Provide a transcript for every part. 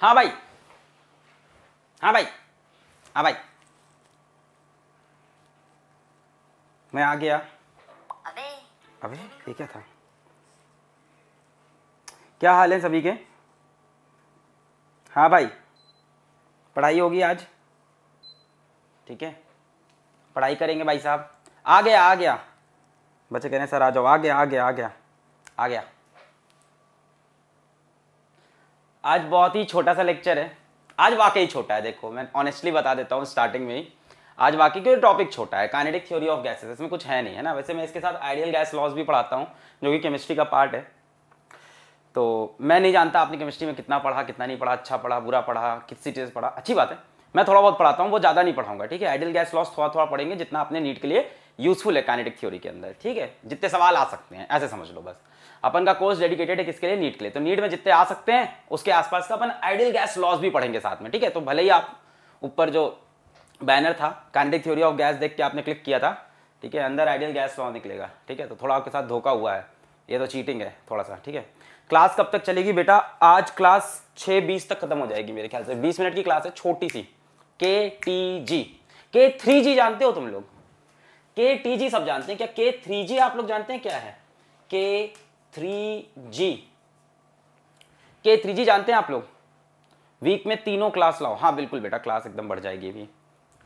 हाँ भाई हाँ भाई हाँ भाई मैं आ गया अबे अबे ये क्या था क्या हाल है सभी के हाँ भाई पढ़ाई होगी आज ठीक है पढ़ाई करेंगे भाई साहब आ गया आ गया बच्चे कह रहे हैं सर आ जाओ आ गया आ गया आ गया आ गया आज बहुत ही छोटा सा लेक्चर है आज वाकई छोटा है देखो मैं ऑनेस्टली बता देता हूँ स्टार्टिंग में ही आज वाकई क्योंकि टॉपिक छोटा है कानेटिक थ्योरी ऑफ गैसेस इसमें कुछ है नहीं है ना वैसे मैं इसके साथ आइडियल गैस लॉज भी पढ़ाता हूँ जो कि केमिस्ट्री का पार्ट है तो मैं नहीं जानता आपने केमिस्ट्री में कितना पढ़ा कितना नहीं पढ़ा अच्छा पढ़ा बुरा पढ़ा किस चीज़ पढ़ा अच्छी बात है मैं थोड़ा बहुत पढ़ाता हूँ वो ज़्यादा नहीं पढ़ाऊंगा ठीक है आइडियल गैस लॉस थोड़ा थोड़ा पढ़ेंगे जितना आपने नीट के लिए यूजफुल है काइनेटिक थ्योरी के अंदर ठीक है जितने सवाल आ सकते हैं ऐसे समझ लो बस अपन का कोर्स डेडिकेटेड है किसके लिए नीट के लिए तो नीट में जितने आ सकते हैं उसके आसपास का अपन आइडियल गैस लॉस भी पढ़ेंगे साथ में ठीक है तो भले ही आप ऊपर जो बैनर था काइनेटिक थ्योरी ऑफ गैस देख के आपने क्लिक किया था ठीक है अंदर आइडियल गैस लॉ निकलेगा ठीक है तो थोड़ा आपके साथ धोखा हुआ है ये तो चीटिंग है थोड़ा सा ठीक है क्लास कब तक चलेगी बेटा आज क्लास छः बीस तक खत्म हो जाएगी मेरे ख्याल से बीस मिनट की क्लास है छोटी सी के टी जी के थ्री जी जानते हो तुम लोग के टी जी सब जानते हैं क्या के थ्री जी आप लोग जानते हैं क्या है के थ्री जी के थ्री जी जानते हैं आप लोग वीक में तीनों क्लास लाओ हाँ बिल्कुल बेटा क्लास एकदम बढ़ जाएगी भी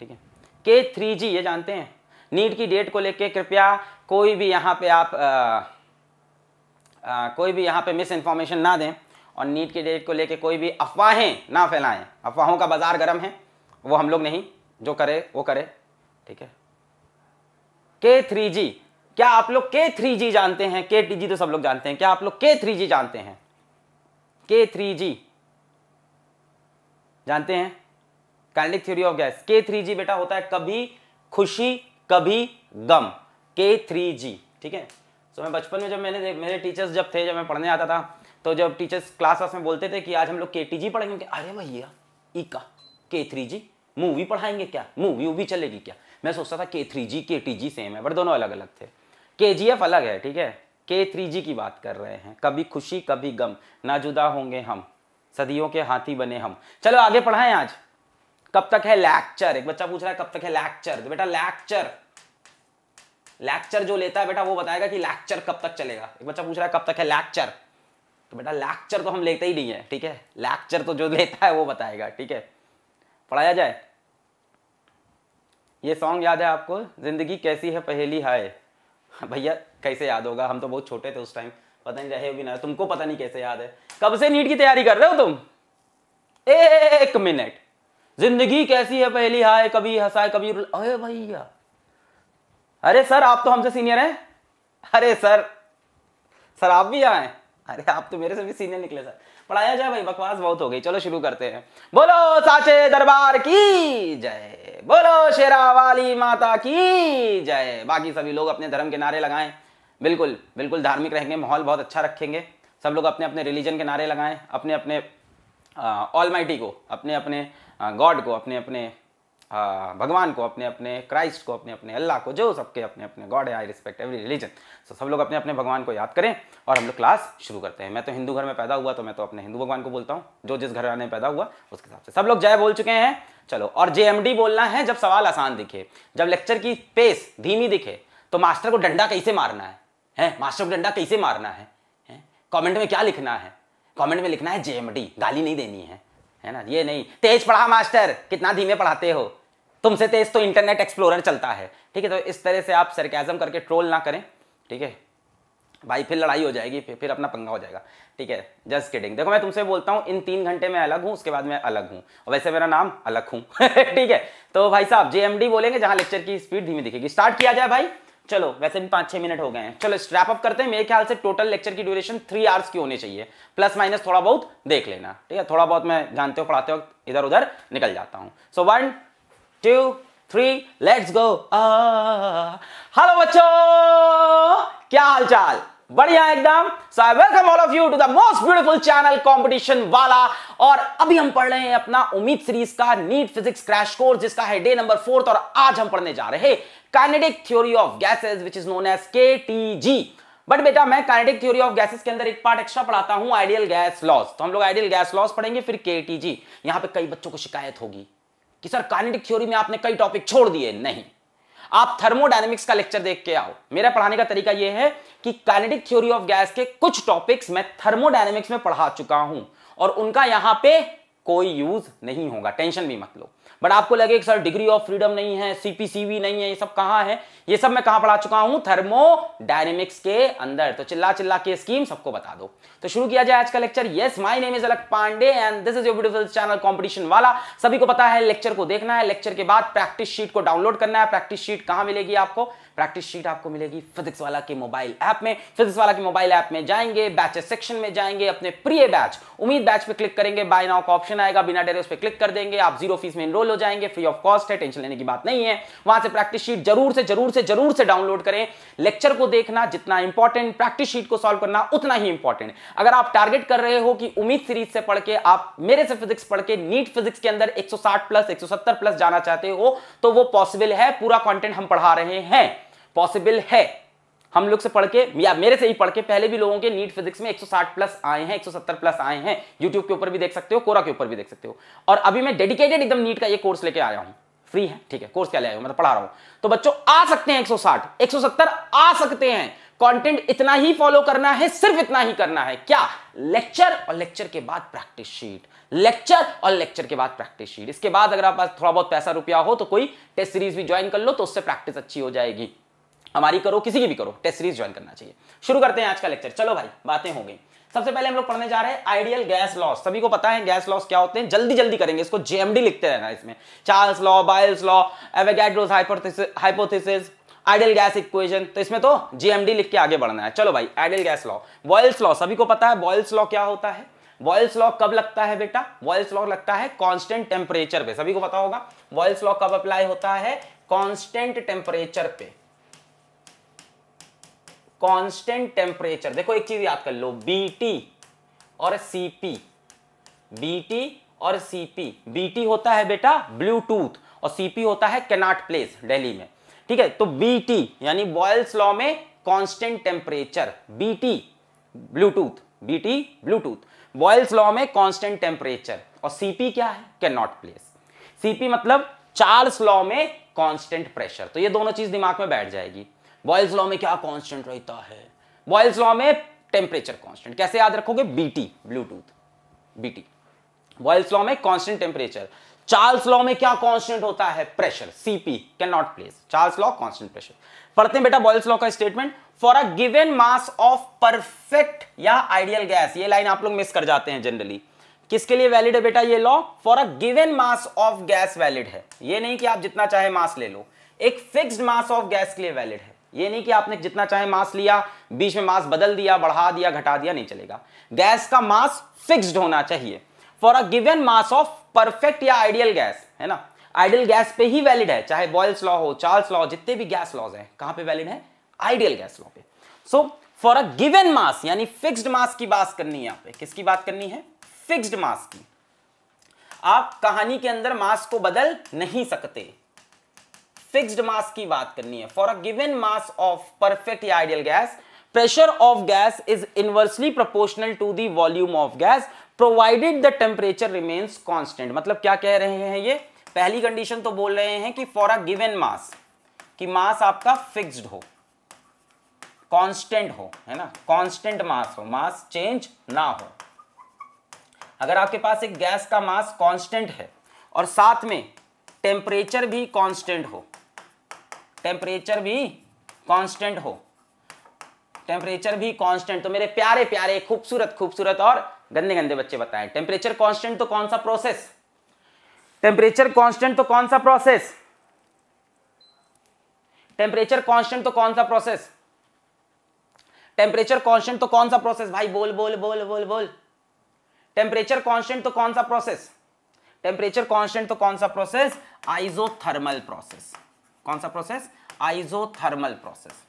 ठीक है के थ्री जी ये जानते हैं नीट की डेट को लेके कृपया कोई भी यहाँ पे आप आ, आ, कोई भी यहाँ पे मिस इन्फॉर्मेशन ना दें और नीट की डेट को लेके कोई भी अफवाहें ना फैलाएं अफवाहों का बाजार गर्म है वो हम लोग नहीं जो करे वो करे ठीक है के थ्री जी क्या आप लोग के थ्री जी जानते हैं के टी जी तो सब लोग जानते हैं क्या आप लोग के थ्री जी जानते हैं के थ्री जी जानते हैं काइनेटिक थ्योरी ऑफ गैस के थ्री जी बेटा होता है कभी खुशी कभी गम के थ्री जी ठीक है सो मैं बचपन में जब मैंने मेरे टीचर्स जब थे जब मैं पढ़ने आता था तो जब टीचर्स क्लास वास में बोलते थे कि आज हम लोग के टी जी पढ़ेंगे अरे भैया ई का के थ्री जी मूवी पढ़ाएंगे क्या मूवी वूवी चलेगी क्या मैं सोचता था के थ्री जी के टी जी सेम है बट दोनों अलग अलग थे के जी एफ अलग है ठीक है के थ्री जी की बात कर रहे हैं कभी खुशी कभी गम ना जुदा होंगे हम सदियों के हाथी बने हम चलो आगे पढ़ाएं आज कब तक है लैक्चर एक बच्चा पूछ रहा है कब तक है लैक्चर तो बेटा लैक्चर लैक्चर जो लेता है बेटा वो बताएगा कि लैक्चर कब तक चलेगा एक बच्चा पूछ रहा है कब तक है लैक्चर तो बेटा लैक्चर तो हम लेते ही नहीं है ठीक है लैक्चर तो जो लेता है वो बताएगा ठीक है पढ़ाया जाए ये सॉन्ग याद है आपको ज़िंदगी कैसी है पहेली हाय हाँ भैया कैसे याद होगा हम तो बहुत छोटे थे उस टाइम पता नहीं रहे भी ना तुमको पता नहीं कैसे याद है कब से नीट की तैयारी कर रहे हो तुम एक मिनट जिंदगी कैसी है पहली हाय कभी हंसाए कभी अरे भैया अरे सर आप तो हमसे सीनियर हैं अरे सर सर आप भी आए अरे आप तो मेरे से भी सीनियर निकले सर पढ़ाया जाए भाई बकवास बहुत हो गई चलो शुरू करते हैं बोलो साचे दरबार की जय बोलो शेरावाली माता की जय बाकी सभी लोग अपने धर्म के नारे लगाएं बिल्कुल बिल्कुल धार्मिक रहेंगे माहौल बहुत अच्छा रखेंगे सब लोग अपने अपने रिलीजन के नारे लगाएं अपने अपने ऑल माइटी को अपने अपने गॉड को अपने अपने भगवान को अपने अपने क्राइस्ट को अपने अपने अल्लाह को जो सबके अपने अपने गॉड है I respect every religion so सब लोग अपने अपने भगवान को याद करें और हम लोग क्लास शुरू करते हैं मैं तो हिंदू घर में पैदा हुआ तो मैं तो अपने हिंदू भगवान को बोलता हूँ जो जिस घर आने पैदा हुआ उसके हिसाब से सब लोग जय बोल चुके हैं चलो और जे बोलना है जब सवाल आसान दिखे जब लेक्चर की पेस धीमी दिखे तो मास्टर को डंडा कैसे मारना है हैं मास्टर को डंडा कैसे मारना है कमेंट में क्या लिखना है कमेंट में लिखना है जेएमडी गाली नहीं देनी है है ना ये नहीं तेज पढ़ा मास्टर कितना धीमे पढ़ाते हो तुमसे तेज तो इंटरनेट एक्सप्लोरर चलता है ठीक है तो इस तरह से आप सरकैज़म करके ट्रोल ना करें ठीक है भाई फिर लड़ाई हो जाएगी फिर फिर अपना पंगा हो जाएगा ठीक है जस्ट किडिंग देखो मैं तुमसे बोलता हूँ इन तीन घंटे में अलग हूँ उसके बाद मैं अलग हूँ वैसे मेरा नाम अलग हूँ ठीक है तो भाई साहब जे बोलेंगे जहाँ लेक्चर की स्पीड धीमी दिखेगी स्टार्ट किया जाए भाई चलो वैसे भी पांच छह मिनट हो गए हैं चलो स्ट्रैप अप करते हैं मेरे ख्याल से टोटल लेक्चर की ड्यूरेशन थ्री आवर्स की होनी चाहिए प्लस माइनस थोड़ा बहुत देख लेना ठीक है थोड़ा बहुत मैं जानते हो पढ़ाते वक्त इधर उधर निकल जाता हूं so one two three let's go hello बच्चों क्या हाल चाल बढ़िया एकदम welcome all of you to the most beautiful channel competition वाला और अभी हम पढ़ रहे हैं अपना उम्मीद सीरीज का नीट फिजिक्स क्रैश कोर्स जिसका है डे नंबर फोर्थ और आज हम पढ़ने जा रहे हैं kinetic theory of gases which is known as के बट बेटा मैं काइनेटिक थ्योरी ऑफ गैसेस के अंदर एक पार्ट एक्स्ट्रा पढ़ाता हूं आइडियल गैस लॉस तो हम लोग आइडियल गैस लॉस पढ़ेंगे फिर के यहां पर कई बच्चों को शिकायत होगी कि सर काइनेटिक थ्योरी में आपने कई टॉपिक छोड़ दिए नहीं आप थर्मोडायनेमिक्स का लेक्चर देख के आओ मेरा पढ़ाने का तरीका यह है कि कैनेडिक थ्योरी ऑफ गैस के कुछ टॉपिक्स मैं थर्मोडायनेमिक्स में पढ़ा चुका हूं और उनका यहां पे कोई यूज नहीं होगा टेंशन भी मत लो बट आपको लगे सर डिग्री ऑफ फ्रीडम नहीं है सीपीसीवी नहीं है ये सब कहा है ये सब मैं कहा पढ़ा चुका हूं थर्मो डायनेमिक्स के अंदर तो चिल्ला चिल्ला के स्कीम सबको बता दो तो शुरू किया जाए आज का lecture yes my name is Alok Pandey and this is your beautiful channel competition वाला सभी को पता है लेक्चर को देखना है लेक्चर के बाद प्रैक्टिस शीट को डाउनलोड करना है प्रैक्टिस शीट कहां मिलेगी आपको प्रैक्टिस शीट आपको मिलेगी फिजिक्स वाला के मोबाइल ऐप में फिजिक्स वाला के मोबाइल ऐप में जाएंगे बैचेस सेक्शन में जाएंगे अपने प्रिय बैच उम्मीद बैच पे क्लिक करेंगे बाय नाउ का ऑप्शन आएगा बिना डेरे उस पर क्लिक कर देंगे आप जीरो फीस में इनरोल हो जाएंगे फ्री ऑफ कॉस्ट है टेंशन लेने की बात नहीं है वहां से प्रैक्टिस शीट जरूर से जरूर से जरूर से डाउनलोड करें लेक्चर को देखना जितना इंपॉर्टेंट प्रैक्टिस शीट को सॉल्व करना उतना ही इंपॉर्टेंट अगर आप टारगेट कर रहे हो कि उम्मीद सीरीज से पढ़ के आप मेरे से फिजिक्स पढ़ के नीट फिजिक्स के अंदर 160 प्लस 170 प्लस जाना चाहते हो तो वो पॉसिबल है पूरा कंटेंट हम पढ़ा रहे हैं पॉसिबल है हम लोग से पढ़ के या मेरे से ही पढ़ के पहले भी लोगों के नीट फिजिक्स में 160 प्लस आए हैं 170 प्लस आए हैं यूट्यूब के ऊपर भी देख सकते हो कोरा के ऊपर भी देख सकते हो और अभी मैं डेडिकेटेड एकदम नीट का ये कोर्स लेके आया हूं फ्री है ठीक है कोर्स क्या हूं मतलब पढ़ा रहा हूं तो बच्चों आ सकते हैं एक सौ आ सकते हैं कॉन्टेंट इतना ही फॉलो करना है सिर्फ इतना ही करना है क्या लेक्चर और लेक्चर के बाद प्रैक्टिस शीट लेक्चर और लेक्चर के बाद प्रैक्टिस शीट इसके बाद अगर आप थोड़ा बहुत पैसा रुपया हो तो कोई टेस्ट सीरीज भी ज्वाइन कर लो तो उससे प्रैक्टिस अच्छी हो जाएगी हमारी करो किसी की भी करो टेस्ट सीरीज ज्वाइन करना चाहिए शुरू करते हैं आज का लेक्चर चलो भाई बातें हो गई सबसे पहले हम लोग पढ़ने जा रहे हैं आइडियल गैस लॉस सभी को पता है गैस लॉस क्या होते हैं जल्दी जल्दी करेंगे इसको जेएमडी लिखते रहना इसमें Charles law Boyle's law Avogadro's hypothesis ideal gas equation तो इसमें तो जीएमडी लिख के आगे बढ़ना है चलो भाई ideal gas law Boyle's law सभी को पता है बॉयल्स लॉ क्या होता है बॉयल्स लॉ कब लगता है बेटा बॉयल्स लॉ लगता है कांस्टेंट टेम्परेचर पे सभी को पता होगा बॉयल्स लॉ कब अप्लाई होता है कांस्टेंट टेम्परेचर पे कांस्टेंट टेम्परेचर देखो एक चीज याद कर लो बीटी और सीपी बीटी और सीपी बीटी होता है बेटा ब्लूटूथ और सीपी होता है कैनाट प्लेस दिल्ली में ठीक है तो बीटी यानी बॉयल्स लॉ में constant temperature BT Bluetooth BT Bluetooth Boyle's law में कांस्टेंट टेम्परेचर और सीपी क्या है कैन नॉट प्लेस सीपी मतलब चार्ल्स लॉ में कांस्टेंट प्रेशर तो ये दोनों चीज दिमाग में बैठ जाएगी बॉयल्स लॉ में क्या कांस्टेंट रहता है बॉयल्स लॉ में टेम्परेचर कांस्टेंट कैसे याद रखोगे BT Bluetooth BT Boyle's law में कांस्टेंट टेम्परेचर चार्ल्स लॉ में क्या कांस्टेंट होता है pressure CP can not place Charles law constant pressure पढ़ते हैं बेटा बॉयल्स लॉ का statement for a given mass of perfect या आइडियल गैस ये लाइन आप लोग मिस कर जाते हैं जनरली किसके लिए वैलिड है बेटा ये law for a given mass of gas valid है ये नहीं कि आप जितना चाहे मास ले लो एक फिक्स्ड मास ऑफ गैस के लिए वैलिड है ये नहीं कि आपने जितना चाहे मास लिया बीच में मास बदल दिया बढ़ा दिया घटा दिया नहीं चलेगा गैस का मास फिक्स्ड होना चाहिए for a given mass of perfect या आइडियल गैस है ना आइडियल गैस पे ही वैलिड है चाहे बॉयल्स लॉ हो चार्ल्स लॉ जितने भी गैस लॉज है कहां पे वैलिड है आइडियल गैस लॉ पे सो फॉर अ गिवेन मास यानी फिक्स्ड मास की बात करनी है यहाँ पे किसकी बात करनी है फिक्सड मास की आप कहानी के अंदर मास को बदल नहीं सकते फिक्स्ड मास की बात करनी है for a given mass of perfect या ideal gas pressure of gas is inversely proportional to the volume of gas provided the temperature remains constant मतलब क्या कह रहे हैं ये पहली कंडीशन तो बोल रहे हैं कि फॉर अ गिवन मास कि मास आपका फिक्स्ड हो कांस्टेंट हो है ना कांस्टेंट मास हो मास चेंज ना हो अगर आपके पास एक गैस का मास कांस्टेंट है और साथ में टेम्परेचर भी कांस्टेंट हो टेम्परेचर भी कांस्टेंट हो टेम्परेचर भी कांस्टेंट तो मेरे प्यारे प्यारे खूबसूरत खूबसूरत और गंदे गंदे बच्चे बताएं टेम्परेचर कांस्टेंट तो कौन सा प्रोसेस टेम्परेचर कांस्टेंट तो कौन सा प्रोसेस टेम्परेचर कांस्टेंट तो कौन सा प्रोसेस टेम्परेचर कांस्टेंट तो कौन सा प्रोसेस भाई बोल बोल बोल बोल बोल टेम्परेचर कांस्टेंट तो कौन सा प्रोसेस टेम्परेचर कांस्टेंट तो कौन सा प्रोसेस आइजोथर्मल प्रोसेस कौन सा process isothermal process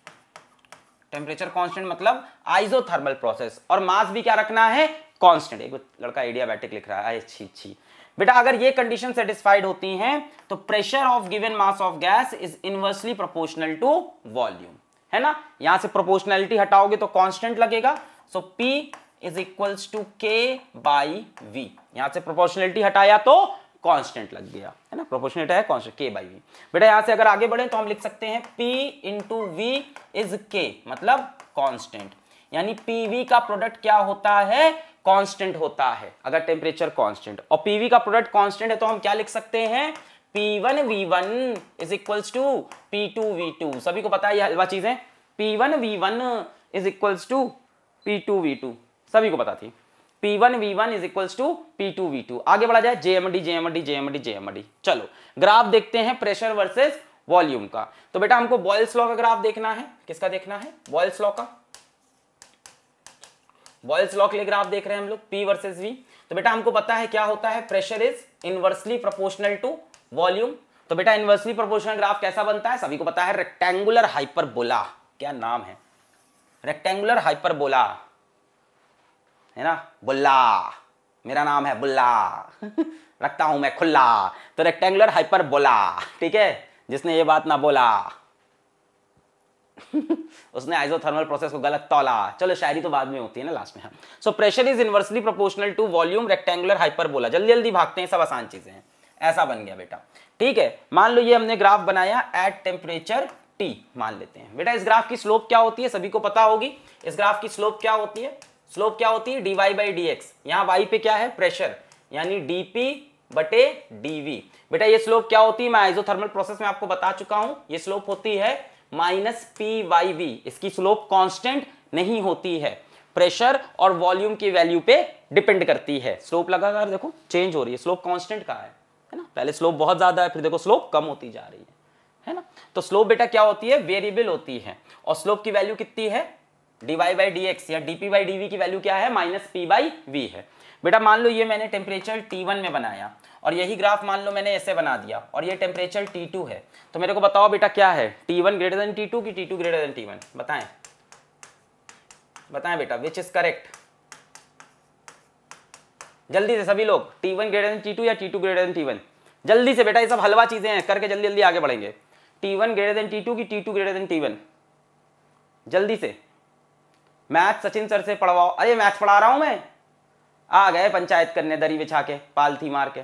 temperature constant मतलब आइजोथर्मल प्रोसेस और मास भी क्या रखना है कांस्टेंट एक लड़का एडियाबैटिक लिख रहा है अच्छी अच्छी बेटा अगर ये कंडीशन सेटिस्फाइड होती हैं तो pressure of given mass of gas is inversely proportional to volume है ना यहां से प्रोपोर्शनैलिटी हटाओगे तो कांस्टेंट लगेगा so P is equals to K by V यहां से प्रोपोर्शनैलिटी हटाया तो कांस्टेंट लग गया है ना प्रोपोर्शनेट है कांस्टेंट के बाई वी बेटा यहां से अगर आगे बढ़े तो हम लिख सकते हैं पी इंटू वी इज के मतलब कांस्टेंट यानी पी वी का प्रोडक्ट क्या होता है कांस्टेंट होता है अगर टेम्परेचर कांस्टेंट और पी वी का प्रोडक्ट कांस्टेंट है तो हम क्या लिख सकते हैं P one V one is equals to P two V two सभी को पता है ये चीजें P one V one is equals to P two V two सभी को पता थी P one V one is equal to P two V two आगे बढ़ा जाए जेएमडी जेएमडी जेएमडी जेएमडी चलो ग्राफ देखते हैं प्रेशर वर्सेस वॉल्यूम का तो बेटा हमको बॉयल्स लॉ का ग्राफ देखना है किसका देखना है बॉयल्स लॉ का बॉयल्स लॉ के लिए ग्राफ देख रहे हैं हम लोग पी वर्सेस वी तो बेटा हमको पता है क्या होता है pressure is inversely proportional to volume तो बेटा इनवर्सली प्रोपोर्शनल ग्राफ कैसा बनता है सभी को पता है रेक्टेंगुलर हाइपरबोला क्या नाम है रेक्टेंगुलर हाइपरबोला है ना बुल्ला मेरा नाम है बुल्ला रखता हूं मैं खुल्ला तो रेक्टेंगुलर हाइपर बोला ठीक है जिसने ये बात ना बोला उसने आइसोथर्मल प्रोसेस को गलत तोला चलो शायरी तो बाद में होती है ना लास्ट में हम so pressure is inversely proportional to volume rectangular hyperbola जल्दी जल्दी भागते हैं सब आसान चीजें हैं ऐसा बन गया बेटा ठीक है मान लो ये हमने ग्राफ बनाया एट टेम्परेचर टी मान लेते हैं बेटा इस ग्राफ की स्लोप क्या होती है सभी को पता होगी इस ग्राफ की स्लोप क्या होती है स्लोप क्या होती है D Y by D X यहाँ वाई पे क्या है प्रेशर यानी डीपी बटे डीवी बेटा ये स्लोप क्या होती है मैं आइजोथर्मल प्रोसेस में आपको बता चुका हूं ये स्लोप होती है माइनस पी वाई वी इसकी स्लोप कांस्टेंट नहीं होती है प्रेशर और वॉल्यूम की वैल्यू पे डिपेंड करती है स्लोप लगातार देखो चेंज हो रही है स्लोप कॉन्स्टेंट कहा है है ना पहले स्लोप बहुत ज्यादा है फिर देखो स्लोप कम होती जा रही है है ना तो स्लोप बेटा क्या होती है वेरिएबल होती है और स्लोप की वैल्यू कितनी है डीवाई बाई डी एक्स या डीपी बाई डी वी की वैल्यू क्या है माइनस पी बाई वी है बेटा मान लो ये मैंने टेम्परेचर टी वन में बनाया और यही ग्राफ मान लो मैंने ऐसे बना दिया और ये टेम्परेचर टी टू है तो मेरे को बताओ बेटा क्या है T one greater than T two की T two greater than T one बताएं बताएं बेटा विच इज करेक्ट जल्दी से सभी लोग T one greater than T two या T two greater than T one जल्दी से बेटा ये सब हलवा चीज़ें हैं करके जल्दी जल्दी आगे बढ़ेंगे T one greater than T two की T two greater than T one जल्दी से मैथ सचिन सर से पढ़वाओ अरे मैथ पढ़ा रहा हूं मैं आ गए पंचायत करने दरी बिछा के पालथी मार के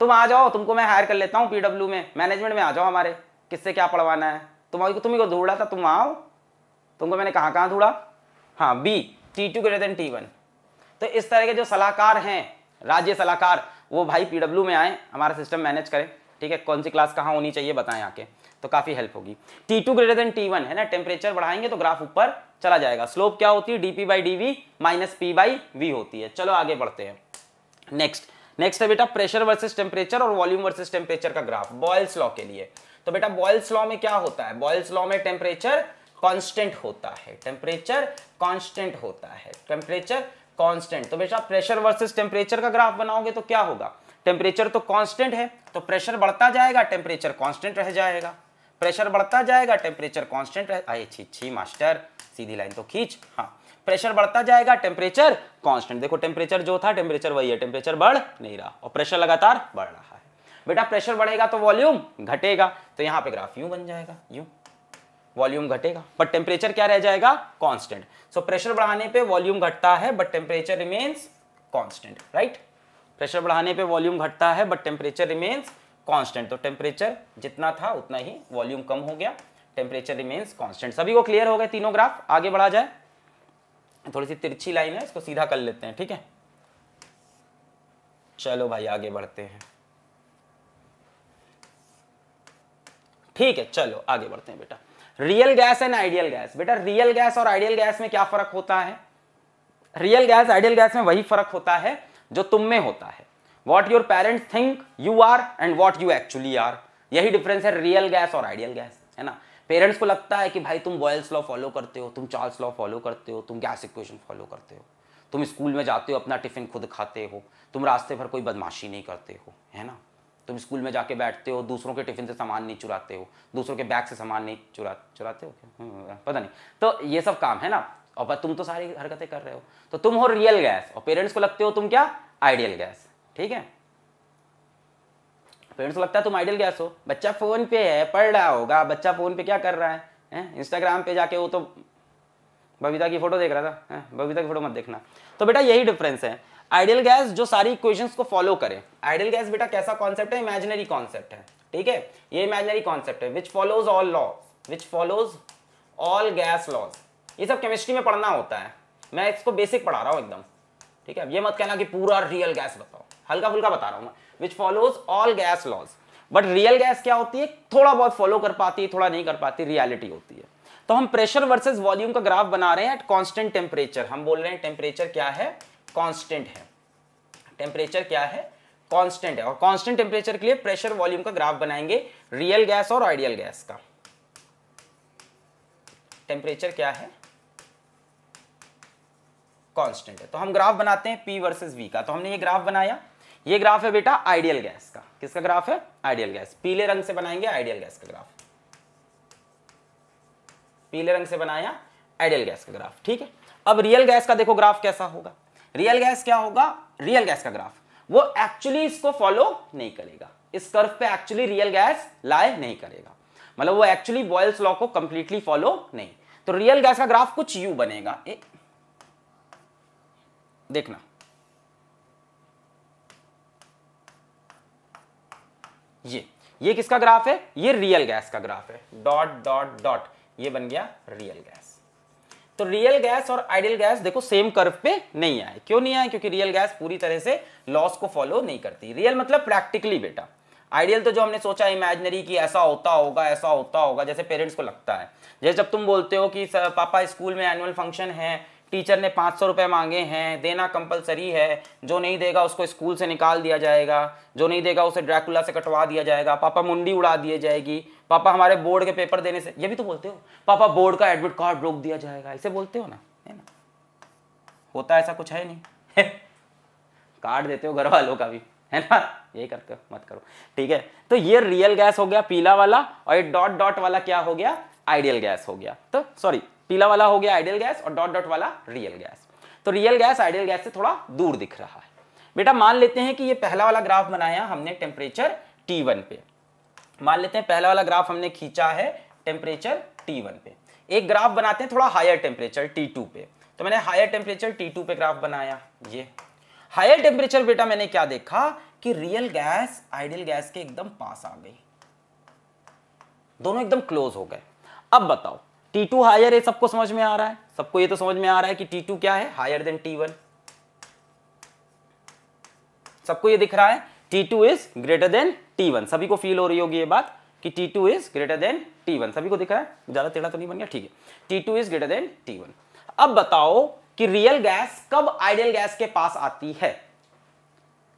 तुम आ जाओ तुमको मैं हायर कर लेता हूं पीडब्ल्यू में मैनेजमेंट में आ जाओ हमारे किससे क्या पढ़वाना है तुम आओ तुम्हें को ढूंढा था तुम आओ तुमको मैंने कहा कहाँ ढूंढा हाँ B T two greater T one तो इस तरह के जो सलाहकार हैं राज्य सलाहकार वो भाई पीडब्ल्यू में आए हमारा सिस्टम मैनेज करें ठीक है कौन सी क्लास कहाँ होनी चाहिए बताएं आके तो काफ़ी हेल्प होगी T two greater than T one है ना टेम्परेचर बढ़ाएंगे तो ग्राफ ऊपर चला जाएगा स्लोप क्या होती है DP by D V minus P by V होती है चलो आगे बढ़ते हैं नेक्स्ट नेक्स्ट है बेटा प्रेशर वर्सेस टेम्परेचर और वॉल्यूम वर्सेस टेम्परेचर का ग्राफ बॉयल्स लॉ के लिए तो बेटा बॉयल्स लॉ में क्या होता है बॉयल्स लॉ में टेम्परेचर कांस्टेंट होता है टेम्परेचर कांस्टेंट होता है टेम्परेचर कांस्टेंट तो बेटा प्रेशर वर्सेस टेम्परेचर का ग्राफ बनाओगे तो क्या होगा टेम्परेचर तो कांस्टेंट है तो प्रेशर बढ़ता जाएगा टेम्परेचर कांस्टेंट रह जाएगा प्रेशर बढ़ता जाएगा टेम्परेचर कॉन्स्टेंट आए छी छी मास्टर सीधी लाइन तो खींच हाँ प्रेशर बढ़ता जाएगा टेम्परेचर कांस्टेंट देखो टेम्परेचर जो था टेम्परेचर वही है टेम्परेचर बढ़ नहीं रहा और प्रेशर लगातार बढ़ रहा है बेटा प्रेशर बढ़ेगा तो वॉल्यूम घटेगा तो यहाँ पे ग्राफ यू बन जाएगा यू वॉल्यूम घटेगा बट टेम्परेचर क्या रह जाएगा कांस्टेंट सो प्रेशर बढ़ाने पे वॉल्यूम घटता है but temperature remains constant right pressure बढ़ाने पे वॉल्यूम घटता है बट टेम्परेचर रिमेन्स कांस्टेंट तो टेम्परेचर जितना था उतना ही वॉल्यूम कम हो गया टेम्परेचर रिमेन्स कांस्टेंट सभी को क्लियर हो गए तीनों ग्राफ आगे बढ़ा जाए थोड़ी सी तिरछी लाइन है इसको सीधा कर लेते हैं ठीक है चलो भाई आगे बढ़ते हैं ठीक है चलो आगे बढ़ते हैं बेटा real gas and ideal gas बेटा रियल गैस और आइडियल गैस में क्या फर्क होता है रियल गैस आइडियल गैस में वही फर्क होता है जो तुम में होता है what your parents think you are and what you actually are यही डिफरेंस है रियल गैस और आइडियल गैस है ना पेरेंट्स को लगता है कि भाई तुम बॉयल्स लॉ फॉलो करते हो तुम चार्ल्स लॉ फॉलो करते हो तुम गैस इक्वेशन फॉलो करते हो तुम स्कूल में जाते हो अपना टिफिन खुद खाते हो तुम रास्ते भर कोई बदमाशी नहीं करते हो है ना तुम स्कूल में जाके बैठते हो दूसरों के टिफिन से सामान नहीं चुराते हो दूसरों के बैग से सामान नहीं चुरा चुराते हो क्या हम्म, हम्म, पता नहीं तो ये सब काम है ना और तुम तो सारी हरकतें कर रहे हो तो तुम हो रियल गैस और पेरेंट्स को लगते हो तुम क्या आइडियल गैस ठीक है पेरेंट्स को तो लगता है तुम आइडियल गैस हो बच्चा फ़ोन पे है पढ़ रहा होगा बच्चा फ़ोन पे क्या कर रहा है इंस्टाग्राम पे जाके वो तो बबीता की फ़ोटो देख रहा था बबीता की फ़ोटो मत देखना तो बेटा यही डिफरेंस है आइडियल गैस जो सारी इक्वेशंस को फॉलो करे आइडियल गैस बेटा कैसा कॉन्सेप्ट है इमेजनरी कॉन्सेप्ट है ठीक है ये इमेजनरी कॉन्सेप्ट है which follows all law which follows all gas laws ये सब केमिस्ट्री में पढ़ना होता है मैं इसको बेसिक पढ़ा रहा हूँ एकदम ठीक है ये मत कहना कि पूरा रियल गैस बताओ हल्का फुल्का बता रहा हूं मैं which follows all gas laws but real gas क्या होती है थोड़ा बहुत फॉलो कर पाती है थोड़ा नहीं कर पाती रियलिटी होती है तो हम प्रेशर वर्सेस वॉल्यूम का ग्राफ बना रहे हैं एट कांस्टेंट टेम्परेचर हम बोल रहे हैं टेम्परेचर क्या है कांस्टेंट है टेम्परेचर क्या है कांस्टेंट है और कांस्टेंट टेम्परेचर के लिए प्रेशर वॉल्यूम का ग्राफ बनाएंगे रियल गैस और आइडियल गैस का टेम्परेचर क्या है कॉन्स्टेंट है तो हम ग्राफ बनाते हैं पी वर्सेज वी का तो हमने ये ग्राफ बनाया ये ग्राफ है बेटा आइडियल गैस का किसका ग्राफ है आइडियल गैस पीले रंग से बनाएंगे आइडियल गैस का ग्राफ पीले रंग से बनाया आइडियल गैस का ग्राफ ठीक है अब रियल गैस का देखो ग्राफ कैसा होगा रियल गैस क्या होगा रियल गैस का ग्राफ वो एक्चुअली इसको फॉलो नहीं करेगा इस कर्व पे एक्चुअली रियल गैस लाए नहीं करेगा मतलब वो एक्चुअली बॉयल्स लॉ को कंप्लीटली फॉलो नहीं तो रियल गैस का ग्राफ कुछ यू बनेगा ए? देखना ये ये किसका ग्राफ है ये रियल गैस का ग्राफ है डॉट डॉट डॉट ये बन गया रियल गैस तो रियल गैस और आइडियल गैस देखो सेम कर्व पे नहीं आए क्यों नहीं आए क्योंकि रियल गैस पूरी तरह से लॉस को फॉलो नहीं करती रियल मतलब प्रैक्टिकली बेटा आइडियल तो जो हमने सोचा इमेजिनरी कि ऐसा होता होगा ऐसा होता होगा जैसे पेरेंट्स को लगता है जैसे जब तुम बोलते हो कि पापा स्कूल में एनुअल फंक्शन है टीचर ने पाँच सौ रुपये मांगे हैं देना कंपलसरी है जो नहीं देगा उसको स्कूल से निकाल दिया जाएगा जो नहीं देगा उसे ड्रैकुला से कटवा दिया जाएगा पापा मुंडी उड़ा दी जाएगी पापा हमारे बोर्ड के पेपर देने से ये भी तो बोलते हो पापा बोर्ड का एडमिट कार्ड रोक दिया जाएगा इसे बोलते हो ना है ना होता ऐसा कुछ है नहीं कार्ड देते हो घर वालों का भी है ना यही करते हो मत करो ठीक है तो ये रियल गैस हो गया पीला वाला और ये डॉट डॉट वाला क्या हो गया आइडियल गैस हो गया तो सॉरी पीला वाला हो गया आइडियल गैस और डॉट डॉट वाला रियल गैस तो रियल गैस आइडियल गैस से थोड़ा दूर दिख रहा है बेटा मान लेते हैं कि ये पहला वाला ग्राफ बनाया हमने टेम्परेचर टी वन पे मान लेते हैं पहला वाला ग्राफ हमने खींचा है टेम्परेचर टी वन पे एक ग्राफ बनाते हैं थोड़ा हायर टेम्परेचर टी टू पे तो मैंने हायर टेम्परेचर टी टू पे ग्राफ बनाया ये हायर टेम्परेचर बेटा मैंने क्या देखा कि रियल गैस आइडियल गैस के एकदम पास आ गई दोनों एकदम क्लोज हो गए अब बताओ टी टू हायर है सबको समझ में आ रहा है सबको ये तो समझ में आ रहा है कि टी टू क्या है हायर देन टी वन सबको ये दिख रहा है T two is greater than T one सभी को फील हो रही होगी ये बात कि T two is greater than T one सभी को दिख रहा है ज्यादा टेढ़ा तो नहीं बन गया ठीक है T two is greater than T one अब बताओ कि रियल गैस कब आइडियल गैस के पास आती है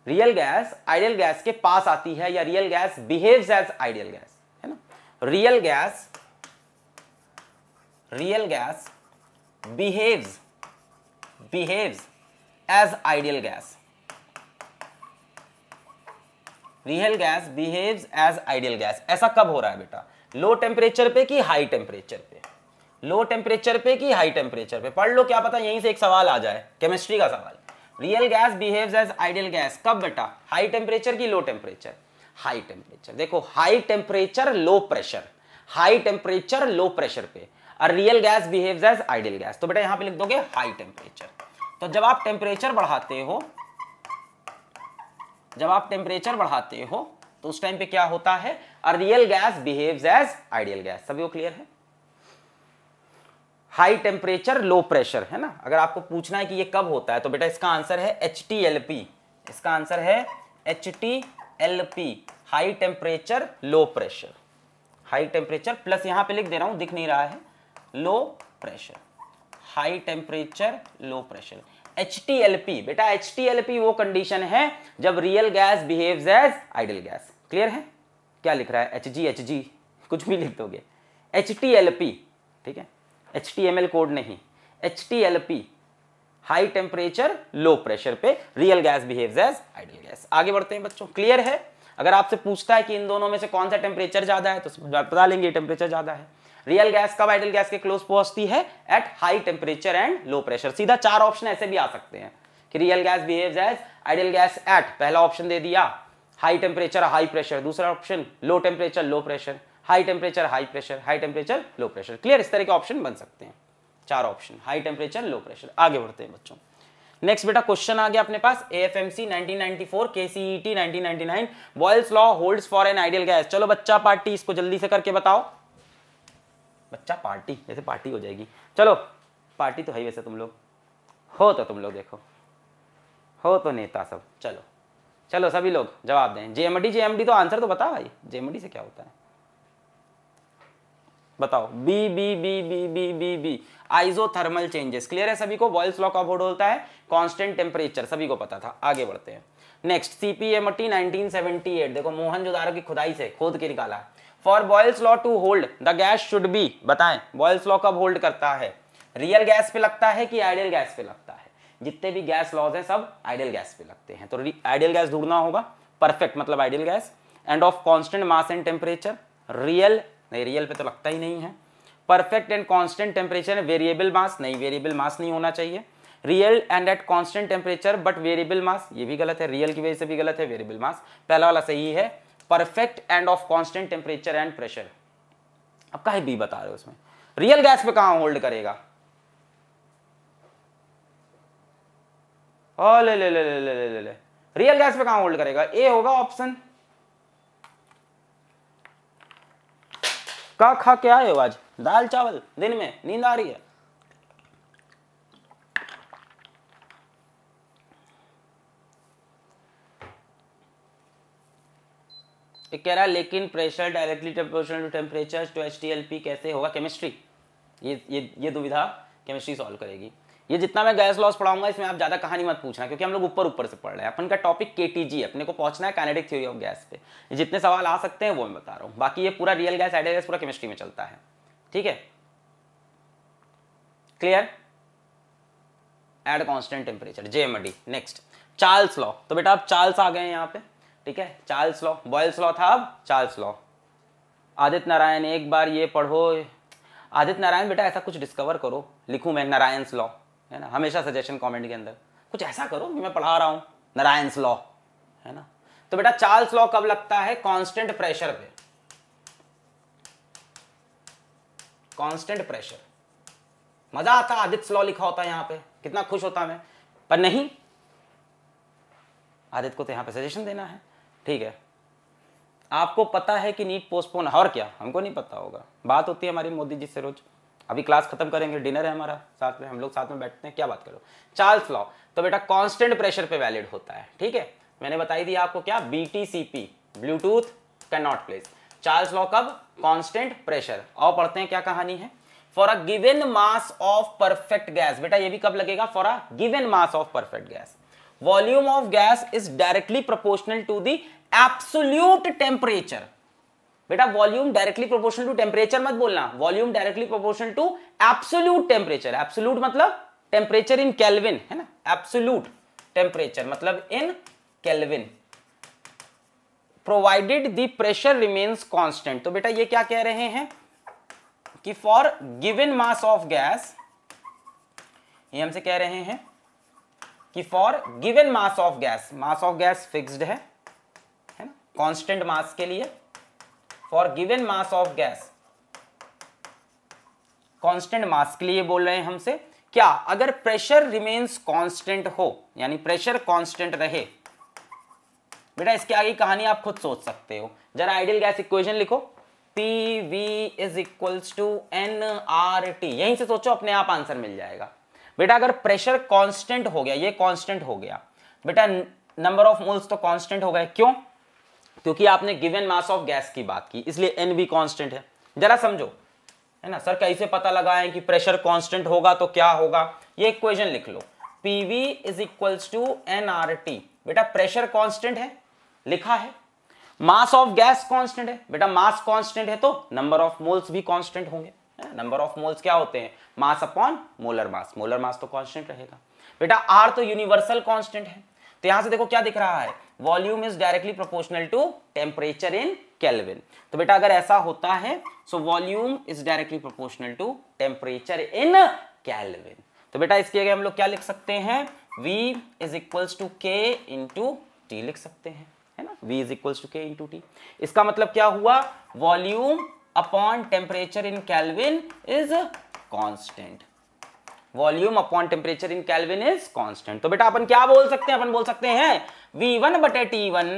रियल गैस आइडियल गैस के पास आती है या real gas behaves as ideal gas है ना real gas real gas behaves behaves as ideal gas real gas behave as ideal gas ऐसा कब हो रहा है बेटा लो टेम्परेचर पे कि हाई टेम्परेचर पे लो टेम्परेचर पे कि हाई टेम्परेचर पे पढ़ लो क्या पता यहीं से एक सवाल आ जाए केमिस्ट्री का सवाल real gas behaves as ideal gas कब बेटा हाई टेम्परेचर की लो टेम्परेचर हाई टेम्परेचर देखो high temperature low pressure high temperature low pressure पे real gas behave as ideal gas तो बेटा यहां पे लिख दोगे हाई टेम्परेचर तो जब आप टेम्परेचर बढ़ाते हो जब आप टेम्परेचर बढ़ाते हो तो उस टाइम पे क्या होता है a real gas behave as ideal gas सभी को क्लियर है हाई टेम्परेचर लो प्रेशर है ना अगर आपको पूछना है कि ये कब होता है तो बेटा इसका आंसर है एच इसका आंसर है H high temperature low pressure high temperature plus यहां पे लिख दे रहा हूं दिख नहीं रहा है low pressure high temperature low pressure H बेटा एच वो कंडीशन है जब real gas behave as ideal gas clear है क्या लिख रहा है एच जी एच जी कुछ भी लिख दोगे एच ठीक है एच कोड नहीं H high temperature low pressure पे real gas behave as ideal gas आगे बढ़ते हैं बच्चों क्लियर है अगर आपसे पूछता है कि इन दोनों में से कौन सा टेम्परेचर ज़्यादा है तो बता लेंगे टेम्परेचर ज़्यादा है रियल गैस कब आइडल गैस के क्लोज पहुंचती है at high temperature and low pressure सीधा चार ऑप्शन ऐसे भी आ सकते हैं कि real gas behave as ideal gas at पहला ऑप्शन दे दिया हाई टेम्परेचर हाई प्रेशर दूसरा option low temperature low pressure high temperature high pressure high temperature low pressure clear इस तरह के ऑप्शन बन सकते हैं चार option high temperature low pressure आगे बढ़ते हैं बच्चों नेक्स्ट बेटा क्वेश्चन आ गया अपने पास AFMC 1994 KCET 1999 Boyle's law holds for an ideal gas चलो बच्चा पार्टी इसको जल्दी से करके बताओ बच्चा पार्टी जैसे पार्टी हो जाएगी चलो पार्टी तो है वैसे तुम लोग हो तो तुम लोग देखो हो तो नेता सब चलो चलो सभी लोग जवाब दें जेएमडी जेएमडी तो आंसर तो बताओ भाई जेएमडी से क्या होता है बताओ B B B B B B B isothermal changes clear है सभी को बॉयल्स लॉ का बोर्ड होता है कांस्टेंट टेम्परेचर सभी को पता था आगे बढ़ते हैं नेक्स्ट सीपीएमटी 1978 देखो मोहन जोदारो की खुदाई से खोद के निकाला for Boyle's law to hold the gas should be बताएं बॉयल्स लॉ कब होल्ड करता है रियल गैस पे लगता है कि आइडियल गैस पे लगता है जितने भी गैस लॉज हैं सब आइडियल गैस पे लगते हैं तो आइडियल गैस ढूंढना होगा परफेक्ट मतलब ideal gas and of constant mass and temperature real नहीं रियल पे तो लगता ही नहीं है perfect and constant temperature variable mass नहीं वेरिएबल मास नहीं होना चाहिए real and at constant temperature but variable mass ये भी गलत है रियल की वजह से भी गलत है वेरिएबल मास पहला वाला सही है perfect and of constant temperature and pressure अब का बी बता रहे हो उसमें रियल गैस पे कहा होल्ड करेगा ले ले ले ले ले ले ले रियल गैस पे कहा होल्ड करेगा ए होगा ऑप्शन का खा क्या है आज दाल चावल दिन में नींद आ रही है कह रहा है लेकिन pressure directly proportional to temperature to H T L P कैसे होगा केमिस्ट्री ये ये ये दुविधा केमिस्ट्री सॉल्व करेगी ये जितना मैं गैस लॉस पढ़ाऊंगा इसमें आप ज़्यादा कहानी मत पूछना क्योंकि हम लोग ऊपर ऊपर से पढ़ रहे हैं अपन का टॉपिक के अपने को पहुंचना है कैनेडिक थ्योरी ऑफ गैस पे जितने सवाल आ सकते हैं वो मैं बता रहा हूँ बाकी ये पूरा रियल गैस आइडिया पूरा केमिस्ट्री में चलता है ठीक है clear at constant temperature JMD next Charles law तो बेटा आप चार्ल्स आ गए हैं यहाँ पे ठीक है चार्ल्स लॉ बॉयल्स लॉ था अब चार्ल्स लॉ आदित्य नारायण एक बार ये पढ़ो आदित्य नारायण बेटा ऐसा कुछ डिस्कवर करो लिखूं मैं नारायण लॉ है ना हमेशा सजेशन कमेंट के अंदर कुछ ऐसा करो कि मैं पढ़ा रहा हूं नारायण लॉ है ना तो बेटा चार्ल्स लॉ कब लगता है कांस्टेंट प्रेशर पे कांस्टेंट प्रेशर मजा आता आदित्य लॉ लिखा होता यहां पे कितना खुश होता मैं पर नहीं आदित्य को तो यहां पर सजेशन देना है ठीक है आपको पता है कि नीट पोस्टपोन और क्या हमको नहीं पता होगा बात होती है हमारी मोदी जी से रोज अभी क्लास खत्म करेंगे डिनर है हमारा साथ में हम लोग साथ में बैठते हैं क्या बात करो चार्ल्स लॉ तो बेटा कांस्टेंट प्रेशर पे वैलिड होता है ठीक है मैंने बताई दी आपको क्या BTCP bluetooth can not place Charles law कब कांस्टेंट प्रेशर और पढ़ते हैं क्या कहानी है for a given mass of perfect gas बेटा ये भी कब लगेगा for a given mass of perfect gas volume of gas is directly proportional to the absolute temperature बेटा volume directly proportional to temperature मत बोलना volume directly proportional to absolute temperature absolute मतलब temperature in kelvin है ना absolute temperature मतलब in kelvin provided the pressure remains constant तो बेटा ये क्या कह रहे हैं कि for given mass of gas ये हमसे कह रहे हैं कि for given mass of gas mass of gas fixed है कांस्टेंट मास के लिए for given mass of gas constant mass के लिए बोल रहे हैं हमसे क्या अगर प्रेशर रिमेन्स कांस्टेंट हो यानी प्रेशर कांस्टेंट रहे बेटा इसके आगे कहानी आप खुद सोच सकते हो जरा आइडियल गैस इक्वेशन लिखो P V is equals to N R T यहीं से सोचो अपने आप आंसर मिल जाएगा बेटा अगर प्रेशर कांस्टेंट हो गया ये कांस्टेंट हो गया बेटा नंबर ऑफ मोल्स तो कांस्टेंट हो गए क्यों क्योंकि आपने गिवन मास ऑफ गैस की बात की इसलिए एन भी कॉन्स्टेंट है जरा समझो है ना सर कैसे पता लगाएं कि प्रेशर कांस्टेंट होगा तो क्या होगा ये इक्वेशन लिख लो PV is equal to N R T बेटा प्रेशर कांस्टेंट है लिखा है मास ऑफ गैस कांस्टेंट है बेटा मास कांस्टेंट है तो नंबर ऑफ मोल्स भी कांस्टेंट होंगे नंबर ऑफ मोल्स क्या होते हैं mass upon molar mass molar mass तो कॉन्स्टेंट रहेगा बेटा आर तो यूनिवर्सल कॉन्स्टेंट है तो यहां से देखो क्या दिख रहा है volume is directly proportional to temperature in kelvin तो बेटा अगर ऐसा होता है so volume is directly proportional to temperature in kelvin तो बेटा इसके आगे हम लोग क्या लिख सकते हैं v is equals to K into T लिख सकते हैं है ना v is equals to K into T इसका मतलब क्या हुआ volume upon temperature in kelvin is constant volume upon temperature in kelvin is constant तो बेटा अपन क्या बोल सकते हैं अपन बोल सकते हैं V1 वन बटे T one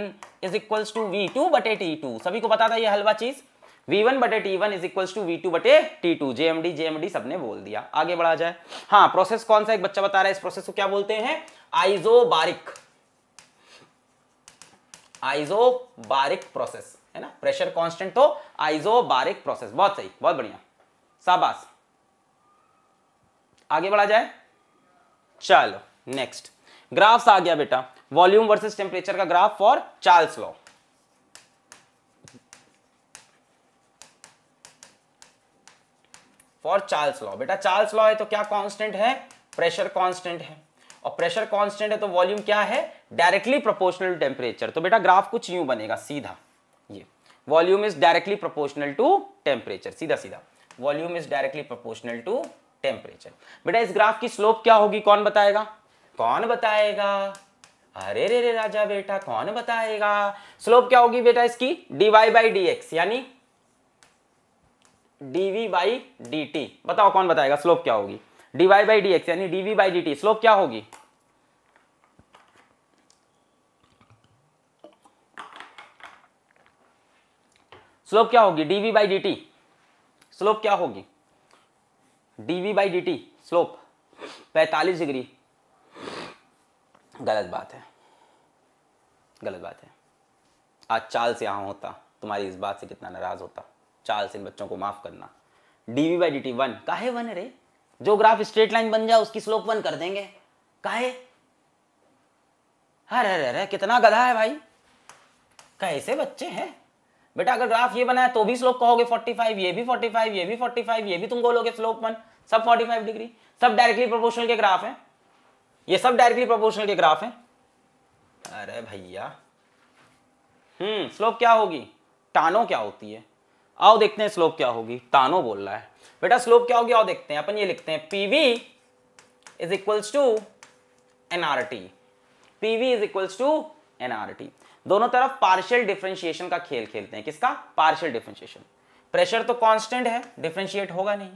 is equal to V two बटे टी टू सभी को बता था यह हलवा चीज V1 वन बटे T one is equal to V two बटे T two J JMD JMD सबने बोल दिया आगे बढ़ा जाए हाँ प्रोसेस कौन सा एक बच्चा बता रहा है इस प्रोसेस को क्या बोलते हैं आइजो बारिक आइजो बारिक प्रोसेस है ना प्रेशर कॉन्स्टेंट तो आइजो बारिक प्रोसेस बहुत सही बहुत बढ़िया शाबाश आगे बढ़ा जाए चलो नेक्स्ट ग्राफ्स आ गया बेटा वॉल्यूम वर्सेस टेम्परेचर का graph for Charles law for Charles law बेटा चार्ल्स लॉ है तो क्या कांस्टेंट है प्रेशर कांस्टेंट है और प्रेशर कांस्टेंट है तो वॉल्यूम क्या है डायरेक्टली प्रोपोर्शनल टेम्परेचर तो बेटा ग्राफ कुछ यूं बनेगा सीधा ये volume is directly proportional to temperature सीधा सीधा volume is directly proportional to temperature बेटा इस ग्राफ की स्लोप क्या होगी कौन बताएगा कौन बताएगा अरे रे रे राजा बेटा कौन बताएगा स्लोप क्या होगी बेटा इसकी डीवाई बाई डी एक्स यानी डीवी बाई डी टी बताओ कौन बताएगा स्लोप क्या होगी डीवाई बाई डी एक्स यानी DV by D T slope क्या होगी स्लोप क्या होगी DV by D T slope क्या होगी D V by D T slope पैंतालीस डिग्री गलत बात है गलत बात है आज से यहाँ होता तुम्हारी इस बात से कितना नाराज़ होता से इन बच्चों को माफ़ करना D V by D T one काहे वन रे जो ग्राफ स्ट्रेट लाइन बन जाए उसकी स्लोप वन कर देंगे काहे अरे अरे अरे कितना गधा है भाई कैसे बच्चे हैं बेटा अगर ग्राफ ये बनाया तो भी स्लोप कहोगे 45 ये भी 45 ये भी 45 ये भी तुम बोलोगे स्लोप वन सब 45 डिग्री सब डायरेक्टली प्रोपोर्शनल के ग्राफ हैं ये सब डायरेक्टली प्रोपोर्शनल के ग्राफ हैं अरे भैया हम्म स्लोप क्या होगी टानो क्या होती है आओ देखते हैं स्लोप क्या होगी टानो बोल रहा है बेटा स्लोप क्या होगी आओ देखते हैं अपन ये लिखते हैं PV is equals to NRT PV is equals to NRT दोनों तरफ पार्शियल डिफ्रेंशिएशन का खेल खेलते हैं किसका पार्शियल डिफ्रेंशिएशन प्रेशर तो कांस्टेंट है डिफ्रेंशिएट होगा नहीं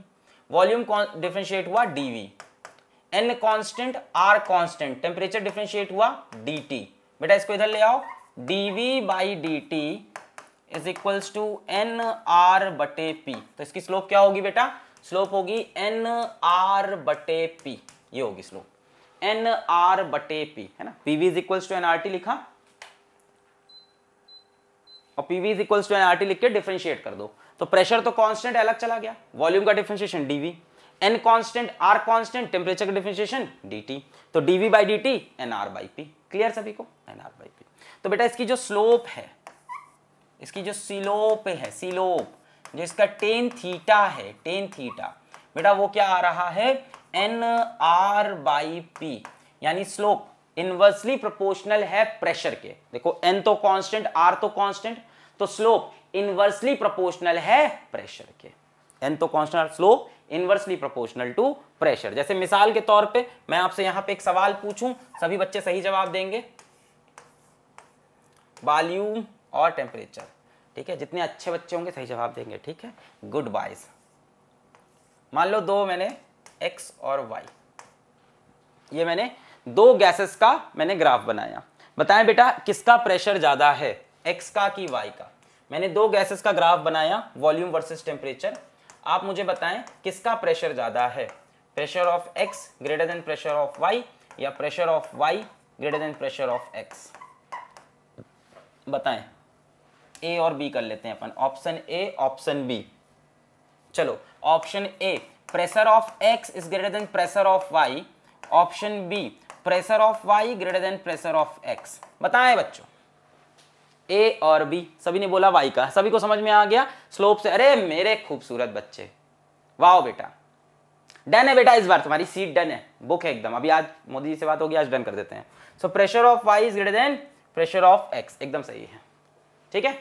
वॉल्यूम डिफ्रेंशिएट हुआ DV N constant R constant temperature differentiate हुआ डी बेटा इसको इधर ले आओ DV by D T is equal to N R बटे पी तो इसकी स्लोप क्या होगी बेटा स्लोप होगी एन आर बटे पी ये होगी स्लोप एन आर बटे पी है ना PV is equal to N R T लिखा और PV is equal to N R T लिख के डिफ्रेंशिएट कर दो तो प्रेशर तो कांस्टेंट अलग चला गया वॉल्यूम का differentiation DV N constant R constant temperature का डिफ्रेंशिएशन डीटी तो DV by D T N R by P clear सभी को एन आर बाई पी तो बेटा इसकी जो स्लोप है इसकी जो सिलोप है सिलोप जिसका टेन थीटा है टेन थीटा बेटा वो क्या आ रहा है एन आर बाई पी यानी स्लोप इनवर्सली प्रोपोर्शनल है प्रेशर के देखो एन तो कांस्टेंट आर तो कांस्टेंट तो स्लोप इनवर्सली प्रोपोर्शनल है प्रेशर के एन तो constant slope inversely proportional to pressure जैसे मिसाल के तौर पे मैं आपसे यहां पे एक सवाल पूछूं सभी बच्चे सही जवाब देंगे वॉल्यूम और टेम्परेचर ठीक है जितने अच्छे बच्चे होंगे सही जवाब देंगे ठीक है गुड बाइज मान लो दो मैंने एक्स और वाई ये मैंने दो गैसेस का मैंने ग्राफ बनाया बताएं बेटा किसका प्रेशर ज्यादा है एक्स का कि वाई का मैंने दो गैसेस का ग्राफ बनाया वॉल्यूम वर्सेस टेम्परेचर आप मुझे बताएं किसका प्रेशर ज़्यादा है pressure of X greater than pressure of Y या pressure of Y greater than pressure of X बताएं ए और बी कर लेते हैं अपन ऑप्शन ए ऑप्शन बी चलो option A pressure of X is greater than pressure of Y option B pressure of Y greater than pressure of X बताएं बच्चों ए और बी सभी ने बोला वाई का सभी को समझ में आ गया स्लोप से अरे मेरे खूबसूरत बच्चे वाओ बेटा डन है बेटा इस बार तुम्हारी सीट डन है बुक है एकदम अभी आज मोदी जी से बात होगी आज डन कर देते हैं so pressure of Y is greater than pressure of X एकदम सही है ठीक है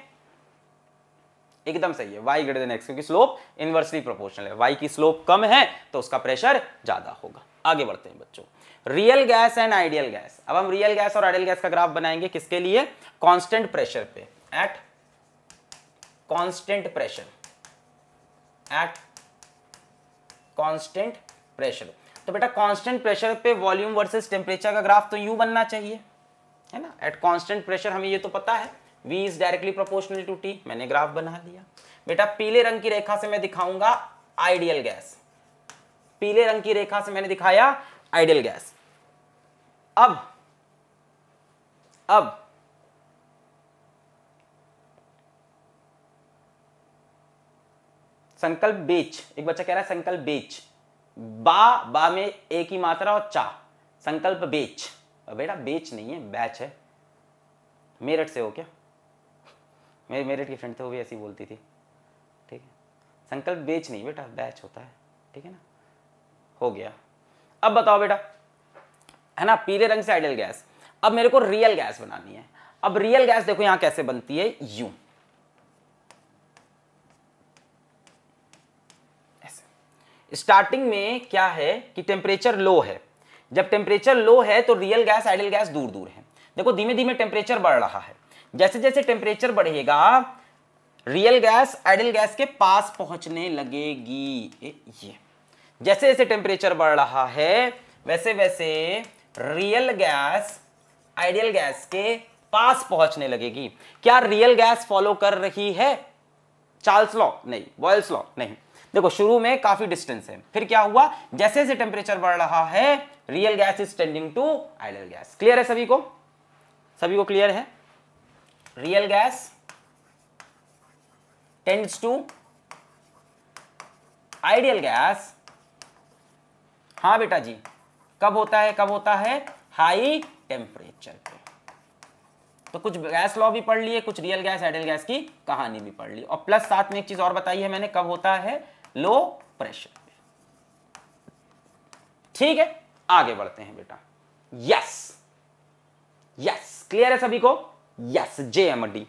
एकदम सही है वाई ग्रेटर देन एक्स क्योंकि स्लोप इनवर्सली प्रोपोर्शनल है वाई की स्लोप कम है तो उसका प्रेशर ज्यादा होगा आगे बढ़ते हैं बच्चों real gas and ideal gas अब हम रियल गैस और आइडियल गैस का ग्राफ बनाएंगे किसके लिए कांस्टेंट प्रेशर पे at constant pressure at constant pressure तो बेटा कांस्टेंट प्रेशर पे वॉल्यूम वर्सेस टेम्परेचर का ग्राफ तो यू बनना चाहिए है ना एट कॉन्स्टेंट प्रेशर हमें ये तो पता है V is directly proportional to T मैंने ग्राफ बना लिया बेटा पीले रंग की रेखा से मैं दिखाऊंगा आइडियल गैस पीले रंग की रेखा से मैंने दिखाया आइडियल गैस अब अब संकल्प बेच एक बच्चा कह रहा है संकल्प बेच बा बा में एक ही मात्रा और चा संकल्प बेच बेटा बेच नहीं है बैच है मेरठ से हो क्या मेरे मेरठ की फ्रेंड थे तो वो भी ऐसी बोलती थी ठीक है संकल्प बेच नहीं बेटा बैच होता है ठीक है ना हो गया अब बताओ बेटा है ना पीले रंग से आइडियल गैस अब मेरे को रियल गैस बनानी है अब रियल गैस देखो यहां कैसे बनती है यू स्टार्टिंग में क्या है कि टेम्परेचर लो है जब टेम्परेचर लो है तो रियल गैस आइडियल गैस दूर दूर है देखो धीमे धीमे टेम्परेचर बढ़ रहा है जैसे जैसे टेम्परेचर बढ़ेगा रियल गैस आइडियल गैस के पास पहुंचने लगेगी ये जैसे जैसे टेम्परेचर बढ़ रहा है वैसे वैसे रियल गैस आइडियल गैस के पास पहुंचने लगेगी क्या रियल गैस फॉलो कर रही है चार्ल्स लॉ नहीं बॉयल्स लॉ नहीं देखो शुरू में काफी डिस्टेंस है फिर क्या हुआ जैसे जैसे टेम्परेचर बढ़ रहा है real gas is tending to ideal gas clear है सभी को सभी को क्लियर है real gas tends to ideal gas हाँ बेटा जी कब होता है कब होता है हाई टेम्परेचर पे तो कुछ गैस लॉ भी पढ़ लिए कुछ रियल गैस आइडियल गैस की कहानी भी पढ़ ली और प्लस साथ में एक चीज और बताई है मैंने कब होता है लो प्रेशर पे ठीक है आगे बढ़ते हैं बेटा यस यस क्लियर है सभी को यस जे एम डी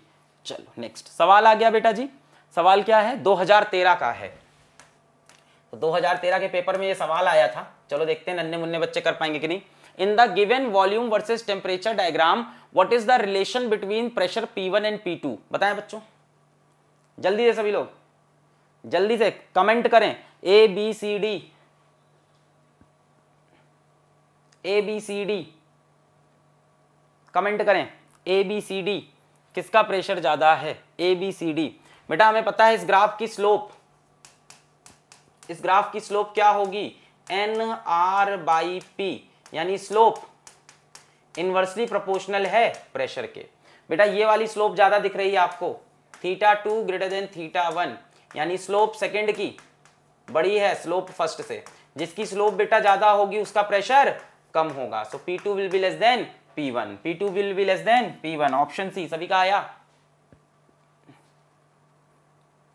चलो नेक्स्ट सवाल आ गया बेटा जी सवाल क्या है 2013 का है तो 2013 के पेपर में ये सवाल आया था चलो देखते हैं नन्हे मुन्ने बच्चे कर पाएंगे कि नहीं in the given volume versus temperature diagram what is the relation between pressure one and two बताएं बच्चों जल्दी से सभी लोग जल्दी से कमेंट करें A B C D A B C D comment करें ए बी सी डी किसका प्रेशर ज़्यादा है ए बी सी डी बेटा हमें पता है इस ग्राफ की स्लोप इस ग्राफ की स्लोप क्या होगी एन आर बाई पी यानी स्लोप इनवर्सली प्रोपोर्शनल है प्रेशर के बेटा ये वाली स्लोप ज्यादा दिख रही है आपको theta two greater than theta one यानी स्लोप सेकेंड की बड़ी है स्लोप फर्स्ट से जिसकी स्लोप बेटा ज्यादा होगी उसका प्रेशर कम होगा so P two will be less than P one P two will be less than P one option C सभी का आया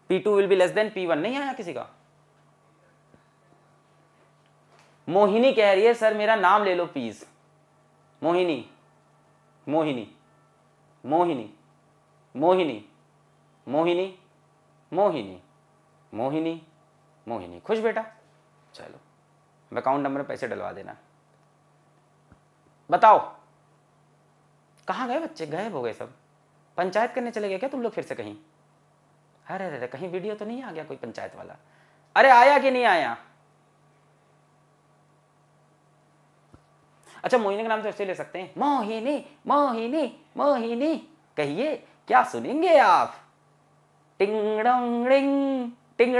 P two will be less than P one नहीं आया किसी का मोहिनी कह रही है सर मेरा नाम ले लो प्लीज मोहिनी मोहिनी मोहिनी मोहिनी मोहिनी मोहिनी मोहिनी मोहिनी खुश बेटा चलो अकाउंट नंबर में पैसे डलवा देना बताओ कहाँ गए बच्चे गायब हो गए सब पंचायत करने चले गए क्या तुम लोग फिर से कहीं अरे अरे कहीं वीडियो तो नहीं आ गया कोई पंचायत वाला अरे आया कि नहीं आया अच्छा मोहिनी का नाम तो ऐसे ले सकते हैं मोहिनी मोहिनी मोहिनी कहिए क्या सुनेंगे आप टिंग टिंग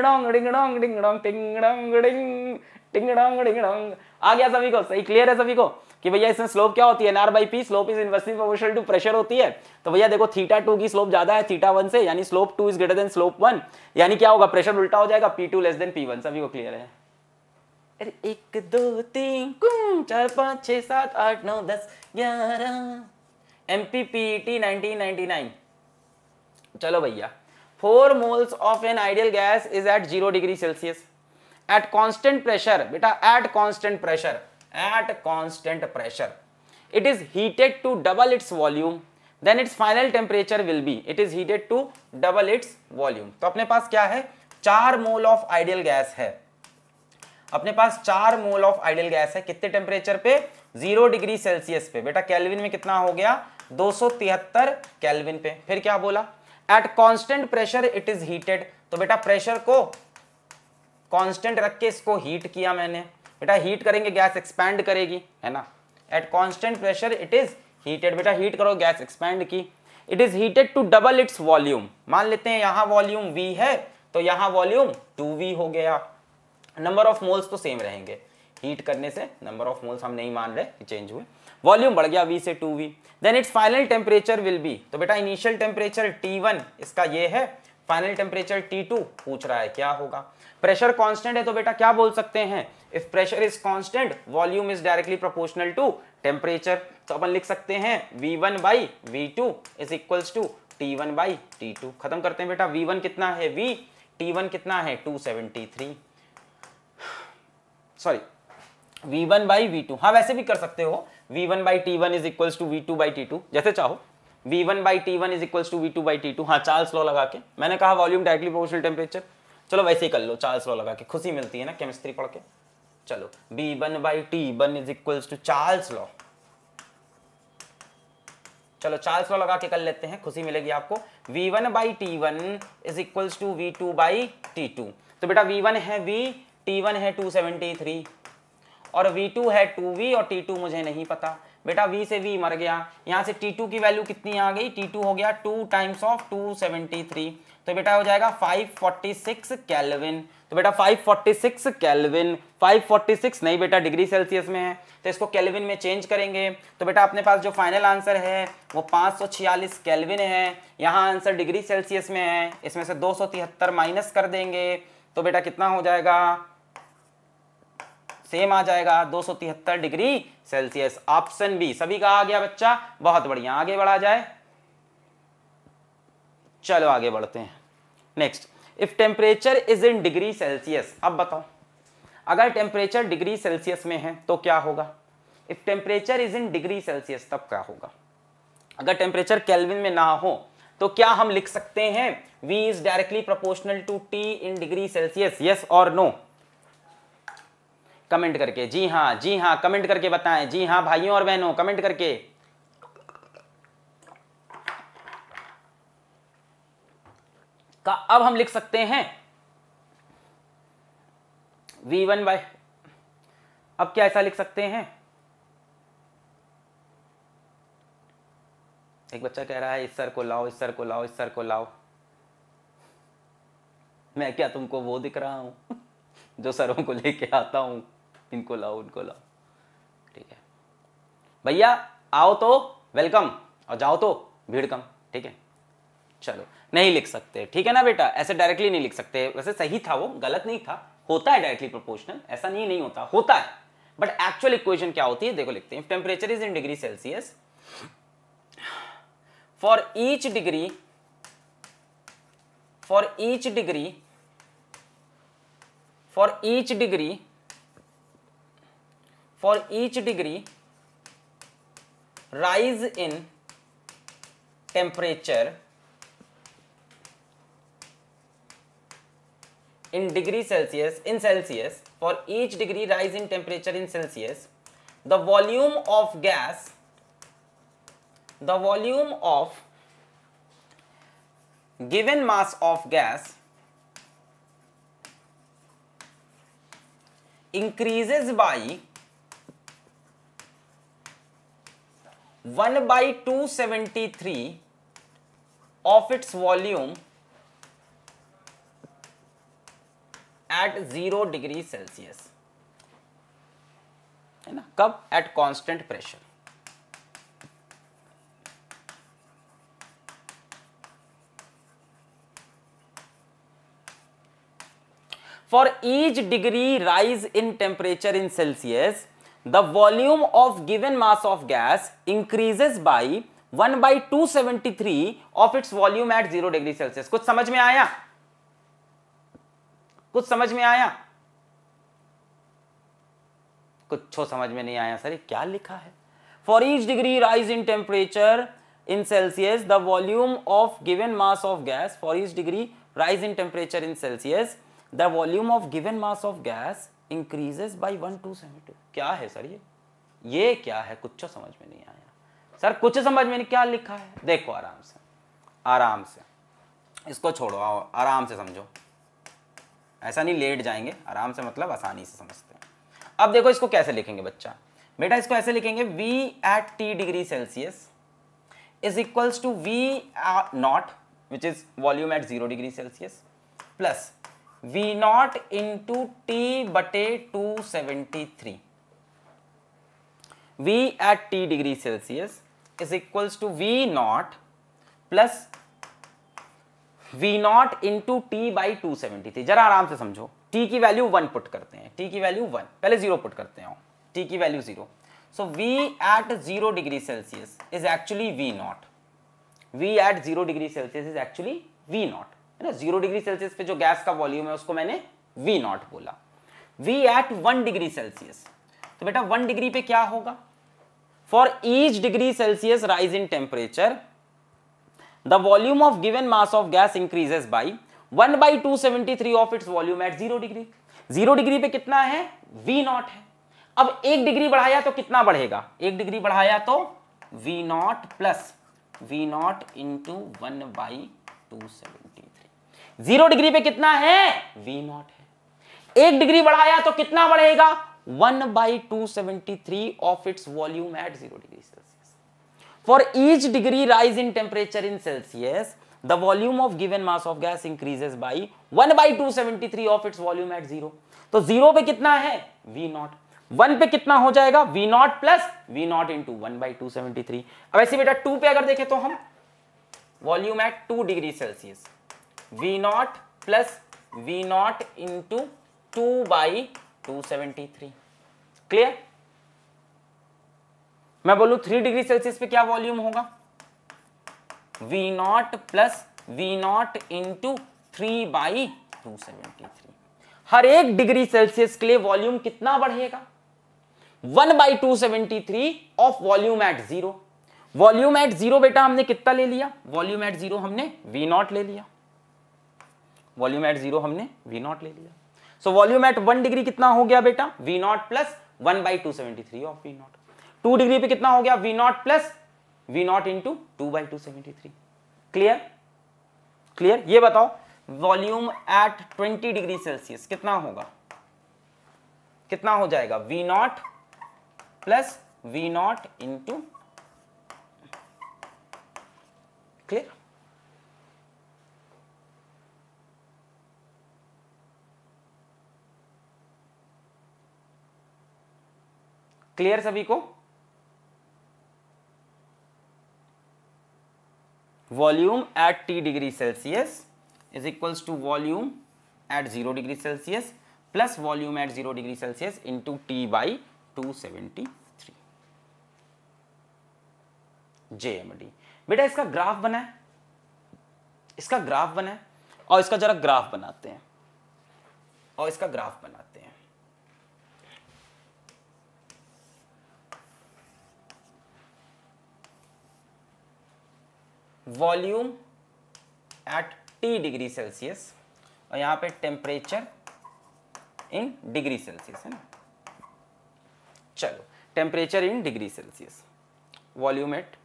टिंग आ गया सभी को सही क्लियर है सभी को कि भैया इसमें स्लोप क्या होती है n R by P slope is inversely proportional to pressure होती है तो भैया देखो थीटा टू की स्लोप ज्यादा है थीटा वन से यानी slope two is greater than slope one यानी क्या होगा प्रेशर उल्टा हो जाएगा P two less than P one सभी को क्लियर है अरे एक दो तीन कुम चार पाँच छः सात आठ नौ दस ग्यारह M P P T nineteen चलो भैया four moles of an ideal gas is at zero degree Celsius at constant pressure बेटा at constant pressure at constant pressure it is heated to double its volume then its final temperature will be it is heated to double its volume तो अपने पास क्या है चार मोल of ideal gas है अपने पास चार मोल of ideal gas है कितने टेम्परेचर पे जीरो डिग्री सेल्सियस पे बेटा कैलविन में कितना हो गया दो सौ पे फिर क्या बोला at constant pressure it is heated तो बेटा प्रेशर को कॉन्स्टेंट रख के इसको हीट किया मैंने बेटा हीट करेंगे गैस एक्सपैंड करेगी है ना at constant pressure it is heated बेटा हीट करो गैस एक्सपैंड की it is heated to double its volume मान लेते हैं यहां वॉल्यूम वी है तो यहां वॉल्यूम टू वी हो गया नंबर ऑफ मोल्स तो सेम रहेंगे हीट करने से नंबर ऑफ मोल्स हम नहीं मान रहे कि चेंज हुए वॉल्यूम बढ़ गया वी से two V then its final temperature will be तो बेटा इनिशियल टेम्परेचर टी वन इसका ये है फाइनल टेम्परेचर टी टू पूछ रहा है क्या होगा प्रेशर कांस्टेंट है तो बेटा क्या बोल सकते हैं if pressure is constant volume is directly proportional to temperature तो अपन लिख सकते हैं V one by V two is equal to T one by T two खत्म करते हैं बेटा वी वन कितना है वी टी वन कितना है two seventy three sorry v1 one by V हाँ वैसे भी कर सकते हो v1 one by T one is equal to V two by जैसे चाहो v1 one by T one is equal to V two by T two हाँ Charles law लगा के मैंने कहा वॉल्यूम डायरेक्टली प्रोपोर्शनल टेम्परेचर चलो वैसे ही कर लो चार्ल्स लॉ लगा के खुशी मिलती है ना केमिस्ट्री पढ़ के चलो v1 one by T one is equal to Charles law चलो चार्ल्स लॉ लगा के कर लेते हैं खुशी मिलेगी आपको v1 one by T one is equal to V two by T two तो बेटा v1 है v टी वन है टू सेवेंटी थ्री और वी टू है टू वी और टी टू मुझे नहीं पता बेटा वी से वी मर गया यहाँ से टी टू की वैल्यू कितनी आ गई टी टू हो गया two times of two seventy three तो बेटा हो जाएगा फाइव फोर्टी सिक्स कैलविन तो बेटा five forty six kelvin five forty six नहीं बेटा डिग्री सेल्सियस में है तो इसको कैलविन में चेंज करेंगे तो बेटा अपने पास जो फाइनल आंसर है वो पाँच सौ छियालीस कैलविन है यहाँ आंसर डिग्री सेल्सियस में है इसमें से दो सौ तिहत्तर माइनस कर देंगे तो बेटा कितना हो जाएगा सेम आ जाएगा दो डिग्री सेल्सियस ऑप्शन बी सभी का आ गया बच्चा बहुत बढ़िया आगे बढ़ा जाए चलो आगे बढ़ते हैं next if temperature is in degree Celsius अब बताओ अगर टेम्परेचर डिग्री सेल्सियस में है तो क्या होगा if temperature is in degree Celsius तब क्या होगा अगर टेम्परेचर कैलविन में ना हो तो क्या हम लिख सकते हैं V is directly proportional to T in degree Celsius yes और नो कमेंट करके जी हाँ जी हाँ कमेंट करके बताएं जी हाँ भाइयों और बहनों कमेंट करके का अब हम लिख सकते हैं v1 वन अब क्या ऐसा लिख सकते हैं एक बच्चा कह रहा है इस सर को लाओ इस सर को लाओ इस सर को लाओ मैं क्या तुमको वो दिख रहा हूं जो सरों को लेके आता हूं इनको लाओ उनको लाओ ठीक है भैया आओ तो वेलकम और जाओ तो भीड़ कम ठीक है चलो नहीं लिख सकते ठीक है ना बेटा ऐसे डायरेक्टली नहीं लिख सकते वैसे सही था वो गलत नहीं था होता है डायरेक्टली प्रोपोर्शनल ऐसा नहीं नहीं होता होता है बट एक्चुअल इक्वेशन क्या होती है देखो लिखते हैं temperature is in degree Celsius for each degree for each degree for each degree for each degree rise in temperature in degree Celsius in Celsius for each degree rise in temperature in Celsius the volume of gas the volume of given mass of gas increases by 1 by 273 of its volume at 0 degree Celsius. है ना कब at constant pressure for each degree rise in temperature in Celsius, the volume of given mass of gas increases by one by two seventy three of its volume at zero degree Celsius कुछ समझ में आया कुछ समझ में आया कुछ छो समझ में नहीं आया सर क्या लिखा है for each degree rise in temperature in Celsius the volume of given mass of gas for each degree rise in temperature in Celsius the volume of given mass of gas increases by one two seven two क्या है sir ये ये क्या है कुछ तो समझ में नहीं आया सर कुछ समझ में नहीं क्या लिखा है देखो आराम से आराम से इसको छोड़ो आओ आराम से समझो ऐसा नहीं लेट जाएंगे आराम से मतलब आसानी से समझते हैं अब देखो इसको कैसे लिखेंगे बच्चा बेटा इसको ऐसे लिखेंगे V at T degree Celsius is equals to V not which is volume at zero degree Celsius plus V not into T बटे two seventy three V at T degree Celsius is equals to V not plus V not into T by two seventy three जरा आराम से समझो T की value one put करते हैं T की value one पहले जीरो पुट करते हैं टी की value zero so V at zero degree Celsius is actually V not V at zero degree Celsius is actually V not है ना जीरो डिग्री सेल्सियस पे जो गैस का वॉल्यूम है उसको मैंने वी नॉट बोला V at one degree Celsius तो बेटा वन डिग्री पे क्या होगा for each degree Celsius rise in temperature the volume of given mass of gas increases by one by two seventy three of its volume at zero degree zero degree पे कितना है V not है अब एक degree बढ़ाया तो कितना बढ़ेगा एक डिग्री बढ़ाया तो V not plus V not into one by two seventy zero degree पे कितना है वी नॉट है एक डिग्री बढ़ाया तो कितना बढ़ेगा one by two seventy three of its volume at zero degree Celsius for each degree rise in temperature in Celsius the volume of given mass of gas increases by one by two seventy three of its volume at zero तो zero पे कितना है V not one पे कितना हो जाएगा V not plus V not in into one by two seventy three अब ऐसे बेटा टू पे अगर देखें तो हम volume at two degree Celsius V not plus V not in two by two seventy three clear मैं बोलू थ्री डिग्री सेल्सियस पे क्या वॉल्यूम होगा V not plus V not into three by two seventy three हर एक degree Celsius के लिए volume कितना बढ़ेगा one by two seventy three of volume at zero volume at zero बेटा हमने कितना ले लिया वॉल्यूम एट जीरो हमने वी नॉट ले लिया वॉल्यूम एट जीरो हमने वी नॉट ले लिया so volume at one degree कितना हो गया बेटा V not plus one by two seventy three of V not two degree पे कितना हो गया we not plus V not into two by two seventy three clear clear ये बताओ volume at twenty degree Celsius कितना होगा कितना हो जाएगा V not plus V not into clear clear सभी को volume at T degree Celsius is equals to volume at zero degree Celsius plus volume at zero degree Celsius into T by two seventy three जेएमडी बेटा इसका graph बना है इसका graph बना है और इसका जरा ग्राफ बनाते हैं और इसका ग्राफ बनाते हैं volume at T degree Celsius और यहां पे टेम्परेचर इन डिग्री सेल्सियस है ना चलो temperature in degree Celsius volume at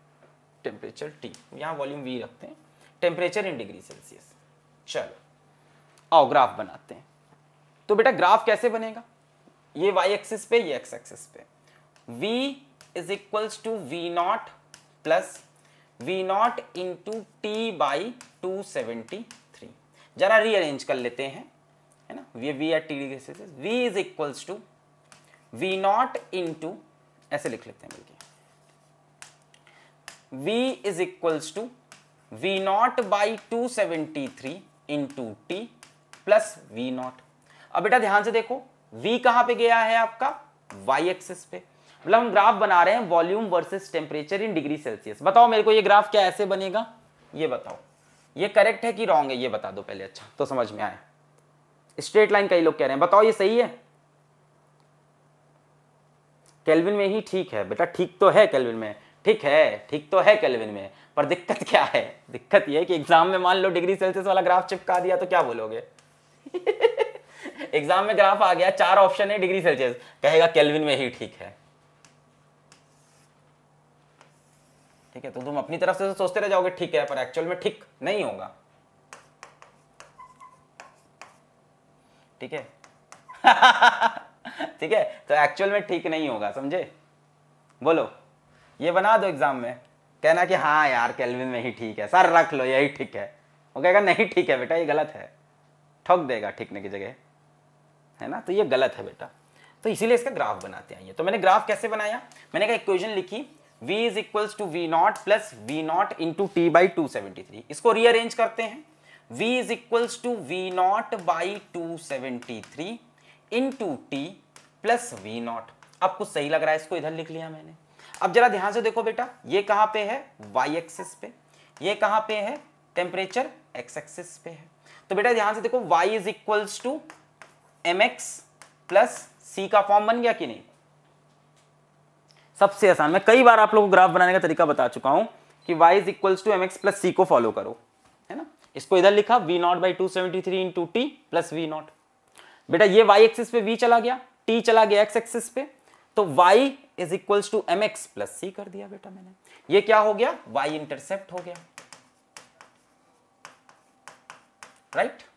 temperature T यहां वॉल्यूम वी रखते हैं टेम्परेचर इन डिग्री सेल्सियस चलो आओ ग्राफ बनाते हैं तो बेटा ग्राफ कैसे बनेगा ये y एक्सिस पे ये x एक्सिस पे v is equals to V not plus V not in into T by two seventy three जरा रीअरेंज कर लेते हैं है ना V V R T D V is equals to V not in into ऐसे लिख लेते हैं बल्कि V is equals to V not by two seventy three into T plus V not अब बेटा ध्यान से देखो v कहां पे गया है आपका y एक्सिस पे मतलब हम ग्राफ बना रहे हैं volume versus temperature in degree Celsius बताओ मेरे को ये ग्राफ क्या ऐसे बनेगा ये बताओ ये करेक्ट है कि रॉन्ग है ये बता दो पहले अच्छा तो समझ में आए स्ट्रेट लाइन कई लोग कह रहे हैं बताओ ये सही है केल्विन में ही ठीक है बेटा ठीक तो है केल्विन में ठीक है ठीक तो है केल्विन में पर दिक्कत क्या है दिक्कत यह है कि एग्जाम में मान लो डिग्री सेल्सियस वाला ग्राफ चिपका दिया तो क्या बोलोगे एग्जाम में ग्राफ आ गया चार ऑप्शन है डिग्री सेल्सियस कहेगा केल्विन में ही ठीक है ठीक है तो तुम अपनी तरफ से तो सोचते रह जाओगे ठीक है पर एक्चुअल में ठीक नहीं होगा ठीक है ठीक है तो एक्चुअल में ठीक नहीं होगा समझे बोलो ये बना दो एग्जाम में कहना कि हाँ यार केल्विन में ही ठीक है सर रख लो यही ठीक है वो कहेगा नहीं ठीक है बेटा ये गलत है ठोक देगा ठीकने की जगह है ना तो ये गलत है बेटा तो इसीलिए इसका ग्राफ बनाते हैं ये तो मैंने ग्राफ कैसे बनाया मैंने कहा इक्वेशन लिखी v is equals to V not plus V not into T by two seventy three इसको रीअरेंज करते हैं v is equals to V not by two seventy three into T plus V not अब कुछ सही लग रहा है इसको इधर लिख लिया मैंने अब जरा ध्यान से देखो बेटा ये कहां पे है y एक्सिस पे ये कहां पे है टेम्परेचर x एक्सिस पे है तो बेटा ध्यान से देखो y is equals to M X plus C का फॉर्म बन गया कि नहीं सबसे आसान मैं कई बार आप लोगों को ग्राफ बनाने का तरीका बता चुका हूं कि y is equals to M X plus C को फॉलो करो है ना इसको इधर लिखा v not by two seventy three into T plus V not बेटा ये y एक्सिस पे v चला गया t चला गया x एक्सिस पे तो y is equals to M X plus C कर दिया बेटा मैंने ये क्या हो गया y इंटरसेप्ट हो गया राइट right?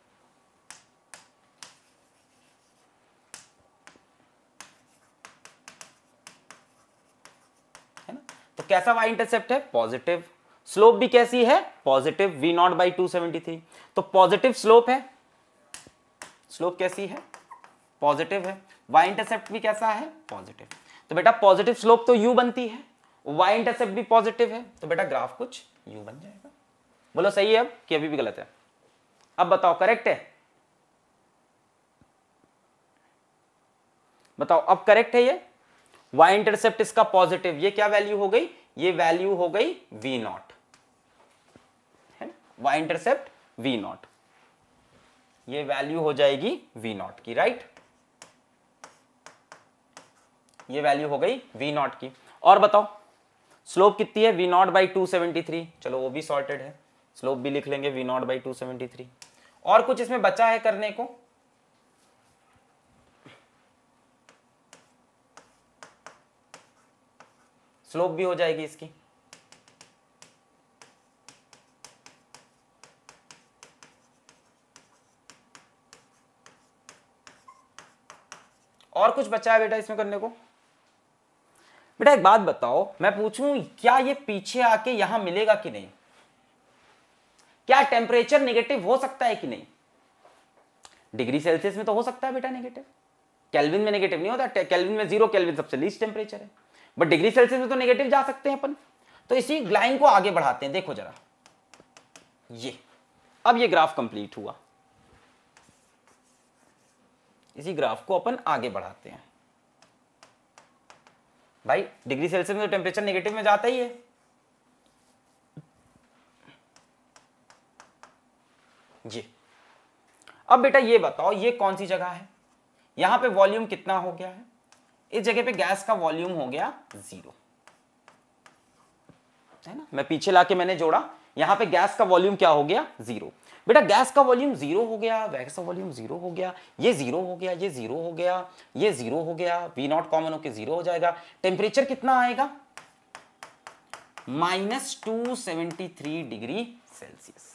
तो कैसा वाई इंटरसेप्ट है पॉजिटिव स्लोप भी कैसी है positive V not by two seventy three तो पॉजिटिव स्लोप है स्लोप कैसी है पॉजिटिव है वाई इंटरसेप्ट भी कैसा है पॉजिटिव तो बेटा पॉजिटिव स्लोप तो यू बनती है वाई इंटरसेप्ट भी पॉजिटिव है तो बेटा ग्राफ कुछ यू बन जाएगा बोलो सही है अब कि अभी भी गलत है अब बताओ करेक्ट है बताओ अब करेक्ट है ये वाई इंटरसेप्ट इसका पॉजिटिव ये क्या वैल्यू हो गई ये वैल्यू हो गई वी नॉट है वाई इंटरसेप्ट वी नॉट ये वैल्यू हो जाएगी वी नॉट की राइट ये वैल्यू हो गई वी नॉट की और बताओ स्लोप कितनी है V not by two seventy three चलो वो भी सॉर्टेड है स्लोप भी लिख लेंगे V not by two seventy three और कुछ इसमें बचा है करने को स्लोप भी हो जाएगी इसकी और कुछ बचा है बेटा इसमें करने को बेटा एक बात बताओ मैं पूछूं क्या ये पीछे आके यहां मिलेगा कि नहीं क्या टेम्परेचर नेगेटिव हो सकता है कि नहीं डिग्री सेल्सियस में तो हो सकता है बेटा नेगेटिव कैलविन में नेगेटिव नहीं होता कैलविन में जीरो कैलविन सबसे लीस्ट टेम्परेचर है बट डिग्री सेल्सियस में तो नेगेटिव जा सकते हैं अपन तो इसी लाइन को आगे बढ़ाते हैं देखो जरा ये अब ये ग्राफ कंप्लीट हुआ इसी ग्राफ को अपन आगे बढ़ाते हैं भाई डिग्री सेल्सियस में तो टेम्परेचर नेगेटिव में जाता ही है जी अब बेटा ये बताओ ये कौन सी जगह है यहां पे वॉल्यूम कितना हो गया है इस जगह पे गैस का वॉल्यूम हो गया जीरो है ना मैं पीछे लाके मैंने जोड़ा यहां पे गैस का वॉल्यूम क्या हो गया जीरो बेटा गैस का वॉल्यूम जीरो हो गया वैक्स का वॉल्यूम जीरो हो गया ये जीरो हो गया ये जीरो हो गया ये जीरो हो गया वी नॉट कॉमन होके जीरो हो जाएगा टेम्परेचर कितना आएगा minus two seventy three degree Celsius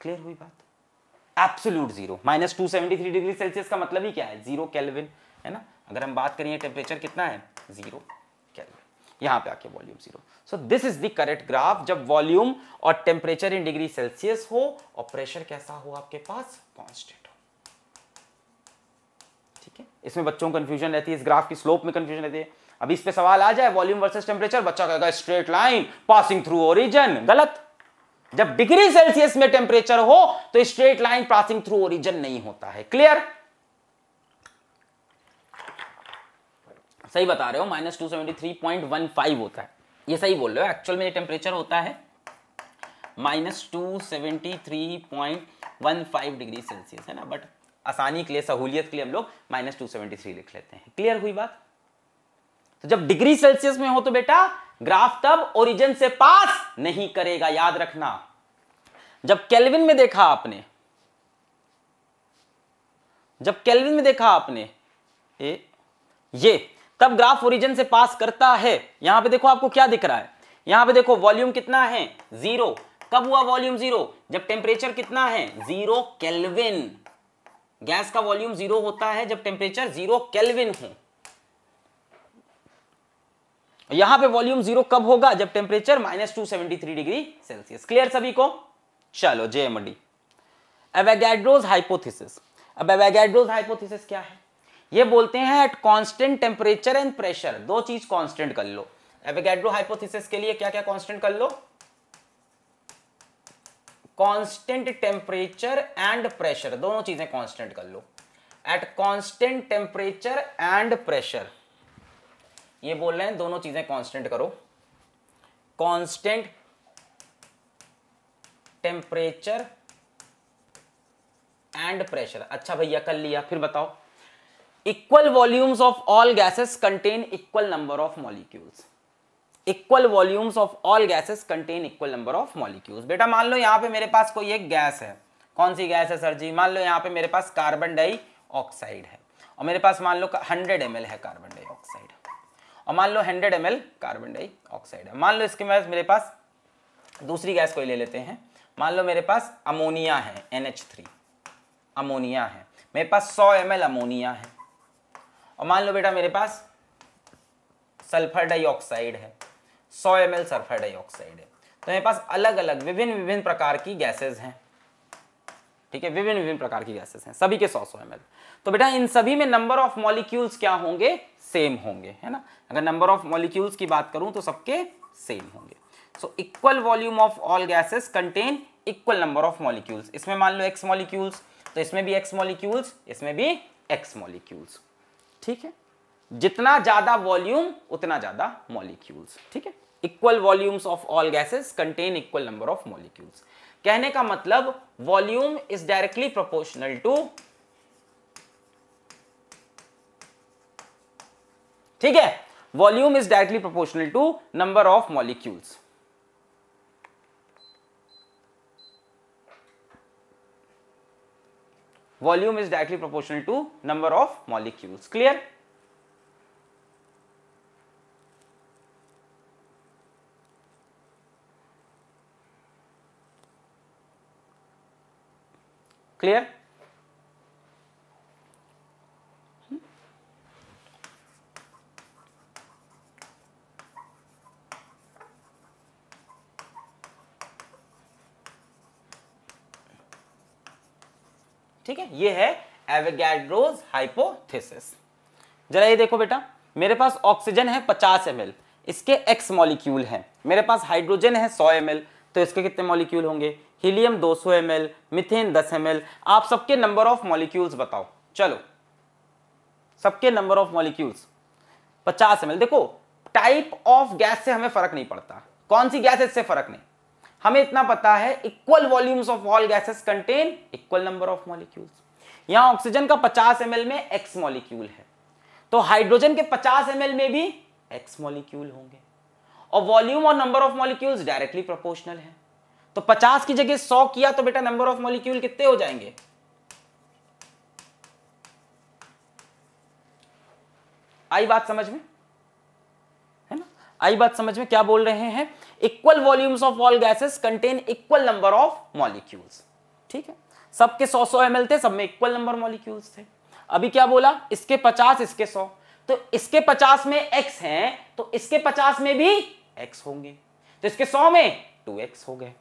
clear हुई बात absolute zero minus two seventy three degree Celsius का मतलब ही क्या है जीरो कैलविन है ना अगर हम बात करें टेम्परेचर कितना है जीरो यहाँ पे आके volume zero so this is the correct graph जब वॉल्यूम और टेम्परेचर इन डिग्री सेल्सियस हो और प्रेशर कैसा हो आपके पास कॉन्स्टेंट हो ठीक है इसमें बच्चों को कंफ्यूजन रहती है इस ग्राफ की स्लोप में कंफ्यूजन रहती है अब इस पे सवाल आ जाए वॉल्यूम वर्सेस टेम्परेचर बच्चा कहेगा straight line passing through origin गलत जब डिग्री सेल्सियस में टेम्परेचर हो तो straight line passing through origin नहीं होता है क्लियर सही बता रहे हो minus two seventy three point one five होता है ये सही बोल रहे हो एक्चुअल में ये टेम्परेचर होता है minus two seventy three point one five degree Celsius है ना बट आसानी के लिए सहूलियत के लिए हम लोग माइनस टू सेवेंटी थ्री लिख लेते हैं क्लियर हुई बात तो जब डिग्री सेल्सियस में हो तो बेटा ग्राफ तब ओरिजिन से पास नहीं करेगा याद रखना जब केल्विन में देखा आपने जब केल्विन में देखा आपने ए, ये तब ग्राफ ओरिजिन से पास करता है यहां पे देखो आपको क्या दिख रहा है यहां पे देखो वॉल्यूम कितना है जीरो कब हुआ वॉल्यूम जीरो जब टेम्परेचर कितना है जीरो केल्विन गैस का वॉल्यूम जीरो होता है जब टेम्परेचर जीरो केल्विन हो यहां पे वॉल्यूम जीरो कब होगा जब temperature minus two seventy three degree Celsius clear सभी को चलो जे जेएमडी एवेगैड्रोज हाइपोथिस अब एवेगैड्रोज हाइपोथिस क्या है ये बोलते हैं at constant temperature and pressure दो चीज कांस्टेंट कर लो एवेगैड्रो हाइपोथेसिस के लिए क्या क्या कांस्टेंट कर लो कांस्टेंट टेम्परेचर एंड प्रेशर दोनों चीजें कांस्टेंट कर लो at constant temperature and pressure ये बोल रहे हैं दोनों चीजें कांस्टेंट करो कांस्टेंट टेम्परेचर एंड प्रेशर अच्छा भैया कर लिया फिर बताओ equal volumes of all gases contain equal number of molecules इक्वल volumes of all gases contain equal number of मॉलिक्यूल्स बेटा मान लो यहां पे मेरे पास कोई एक गैस है कौन सी गैस है सर जी मान लो यहाँ पे मेरे पास कार्बन डाइऑक्साइड है और मेरे पास मान लो हंड्रेड एम है कार्बन डाइऑक्साइड और मान लो हंड्रेड एम कार्बन डाइऑक्साइड है मान लो इसके बाद मेरे पास दूसरी गैस कोई ले लेते हैं मान लो मेरे पास अमोनिया है एन एच थ्री अमोनिया है मेरे पास सौ एम एल अमोनिया है और मान लो बेटा मेरे पास सल्फर डाइऑक्साइड है 100 एम सल्फर डाइऑक्साइड है तो मेरे पास अलग अलग विभिन्न विभिन्न प्रकार की गैसेज हैं ठीक है विभिन्न विभिन्न प्रकार की गैसेज हैं सभी के 100 सौ एम तो बेटा इन सभी में नंबर ऑफ मॉलिक्यूल्स क्या होंगे सेम होंगे है ना अगर नंबर ऑफ मॉलिक्यूल्स की बात करूं तो सबके सेम होंगे so equal volume of all gases contain equal number of molecules इसमें मान लो एक्स मॉलिक्यूल्स तो इसमें भी एक्स मॉलिक्यूल्स इसमें भी एक्स मॉलिक्यूल्स ठीक है जितना ज्यादा वॉल्यूम उतना ज्यादा मॉलिक्यूल्स ठीक है equal volumes of all gases contain equal number of molecules कहने का मतलब volume is directly proportional to ठीक है volume is directly proportional to number of molecules volume is directly proportional to number of molecules. Clear? Clear? ठीक है ये है एवेगैड्रोज hypothesis जरा ये देखो बेटा मेरे पास ऑक्सीजन है 50 एम इसके एक्स मॉलिक्यूल हैं मेरे पास हाइड्रोजन है 100 एम तो इसके कितने मॉलिक्यूल होंगे हीलियम 200 सौ मिथेन 10 एम आप सबके नंबर ऑफ मॉलिक्यूल्स बताओ चलो सबके नंबर ऑफ मॉलिक्यूल्स 50 एम देखो टाइप ऑफ गैस से हमें फर्क नहीं पड़ता कौन सी गैस इससे फर्क नहीं हमें इतना पता है equal volumes of all gases contain equal number of molecules यहां ऑक्सीजन का 50 एम में एक्स मॉलिक्यूल है तो हाइड्रोजन के 50 एम में भी एक्स मॉलिक्यूल होंगे और वॉल्यूम और number of molecules directly proportional है तो 50 की जगह 100 किया तो बेटा नंबर ऑफ मॉलिक्यूल कितने हो जाएंगे आई बात समझ में है ना आई बात समझ में क्या बोल रहे हैं equal volumes of all gases contain equal number of molecules ठीक है सबके 100 100 एम थे सब में इक्वल नंबर मॉलिक्यूल्स थे अभी क्या बोला इसके 50 इसके 100 तो इसके 50 में एक्स है तो इसके 50 में भी एक्स होंगे तो इसके 100 में 2x हो गए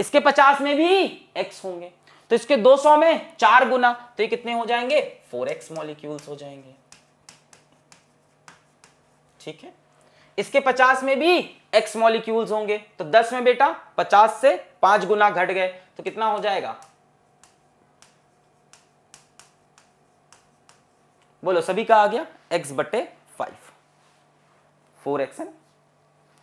इसके 50 में भी x होंगे तो इसके 200 तो में चार गुना तो ये कितने हो जाएंगे 4x मॉलिक्यूल्स हो जाएंगे ठीक है इसके 50 में भी एक्स मॉलिक्यूल्स होंगे तो दस में बेटा पचास से पांच गुना घट गए तो कितना हो जाएगा बोलो सभी का आ गया एक्स बटे फाइव फोर एक्स है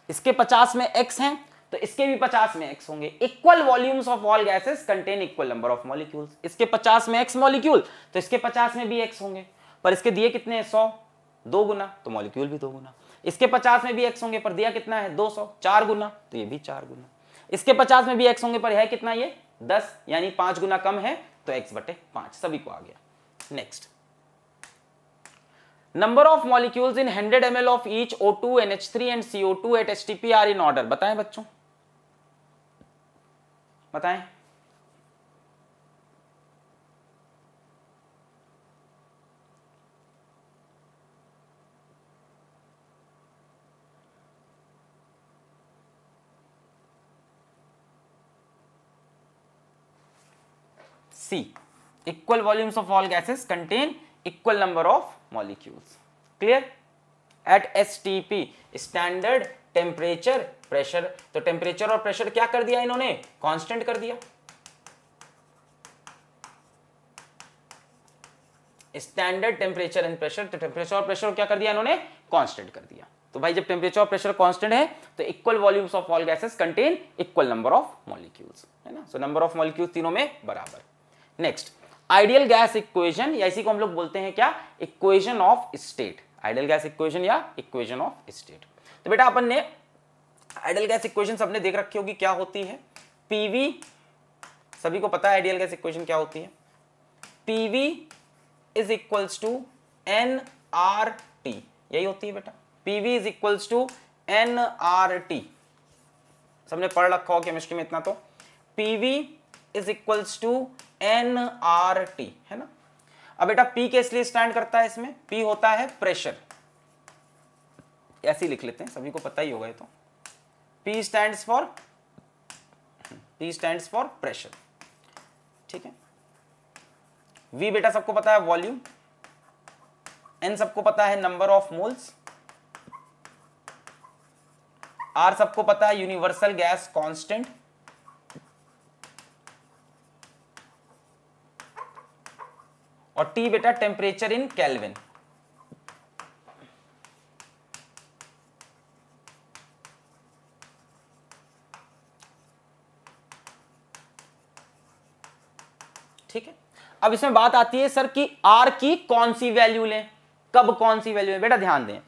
इसके पचास में एक्स हैं तो इसके भी पचास में एक्स होंगे equal volumes of all gases contain equal number of molecules इसके पचास में एक्स मॉलिक्यूल तो इसके पचास में भी एक्स होंगे पर इसके दिए कितने सौ दो गुना तो मॉलिक्यूल भी दो गुना इसके पचास में भी एक्स होंगे पर दिया कितना है दो सौ चार गुना तो ये भी चार गुना इसके पचास में भी एक्स होंगे पर है कितना ये दस यानी पांच गुना कम है तो एक्स बटे पांच सभी को आ गया next number of molecules in 100 ml of each O2, NH3 and CO2 at H T R in order बताएं बच्चों बताएं see equal volumes of all gases contain equal number of molecules clear at stp standard temperature pressure तो temperature और pressure क्या कर दिया इन्होंने constant कर दिया स्टैंडर्ड टेम्परेचर एंड प्रेशर तो टेम्परेचर और प्रेशर क्या कर दिया इन्होंने कांस्टेंट कर दिया तो भाई जब टेम्परेचर और प्रेशर कांस्टेंट है तो equal volumes of all gases contain equal number of molecules है ना सो नंबर ऑफ मॉलिक्यूल्स तीनों में बराबर नेक्स्ट आइडियल गैस इक्वेशन या इसी को हम लोग बोलते हैं क्या equation of state ideal gas equation या इक्वेशन ऑफ स्टेट तो बेटा अपन ने आइडियल गैस इक्वेशन सबने देख रखी होगी क्या होती है पीवी सभी को पता है आइडियल गैस इक्वेशन क्या होती है PV is equals to N R T यही होती है बेटा PV is equals to N R T सबने पढ़ रखा हो केमिस्ट्री में इतना तो PV is equals to N R T है ना अब बेटा पी के इसलिए स्टैंड करता है इसमें पी होता है प्रेशर ऐसे लिख लेते हैं सभी को पता ही होगा ये तो P stand for P stand for pressure ठीक है वी बेटा सबको पता है वॉल्यूम एन सबको पता है नंबर ऑफ मोल्स आर सबको पता है यूनिवर्सल गैस कांस्टेंट और टी बेटा टेम्परेचर इन कैलविन ठीक है अब इसमें बात आती है सर कि आर की कौन सी वैल्यू लें कब कौन सी वैल्यू लें बेटा ध्यान दें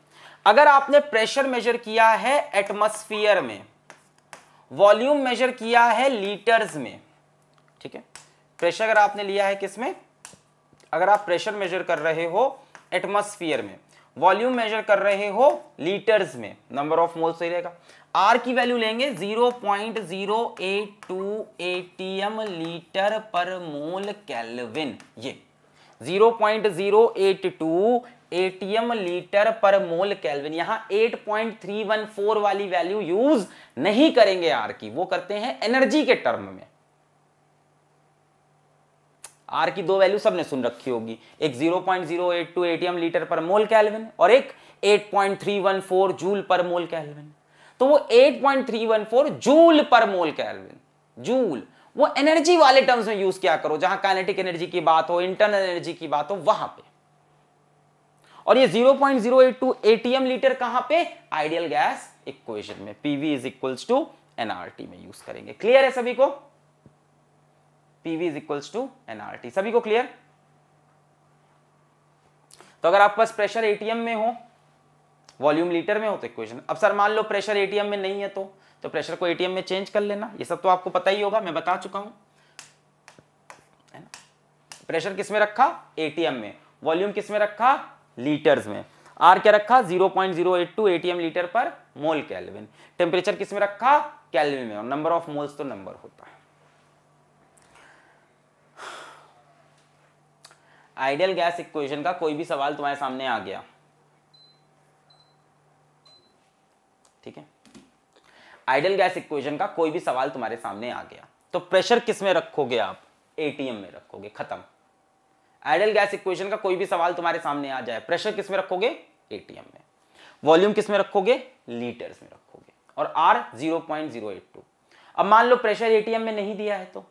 अगर आपने प्रेशर मेजर किया है एटमोस्फियर में वॉल्यूम मेजर किया है लीटर्स में ठीक है प्रेशर अगर आपने लिया है किसमें अगर आप प्रेशर मेजर कर रहे हो एटमोस्फियर में वॉल्यूम मेजर कर रहे हो लीटर्स में नंबर ऑफ मोल सही रहेगा आर की वैल्यू लेंगे 0.082 एटीएम लीटर पर मोल कैलविन ये 0.082 एटीएम लीटर पर मोल कैलविन यहां 8.314 वाली वैल्यू यूज नहीं करेंगे आर की वो करते हैं एनर्जी के टर्म में आर की दो वैल्यू सबने सुन रखी होगी एक 0.082 एटीएम लीटर पर मोल कैलविन और एक 8.314 जूल पर मोल कैलविन तो वो 8.314 joule per mole kelvin joule वो एनर्जी वाले टर्म्स में यूज किया करो जहां काइनेटिक एनर्जी की बात हो इंटरनल एनर्जी की बात हो वहां पे और ये 0.082 एटीएम लीटर कहां पे आइडियल गैस इक्वेशन में PV is equals to NRT में यूज करेंगे क्लियर है सभी को PV is equals to NRT सभी को क्लियर तो अगर आपके पास प्रेशर एटीएम में हो वॉल्यूम लीटर में हो तो इक्वेशन अब सर मान लो प्रेशर एटीएम में नहीं है तो तो प्रेशर को एटीएम में चेंज कर लेना ये सब तो आपको पता ही होगा मैं बता चुका हूं है ना प्रेशर किस में रखा एटीएम में वॉल्यूम किस में रखा लीटर्स में आर क्या रखा 0.082 एटीएम लीटर पर मोल कैलविन टेम्परेचर किस में रखा कैलविन में और नंबर ऑफ मोल्स तो नंबर होता है आइडियल गैस इक्वेशन का कोई भी सवाल तुम्हारे सामने आ गया ठीक है आइडियल गैस इक्वेशन का कोई भी सवाल तुम्हारे सामने आ गया तो प्रेशर किस में रखोगे आप एटीएम में रखोगे खत्म आइडियल गैस इक्वेशन का कोई भी सवाल तुम्हारे सामने आ जाए प्रेशर किस में रखोगे एटीएम में वॉल्यूम किस में रखोगे लीटर्स में रखोगे और आर जीरो अब मान लो प्रेशर एटीएम में नहीं दिया है तो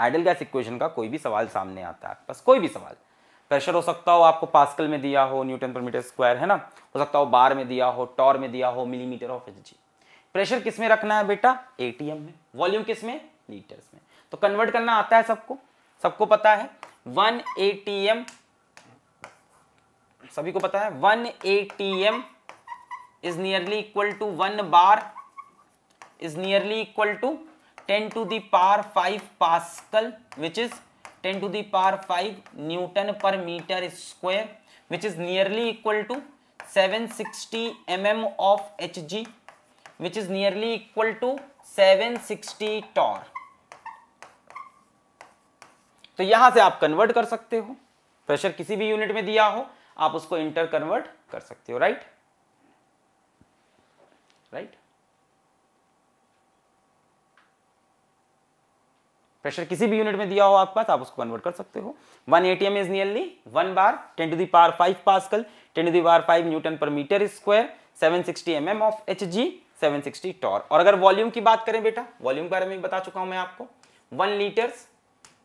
आइडल गैस इक्वेशन का कोई भी सवाल सामने आता है बस कोई भी सवाल प्रेशर हो सकता हो आपको पास्कल में दिया हो न्यूटन पर मीटर स्क्वायर है ना हो सकता हो बार में दिया हो टॉर में दिया हो मिलीमीटर ऑफ एनर्जी प्रेशर किस में रखना है बेटा एटीएम में वॉल्यूम किस में लीटर्स में तो कन्वर्ट करना आता है सबको सबको पता है वन ए सभी को पता है one A is nearly equal to one bar is nearly equal to 10 to the power 5 pascal which is 10 to the power 5 newton per metre square which is nearly equal to 760 mm of Hg which is nearly equal to 760 torr तो यहां से आप convert कर सकते हो pressure किसी भी unit में दिया हो आप उसको इंटर कन्वर्ट कर सकते हो राइट राइट प्रेशर किसी भी यूनिट में दिया हो आपके पास आप उसको कन्वर्ट कर सकते हो one ATM is nearly one bar ten to the power five pascal ten to the power five newton per metre square seven sixty M M of H G seven sixty torr और अगर volume की बात करें बेटा volume के बारे में बता चुका हूं मैं आपको one litre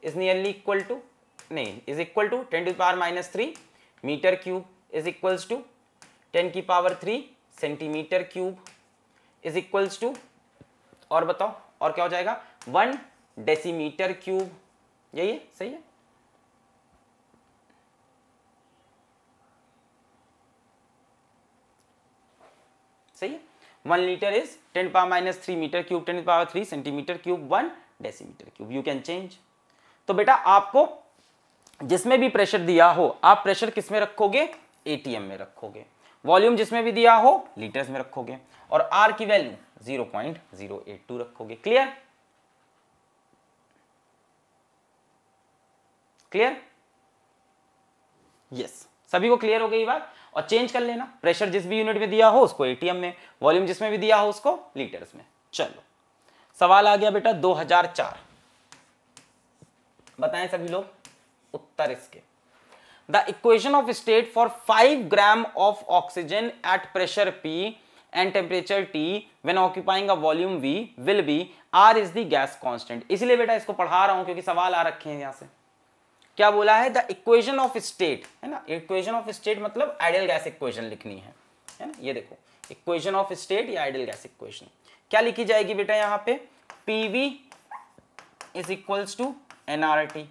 is nearly equal to नहीं is equal to ten to power minus three metre cube is equals to ten की power three centimetre cube is equals to और बताओ और क्या हो जाएगा वन डेसीमीटर क्यूब यही है सही है सही है one litre is ten power minus three metre cube ten power three centimetre cube one decimetre cube you can change तो बेटा आपको जिसमें भी प्रेशर दिया हो आप प्रेशर किसमें रखोगे एटीएम में रखोगे वॉल्यूम जिसमें भी दिया हो लीटर्स में रखोगे और आर की value zero zero point eight two रखोगे क्लियर क्लियर यस सभी को क्लियर हो गई बात और चेंज कर लेना प्रेशर जिस भी यूनिट में दिया हो उसको एटीएम में वॉल्यूम जिसमें भी दिया हो उसको लीटर्स में चलो सवाल आ गया बेटा 2004 बताएं सभी लोग उत्तर इसके the equation of state for 5 gram of oxygen at pressure P and temperature T when occupying volume V will be R is the gas constant इसलिए बेटा इसको पढ़ा रहा हूं क्योंकि सवाल आ रखे हैं यहां से क्या बोला है द इक्वेशन ऑफ स्टेट है ना इक्वेशन ऑफ स्टेट मतलब आइडियल गैस इक्वेशन लिखनी है है ना ये देखो इक्वेशन ऑफ स्टेट या आइडियल गैस इक्वेशन क्या लिखी जाएगी बेटा यहाँ पे P V is equals to N R T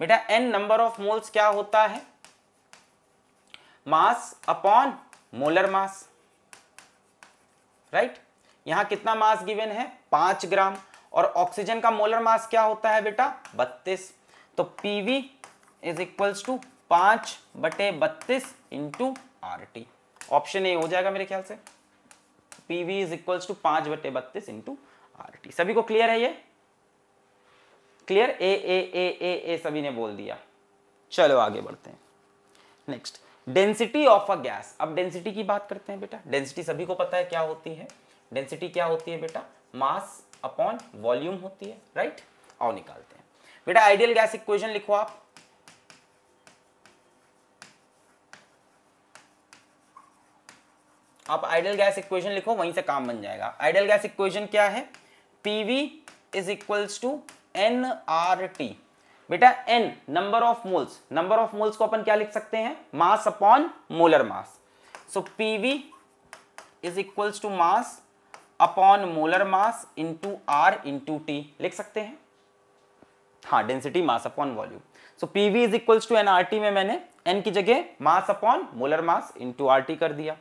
बेटा एन नंबर ऑफ मोल्स क्या होता है mass upon molar mass right यहां कितना मास गिवन है पांच ग्राम और ऑक्सीजन का मोलर मास क्या होता है बेटा बत्तीस तो पीवी इज इक्वल्स टू पांच बटे बत्तीस into R T option A हो जाएगा मेरे ख्याल से P V is equals to पांच बटे बत्तीस इंटू आर टी सभी को क्लियर है ये क्लियर ए ए ए ए ए सभी ने बोल दिया चलो आगे बढ़ते हैं next density of a gas अब डेंसिटी की बात करते हैं बेटा डेंसिटी सभी को पता है क्या होती है डेंसिटी क्या होती है बेटा मास अपॉन वॉल्यूम होती है राइट आओ निकालते हैं बेटा आइडियल गैस इक्वेशन लिखो आप आप आइडियल गैस इक्वेशन लिखो वहीं से काम बन जाएगा आइडियल गैस इक्वेशन क्या है P V is equals to N R T बेटा N number of moles number of moles को अपन क्या लिख सकते हैं mass upon molar mass so P V is equals to mass upon molar mass into R into T लिख सकते हैं हाँ density mass upon volume so P V is equals to N R T में मैंने N की जगह mass upon molar mass into R T कर दिया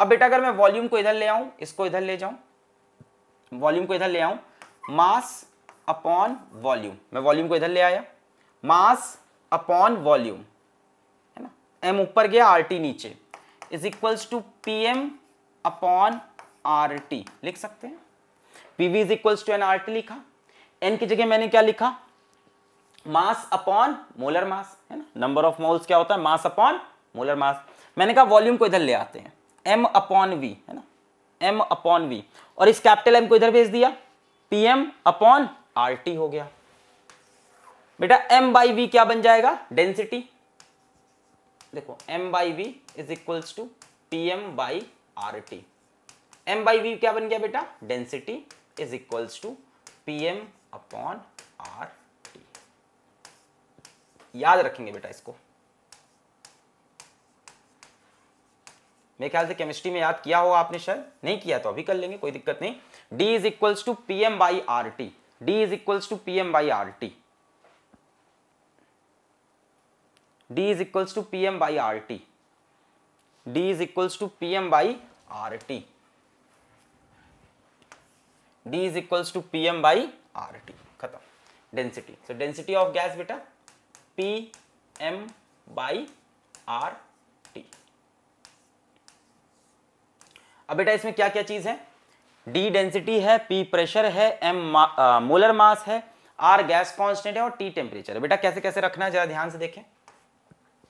अब बेटा अगर मैं वॉल्यूम को इधर ले आऊं इसको इधर ले जाऊं वॉल्यूम को इधर ले आऊं मास अपॉन वॉल्यूम मैं वॉल्यूम को इधर ले आया मास अपॉन वॉल्यूम है ना एम ऊपर गया आर टी नीचे is equals to P M upon R T लिख सकते हैं P V is equals to N R T लिखा एन की जगह मैंने क्या लिखा मास अपॉन मोलर मास है ना नंबर ऑफ मोल्स क्या होता है मास अपॉन मोलर मास मैंने कहा वॉल्यूम को इधर ले आते हैं एम अपॉन वी है ना एम अपॉन वी और इस कैपिटल एम को इधर भेज दिया पीएम अपॉन आर टी हो गया बेटा एम बाई वी क्या बन जाएगा डेंसिटी देखो M by V is equals to P M by R T M by V क्या बन गया बेटा density is equals to P M upon R T याद रखेंगे बेटा इसको મેં કાલ કેમેસ્ટ્રી મે યાદ કિયા હો આપને શય નહીં કિયા તો અભી કર લેંગે કોઈ દિક્કત નહીં d = pm / rt d = pm / rt d = pm / rt d = pm / rt d = pm / rt ખતમ density so density of gas બેટા p m / r t अब बेटा इसमें क्या क्या चीज़ है डी डेंसिटी है पी प्रेशर है एम मोलर मास है आर गैस कॉन्स्टेंट है और टी टेम्परेचर है बेटा कैसे कैसे रखना है जरा ध्यान से देखें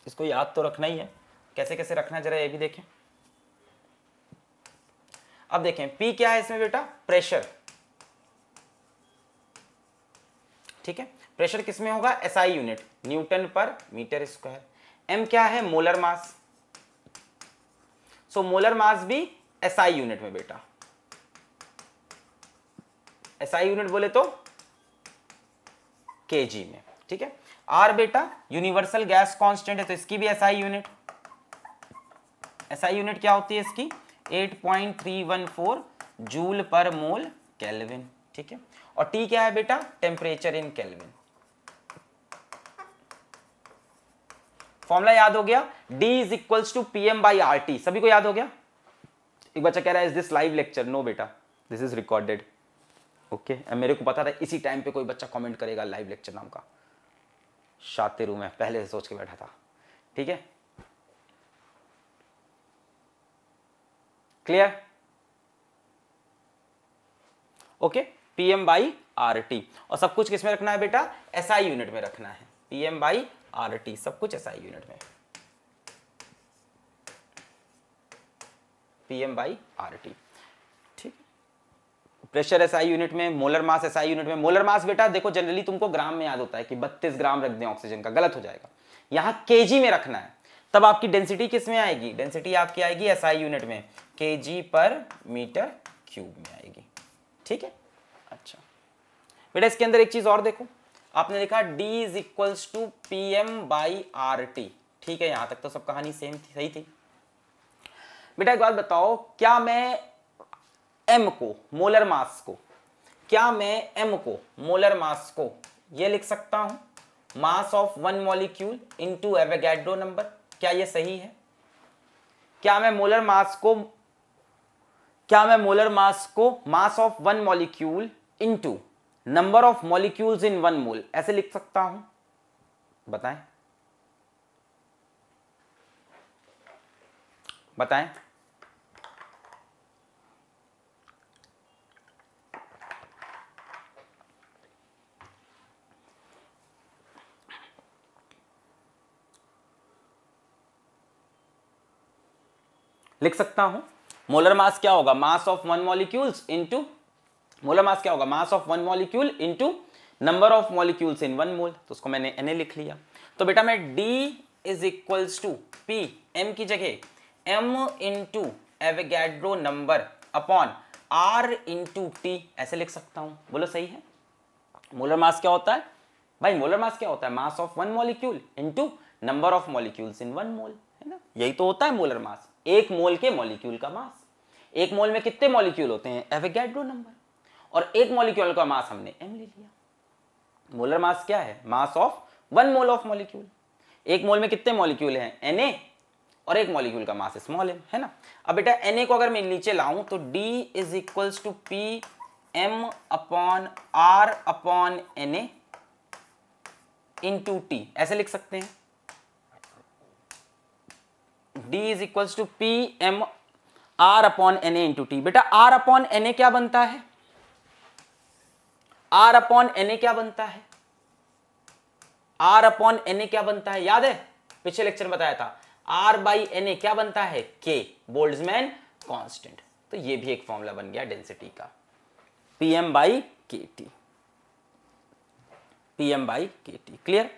इसको याद तो रखना ही है कैसे कैसे रखना जरा ये भी देखें अब देखें पी क्या है इसमें बेटा प्रेशर ठीक है प्रेशर किसमें होगा SI unit newton per metre square M क्या है molar mass so molar mass भी एसआई यूनिट में बेटा एसआई यूनिट बोले तो केजी में ठीक है आर बेटा यूनिवर्सल गैस कांस्टेंट है तो इसकी भी एसआई यूनिट एसआई यूनिट क्या होती है इसकी 8.314 जूल पर मोल केल्विन ठीक है और टी क्या है बेटा टेम्परेचर इन केल्विन फॉर्मूला याद हो गया D is equals to P M by R T सभी को याद हो गया एक बच्चा कह रहा है is this live lecture no बेटा दिस इज रिकॉर्डेड ओके मेरे को पता था इसी टाइम पे कोई बच्चा कमेंट करेगा लाइव लेक्चर नाम का शातिर हूँ मैं पहले से सोच के बैठा था ठीक है clear okay PM by R T और सब कुछ किस में रखना है बेटा एसआई SI यूनिट में रखना है पीएम बाई आर टी सब कुछ एसआई SI यूनिट में P M by R T ठीक प्रेशर एस आई यूनिट में molar mass S I unit में मोलर मास बेटा देखो जनरली तुमको ग्राम में याद होता है कि बत्तीस ग्राम रख दें ऑक्सीजन का गलत हो जाएगा यहाँ के में रखना है तब आपकी डेंसिटी किस में आएगी डेंसिटी आपकी आएगी एस आई यूनिट में के जी पर मीटर क्यूब में आएगी ठीक है अच्छा बेटा इसके अंदर एक चीज और देखो आपने लिखा d is equals to P M by R T ठीक है यहां तक तो सब कहानी सेम थी सही थी बेटा एक बात बताओ क्या मैं एम को मोलर मास को क्या मैं एम को मोलर मास को ये लिख सकता हूं mass of one molecule into Avogadro number क्या ये सही है क्या मैं मोलर मास को क्या मैं मोलर मास को mass of one molecule into number of molecules in one mole ऐसे लिख सकता हूं बताएं बताएं लिख सकता हूं मोलर मास क्या होगा mass of one molecules into molar mass क्या होगा mass of one molecule into number of molecules in one mole तो उसको मैंने एन लिख लिया तो बेटा मैं D is equals to P M की जगह M into Avogadro number upon R into T ऐसे लिख सकता हूं बोलो सही है मोलर मास क्या होता है भाई मोलर मास क्या होता है mass of one molecule into number of molecules in one mole है ना यही तो होता है मोलर मास एक मोल के मॉलिक्यूल का मास एक मोल में कितने मॉलिक्यूल होते हैं एवेगैड्रो नंबर और एक मॉलिक्यूल का मास हमने एम ले लिया मोलर मास क्या है mass of one mole of molecule एक मोल में कितने मॉलिक्यूल हैं एन और एक मॉलिक्यूल का मास स्मॉल एम है ना अब बेटा एन को अगर मैं नीचे लाऊं तो D is equals to P M upon R upon N A into T ऐसे लिख सकते हैं D is equal to P M R upon N A into T बेटा आर अपॉन एन ए क्या बनता है आर अपॉन एन ए क्या बनता है आर अपॉन एन ए क्या बनता है याद है पिछले लेक्चर में बताया था आर बाई एन ए क्या बनता है के बोल्डमैन कॉन्स्टेंट तो ये भी एक फॉर्मूला बन गया डेंसिटी का P M by K T P M by K T clear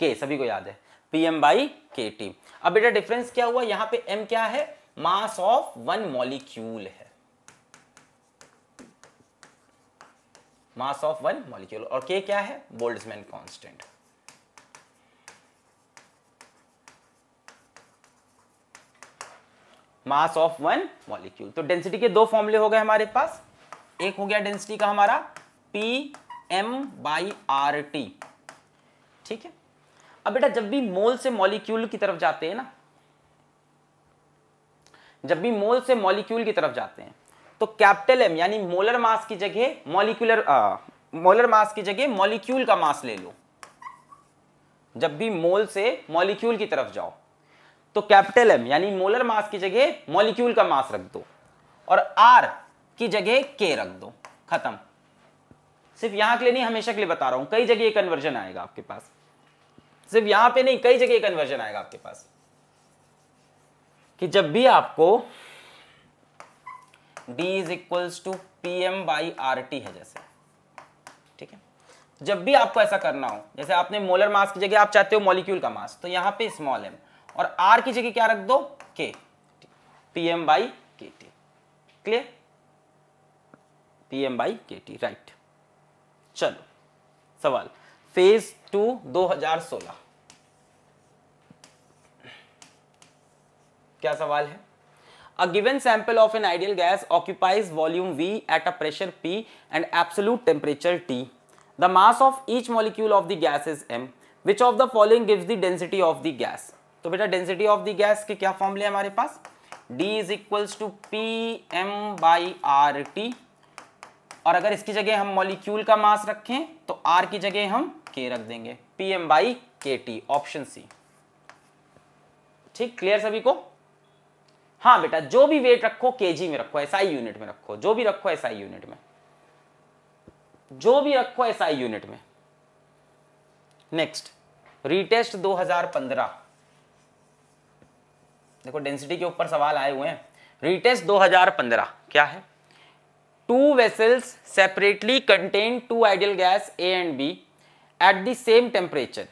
के सभी को याद है P M by K T अब बेटा डिफरेंस क्या हुआ यहां पे एम क्या है मास ऑफ वन मॉलिक्यूल है मास ऑफ वन मॉलिक्यूल और के क्या है Boltzmann constant mass of one molecule तो डेंसिटी के दो फॉर्मूले हो गए हमारे पास एक हो गया डेंसिटी का हमारा P M by R T ठीक है अब बेटा जब भी मोल से मॉलिक्यूल की तरफ जाते हैं ना जब भी मोल से मॉलिक्यूल की तरफ जाते हैं तो कैपिटल एम यानी मोलर मास की जगह मॉलिक्यूलर मोलर मास की जगह मॉलिक्यूल का मास ले लो जब भी मोल से मॉलिक्यूल की तरफ जाओ तो कैपिटल एम यानी मोलर मास की जगह मॉलिक्यूल का मास रख दो और आर की जगह के रख दो खत्म सिर्फ यहां के लिए नहीं हमेशा के लिए बता रहा हूं कई जगह ये कन्वर्जन आएगा आपके पास सिर्फ यहां पे नहीं कई जगह कन्वर्जन आएगा आपके पास कि जब भी आपको d is equals to P M by R T है जैसे ठीक है जब भी आपको ऐसा करना हो जैसे आपने मोलर मास की जगह आप चाहते हो मॉलिक्यूल का मास तो यहां पे स्मॉल एम और आर की जगह क्या रख दो k P M by K T clear P M by K T right चलो सवाल फेज टू 2016 क्या सवाल है A given sample of an ideal gas occupies volume V at a pressure P and absolute temperature T. The mass of each molecule of the gas is m. Which of the following gives the density of the gas? तो बेटा density of the gas के क्या फॉर्मूले हमारे पास D is equals to P M by R T और अगर इसकी जगह हम मॉलिक्यूल का मास रखें तो R की जगह हम K रख देंगे P M by K T option C ठीक क्लियर सभी को हाँ बेटा जो भी वेट रखो केजी में रखो एसआई यूनिट में रखो जो भी रखो एसआई यूनिट में जो भी रखो एसआई यूनिट में नेक्स्ट रीटेस्ट 2015 देखो डेंसिटी के ऊपर सवाल आए हुए हैं रीटेस्ट 2015 क्या है two vessels separately contain two ideal gas A and B at the same temperature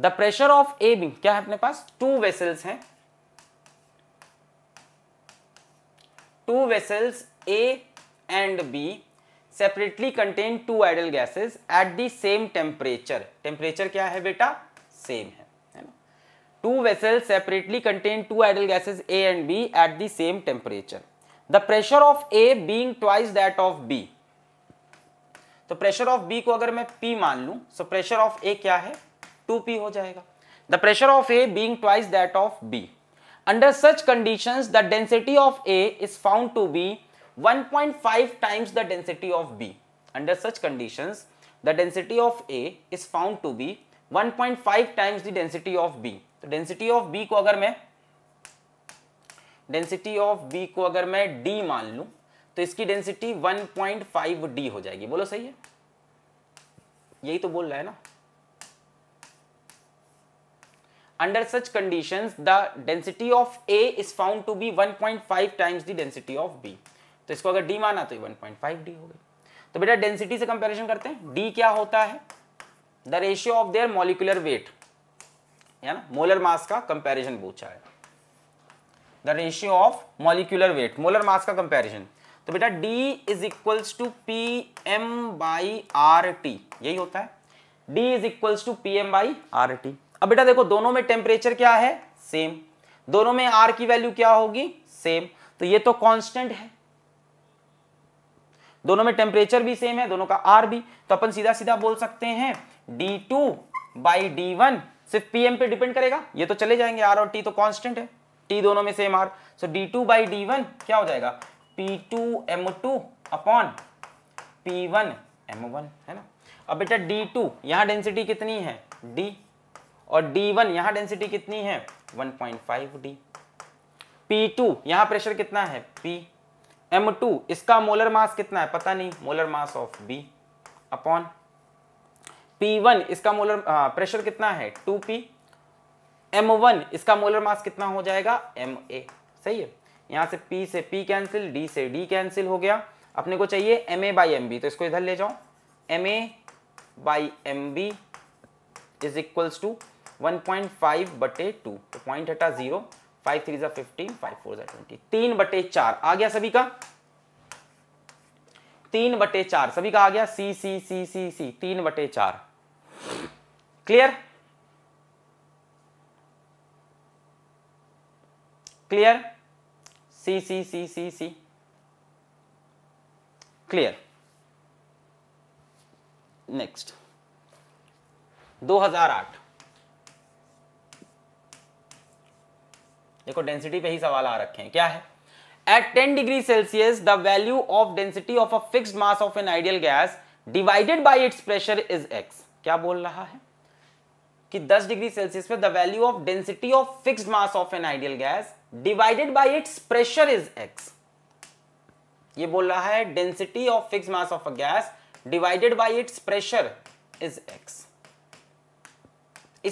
the pressure of A B क्या है अपने पास टू वेसल्स हैं two vessels A and B separately contain two idle gases at the same temperature. Temperature क्या है बेटा Same है two vessel separately contain two ideal gases A and B at the same temperature the pressure of A being twice that of B तो pressure of B को अगर मैं P मान लू सो प्रेशर ऑफ ए क्या है टू पी हो जाएगा the pressure of A being twice that of B Under such conditions, the density of A is found to be 1.5 times the density of B. Under such conditions, the density of A is found to be 1.5 times the density of B. तो density of B को अगर मैं density of B को अगर मैं D मान लू तो इसकी डेंसिटी 1.5 डी हो जाएगी बोलो सही है यही तो बोल रहा है ना under such conditions the density of A is found to be 1.5 times the density of B तो इसको अगर D माना तो ये 1.5D हो गई तो बेटा डेंसिटी से कंपैरिजन करते हैं D क्या होता है the ratio of their molecular weight है ना मोलर मास का कंपैरिजन पूछा है the ratio of molecular weight molar mass का कंपैरिजन तो बेटा D is equals to P M by R T यही होता है D is equals to P M by R T अब बेटा देखो दोनों में टेम्परेचर क्या है सेम दोनों में आर की वैल्यू क्या होगी सेम तो ये तो कॉन्स्टेंट है दोनों में टेम्परेचर भी सेम है दोनों का आर भी तो अपन सीधा सीधा बोल सकते हैं D two by D one सिर्फ पीएम पे डिपेंड करेगा ये तो चले जाएंगे आर और टी तो कॉन्स्टेंट है टी दोनों में same R so D two by D one क्या हो जाएगा P two M two upon P one M one है ना अब बेटा डी टू यहां डेंसिटी कितनी है डी और D1 वन यहां डेंसिटी कितनी है 1.5 point five D P two यहां प्रेशर कितना है P M2 इसका मोलर मास कितना है पता नहीं molar mass of B upon P1 इसका मोलर प्रेशर कितना है 2P M1 इसका मोलर मास कितना हो जाएगा Ma सही है यहां से P से P कैंसिल D से D कैंसिल हो गया अपने को चाहिए Ma बाई एम तो इसको इधर ले जाओ Ma by M B is equals to one point five बटे टू तो पॉइंट हटा जीरो फाइव थ्री ज़ा फिफ्टीन फाइव फोर ज़ा ट्वेंटी तीन बटे चार आ गया सभी का तीन बटे चार सभी का आ गया सी सी सी सी सी तीन बटे चार clear clear C C C C C clear next 2008 देखो डेंसिटी पे ही सवाल आ रखे हैं क्या है at 10 degree Celsius the value of density of a fix mass of an ideal gas divided by its pressure is X क्या बोल रहा है कि 10 डिग्री सेल्सियस पे the value of density of fix mass of an ideal gas divided by its pressure is X ये बोल रहा है density of fix mass of a gas divided by its pressure is X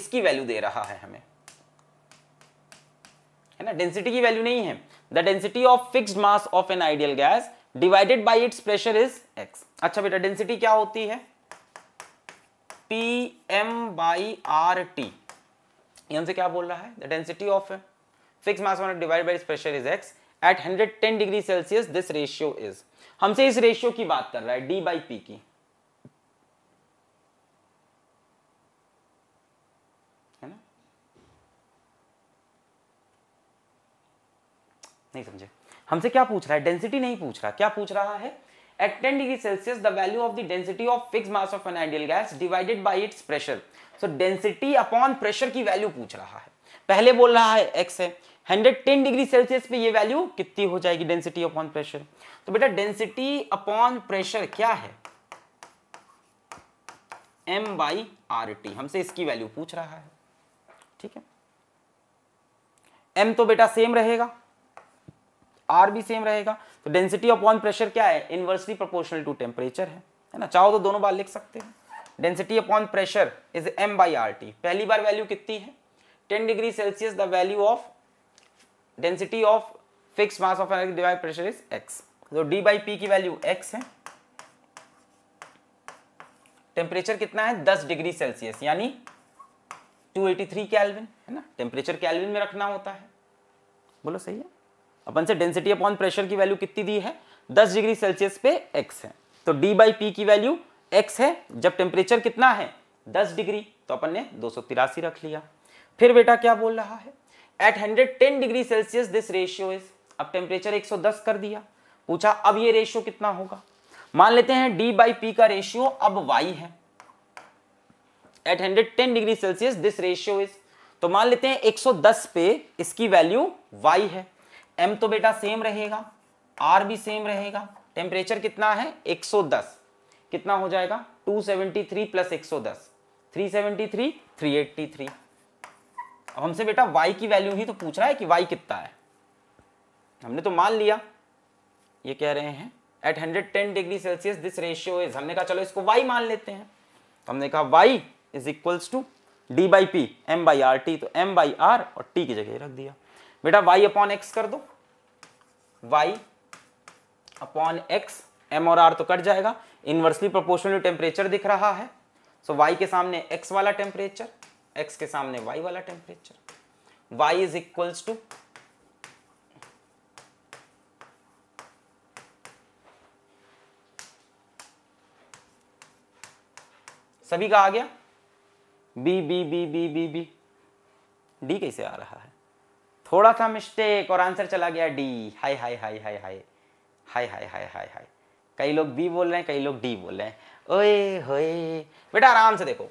इसकी value दे रहा है हमें है ना डेंसिटी की वैल्यू नहीं है the density of fix mass of an ideal gas divided by its pressure is X अच्छा बेटा डेंसिटी क्या होती है P M by R T हमसे क्या बोल रहा है the density of fix mass on divide by its pressure is X at 110 degree Celsius this ratio is हमसे इस रेशियो की बात कर रहा है डी बाई पी की नहीं समझे हमसे क्या पूछ रहा है डेंसिटी नहीं पूछ रहा क्या पूछ रहा है at ten degree Celsius the value of the density of fix mass of an ideal gas divided by its pressure so density upon pressure की वैल्यू पूछ रहा है पहले बोल रहा है एक्स है 110 डिग्री सेल्सियस पे ये वैल्यू कितनी हो जाएगी डेंसिटी अपॉन प्रेशर तो बेटा डेंसिटी अपॉन प्रेशर क्या है एम बाई आर टी हमसे इसकी वैल्यू पूछ रहा है ठीक है एम तो बेटा सेम रहेगा आर भी सेम रहेगा तो डेंसिटी अपॉन प्रेशर क्या है इनवर्सली प्रोपोर्शनल टू टेम्परेचर है है ना चाहो तो दोनों बार लिख सकते हैं density upon pressure is M by R T पहली बार वैल्यू कितनी है ten degree Celsius the value of density of fix mass of energy divide pressure is X तो डी बाई पी की वैल्यू एक्स है टेम्परेचर कितना है दस डिग्री सेल्सियस यानी 283 केल्विन है ना टेम्परेचर कैलविन में रखना होता है बोलो सही है अपन से डेंसिटी अपॉन प्रेशर की वैल्यू कितनी दी है दस डिग्री सेल्सियस पे एक्स है तो डी बाई पी की वैल्यू एक्स है जब टेम्परेचर कितना है दस डिग्री तो अपन ने दो रख लिया फिर बेटा क्या बोल रहा है at 110 degree Celsius this ratio is अब टेम्परेचर 110 कर दिया पूछा अब ये रेशियो कितना होगा मान लेते हैं डी बाई पी का रेशियो अब वाई है at hundred ten degree Celsius this ratio is तो मान लेते हैं 110 पे इसकी वैल्यू वाई है एम तो बेटा सेम रहेगा आर भी सेम रहेगा टेम्परेचर कितना है 110 कितना हो जाएगा 273 सेवेंटी थ्री प्लस एक सौ दस three seventy three three eighty three अब हमसे बेटा वाई की वैल्यू ही तो पूछ रहा है कि वाई कितना है हमने तो मान लिया ये कह रहे हैं at hundred ten degree Celsius this ratio is हमने कहा चलो इसको वाई मान लेते हैं तो हमने कहा Y is equals to D by P M by R T तो एम बाई आर और टी की जगह रख दिया बेटा वाई अपॉन एक्स कर दो वाई अपॉन एक्स एम और आर तो कट जाएगा इनवर्सली प्रोपोर्शनल टेम्परेचर दिख रहा है सो so, y के सामने x वाला टेम्परेचर x के सामने y वाला temperature y is equals to सभी का आ गया B B B B B B D कैसे आ रहा है थोड़ा सा मिस्टेक और आंसर चला गया डी हाय हाय हाय हाय हाय हाय हाय हाय हाय हाय कई लोग बी बोल रहे हैं कई लोग डी बोल रहे हैं ओए होए बेटा आराम से देखो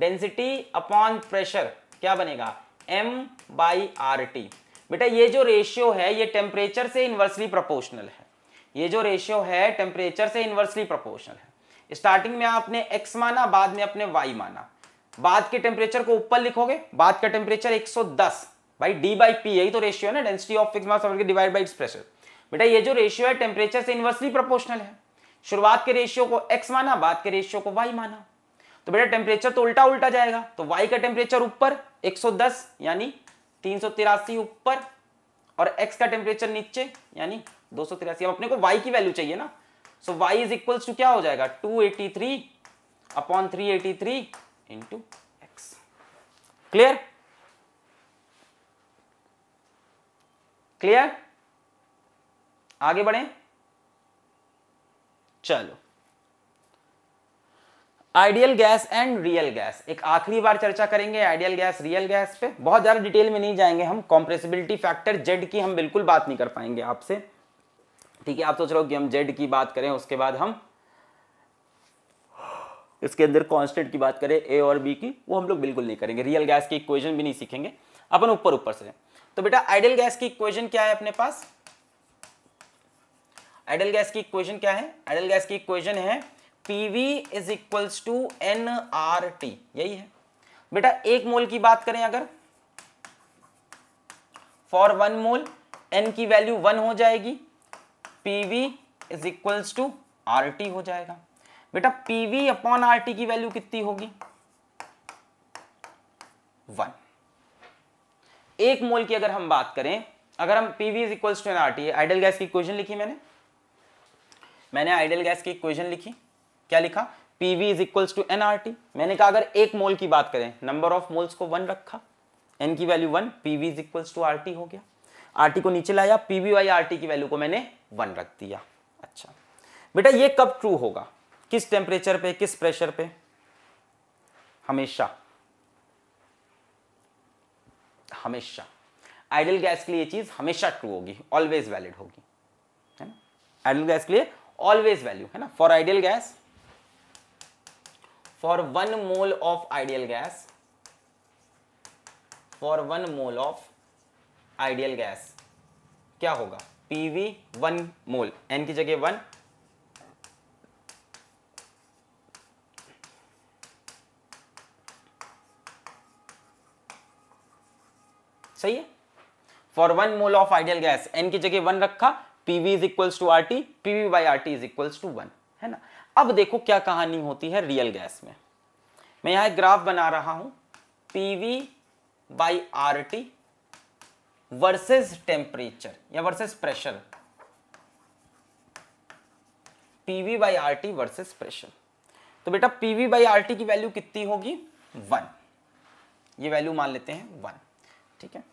डेंसिटी अपॉन प्रेशर क्या बनेगा एम बाई आर टी बेटा ये जो रेशियो है ये टेम्परेचर से इन्वर्सली प्रोपोर्शनल है ये जो रेशियो है टेम्परेचर से इन्वर्सली प्रोपोर्शनल है स्टार्टिंग में आपने एक्स माना बाद में अपने वाई माना बाद के टेम्परेचर को ऊपर लिखोगे बाद का टेम्परेचर 110 भाई डी बाई पी यही तो रेशियो है ना density of fix mass divide by its pressure बेटा ये जो रेशियो है टेम्परेचर से इन्वर्सली प्रोपोर्शनल है शुरुआत के रेशियो को एक्स माना बाद के रेशियो को वाई माना तो बेटा टेम्परेचर तो उल्टा उल्टा जाएगा तो वाई का टेम्परेचर ऊपर 110 यानी तीन ऊपर और एक्स का टेम्परेचर नीचे यानी दो अब अपने को वाई की वैल्यू चाहिए ना so Y is equal to क्या हो जाएगा two eighty three upon three eighty three into X clear clear आगे बढ़े चलो ideal gas and real gas एक आखिरी बार चर्चा करेंगे आइडियल गैस रियल गैस पे बहुत ज्यादा डिटेल में नहीं जाएंगे हम कॉम्प्रेसिबिलिटी फैक्टर जेड की हम बिल्कुल बात नहीं कर पाएंगे आपसे ठीक है आप सोच रहे हो कि हम जेड की बात करें उसके बाद हम इसके अंदर कांस्टेंट की बात करें ए और बी की वो हम लोग बिल्कुल नहीं करेंगे रियल गैस की इक्वेशन भी नहीं सीखेंगे अपन ऊपर ऊपर से तो बेटा आइडियल गैस की इक्वेशन क्या है अपने पास आइडियल गैस की इक्वेशन क्या है आइडियल गैस की इक्वेशन है PV is equal to N R T यही है बेटा एक मोल की बात करें अगर फॉर वन मोल एन की वैल्यू वन हो जाएगी P V is equal to R T हो जाएगा बेटा पीवी अपॉन आर टी की वैल्यू कितनी होगी वन एक मोल की अगर हम बात करें अगर हम P V is equals to N R T ideal gas की इक्वेशन लिखी मैंने मैंने आइडल गैस की इक्वेशन लिखी क्या लिखा P V is equals to N R T मैंने कहा अगर एक मोल की बात करें नंबर ऑफ मोल्स को वन रखा एन की value one P V is equals to R T हो गया आर टी को नीचे लाया P V by R T की वैल्यू को मैंने वन रख दिया अच्छा बेटा ये कब ट्रू होगा किस टेम्परेचर पे किस प्रेशर पे हमेशा हमेशा आइडियल गैस के लिए ये चीज़ हमेशा ट्रू होगी ऑलवेज वैलिड होगी है ना आइडियल गैस के लिए ऑलवेज वैल्यू है ना for ideal gas for one mole of ideal gas for one mole of ideal gas क्या होगा पीवी वन मोल एन की जगह वन सही है for one mole of ideal gas N की जगह वन रखा PV is equal to R T P V by R T is equal to one है ना अब देखो क्या कहानी होती है रियल गैस में मैं यहां एक ग्राफ बना रहा हूं P V by R T versus temperature या versus pressure P V by R T versus pressure तो बेटा पीवी बाई आर टी की वैल्यू कितनी होगी वन ये वैल्यू मान लेते हैं वन ठीक है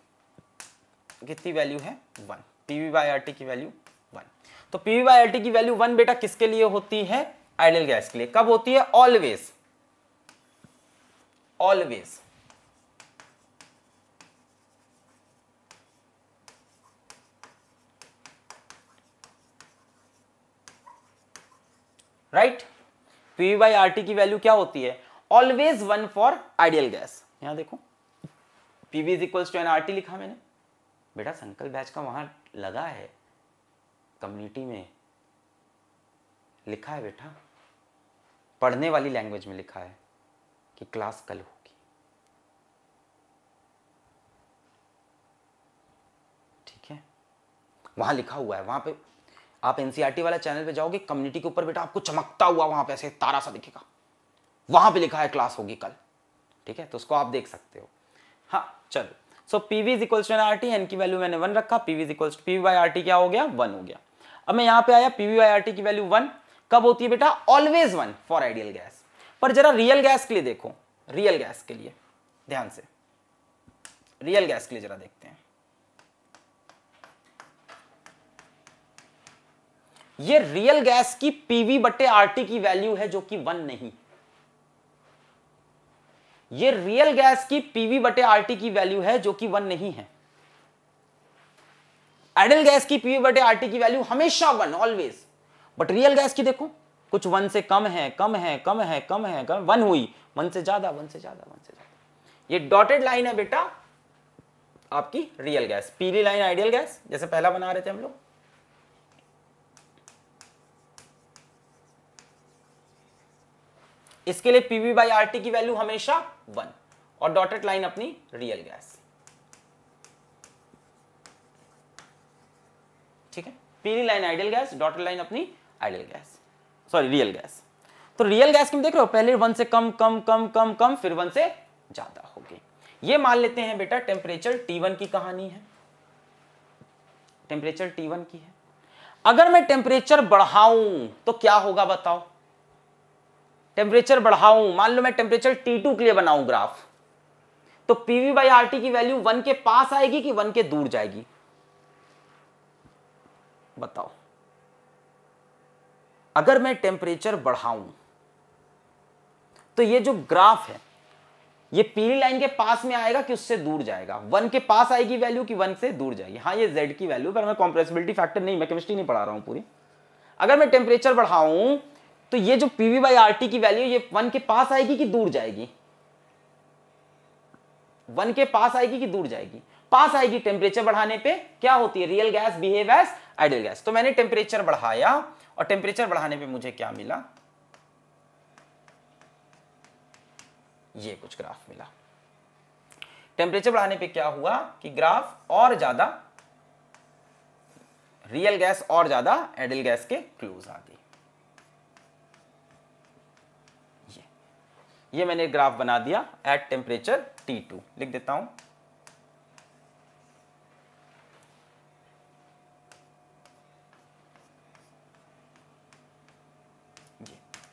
कितनी वैल्यू है one P V by R T की वैल्यू वन तो P V by R T की वैल्यू वन बेटा किसके लिए होती है आइडियल गैस के लिए कब होती है always always right PV by R की वैल्यू क्या होती है always one for ideal gas यहां देखो PV is equal to N R लिखा मैंने बेटा संकल्प बैच का वहाँ लगा है कम्युनिटी में लिखा है बेटा पढ़ने वाली लैंग्वेज में लिखा है कि क्लास कल होगी ठीक है वहां लिखा हुआ है वहां पे आप एनसीईआरटी e वाला चैनल पे जाओगे कम्युनिटी के ऊपर बेटा आपको चमकता हुआ वहां पे ऐसे तारा सा दिखेगा वहां पे लिखा है क्लास होगी कल ठीक है तो उसको आप देख सकते हो हाँ चलो so PV is equals to N R T N की वैल्यू मैंने वन रखा PV is equals to PV by R T क्या हो गया वन हो गया अब मैं यहाँ पे आया पीवी बाई आर टी की वैल्यू वन कब होती है बेटा always one for ideal gas पर जरा रियल गैस के लिए देखो रियल गैस के लिए ध्यान से रियल गैस के लिए जरा देखते हैं ये रियल गैस की पीवी बटे आरटी की वैल्यू है जो कि वन नहीं ये रियल गैस की पीवी बटे आरटी की वैल्यू है जो कि वन नहीं है एडल गैस की पीवी बटे आरटी की वैल्यू हमेशा one always but real gas की देखो कुछ वन से कम है कम है कम है कम है कम वन हुई वन से ज्यादा वन से ज्यादा वन से ज्यादा ये डॉटेड लाइन है बेटा आपकी रियल गैस पीली लाइन आइडियल गैस जैसे पहला बना रहे थे हम लोग इसके लिए पीवी बाई आर की वैल्यू हमेशा वन और डॉटेड लाइन अपनी रियल गैस ठीक है पीली line ideal gas dotted line अपनी ideal gas sorry real gas तो रियल गैस की देख रहे हो पहले वन से कम कम कम कम कम फिर वन से ज्यादा होगी ये मान लेते हैं बेटा टेम्परेचर T1 की कहानी है टेम्परेचर T1 की है अगर मैं टेम्परेचर बढ़ाऊं तो क्या होगा बताओ टेम्परेचर बढ़ाऊं मान लो मैं टेम्परेचर टी टू के लिए बनाऊं ग्राफ तो पीवी बाई आर टी की वैल्यू वन के पास आएगी कि वन के दूर जाएगी बताओ अगर मैं टेम्परेचर बढ़ाऊं तो ये जो ग्राफ है ये पीली लाइन के पास में आएगा कि उससे दूर जाएगा वन के पास आएगी वैल्यू कि वन से दूर जाएगी हाँ ये जेड की वैल्यू पर मैं कॉम्प्रेसिबिलिटी फैक्टर नहीं मैं केमिस्ट्री नहीं पढ़ा रहा हूं पूरी अगर मैं टेम्परेचर बढ़ाऊं तो ये जो पीवी बाई आर की वैल्यू ये वन के पास आएगी कि दूर जाएगी वन के पास आएगी कि दूर जाएगी पास आएगी टेम्परेचर बढ़ाने पे क्या होती है real gas behaves ideal gas तो मैंने टेम्परेचर बढ़ाया और टेम्परेचर बढ़ाने पे मुझे क्या मिला ये कुछ ग्राफ मिला टेम्परेचर बढ़ाने पे क्या हुआ कि ग्राफ और ज्यादा रियल गैस और ज्यादा एडिल गैस के क्लोज आ गया ये मैंने ग्राफ बना दिया एट टेम्परेचर टी टू लिख देता हूं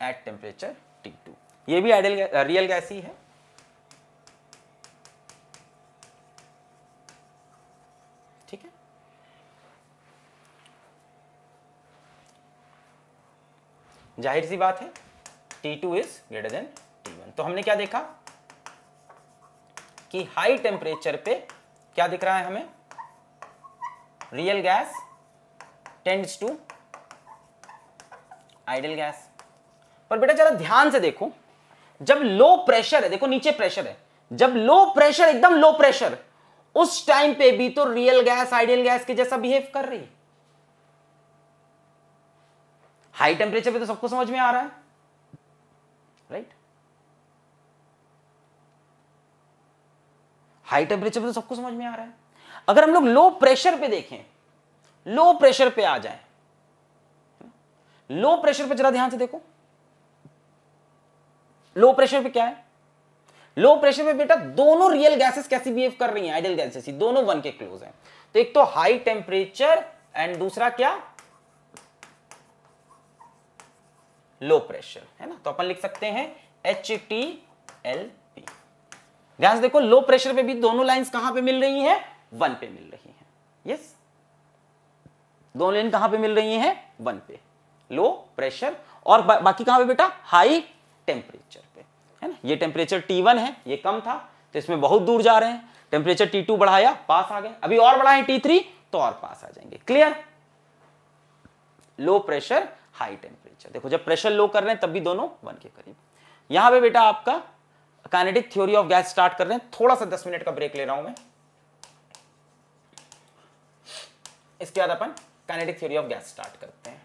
एट टेम्परेचर टी टू ये भी आइडियल रियल गैस ही है ठीक है जाहिर सी बात है T2 two is greater than आयन तो हमने क्या देखा कि हाई टेम्परेचर पे क्या दिख रहा है हमें real gas tends to ideal gas पर बेटा जरा ध्यान से देखो जब लो प्रेशर है देखो नीचे प्रेशर है जब लो प्रेशर एकदम लो प्रेशर उस टाइम पे भी तो रियल गैस आइडियल गैस के जैसा बिहेव कर रही हाई टेम्परेचर पे तो सबको समझ में आ रहा है राइट हाई टेम्परेचर पे तो सबको समझ में आ रहा है अगर हम लोग लो प्रेशर पे देखें लो प्रेशर पे आ जाए लो प्रेशर पे जरा ध्यान से देखो लो प्रेशर पे क्या है लो प्रेशर पे बेटा दोनों रियल गैसेस कैसी बिहेव कर रही हैं आइडियल गैसेस ही दोनों वन के क्लोज हैं तो एक तो हाई टेम्परेचर एंड दूसरा क्या लो प्रेशर है ना तो अपन लिख सकते हैं एच टी एल ध्यान से देखो लो प्रेशर पे भी दोनों लाइंस कहां पे मिल रही हैं वन पे मिल रही हैं यस yes? दोनों लाइन कहां पे मिल रही हैं वन पे लो प्रेशर और बा, बाकी कहां पे बेटा हाई टेम्परेचर पे है ना ये टेम्परेचर T1 है ये कम था तो इसमें बहुत दूर जा रहे हैं टेम्परेचर T2 बढ़ाया पास आ गए अभी और बढ़ाएं T3 तो और पास आ जाएंगे clear low pressure high temperature देखो जब प्रेशर लो कर रहे हैं तब भी दोनों वन के करीब यहां पे बेटा आपका kinetic theory of gas start कर रहे हैं थोड़ा सा दस मिनट का ब्रेक ले रहा हूं मैं इसके बाद अपन kinetic theory of gas start करते हैं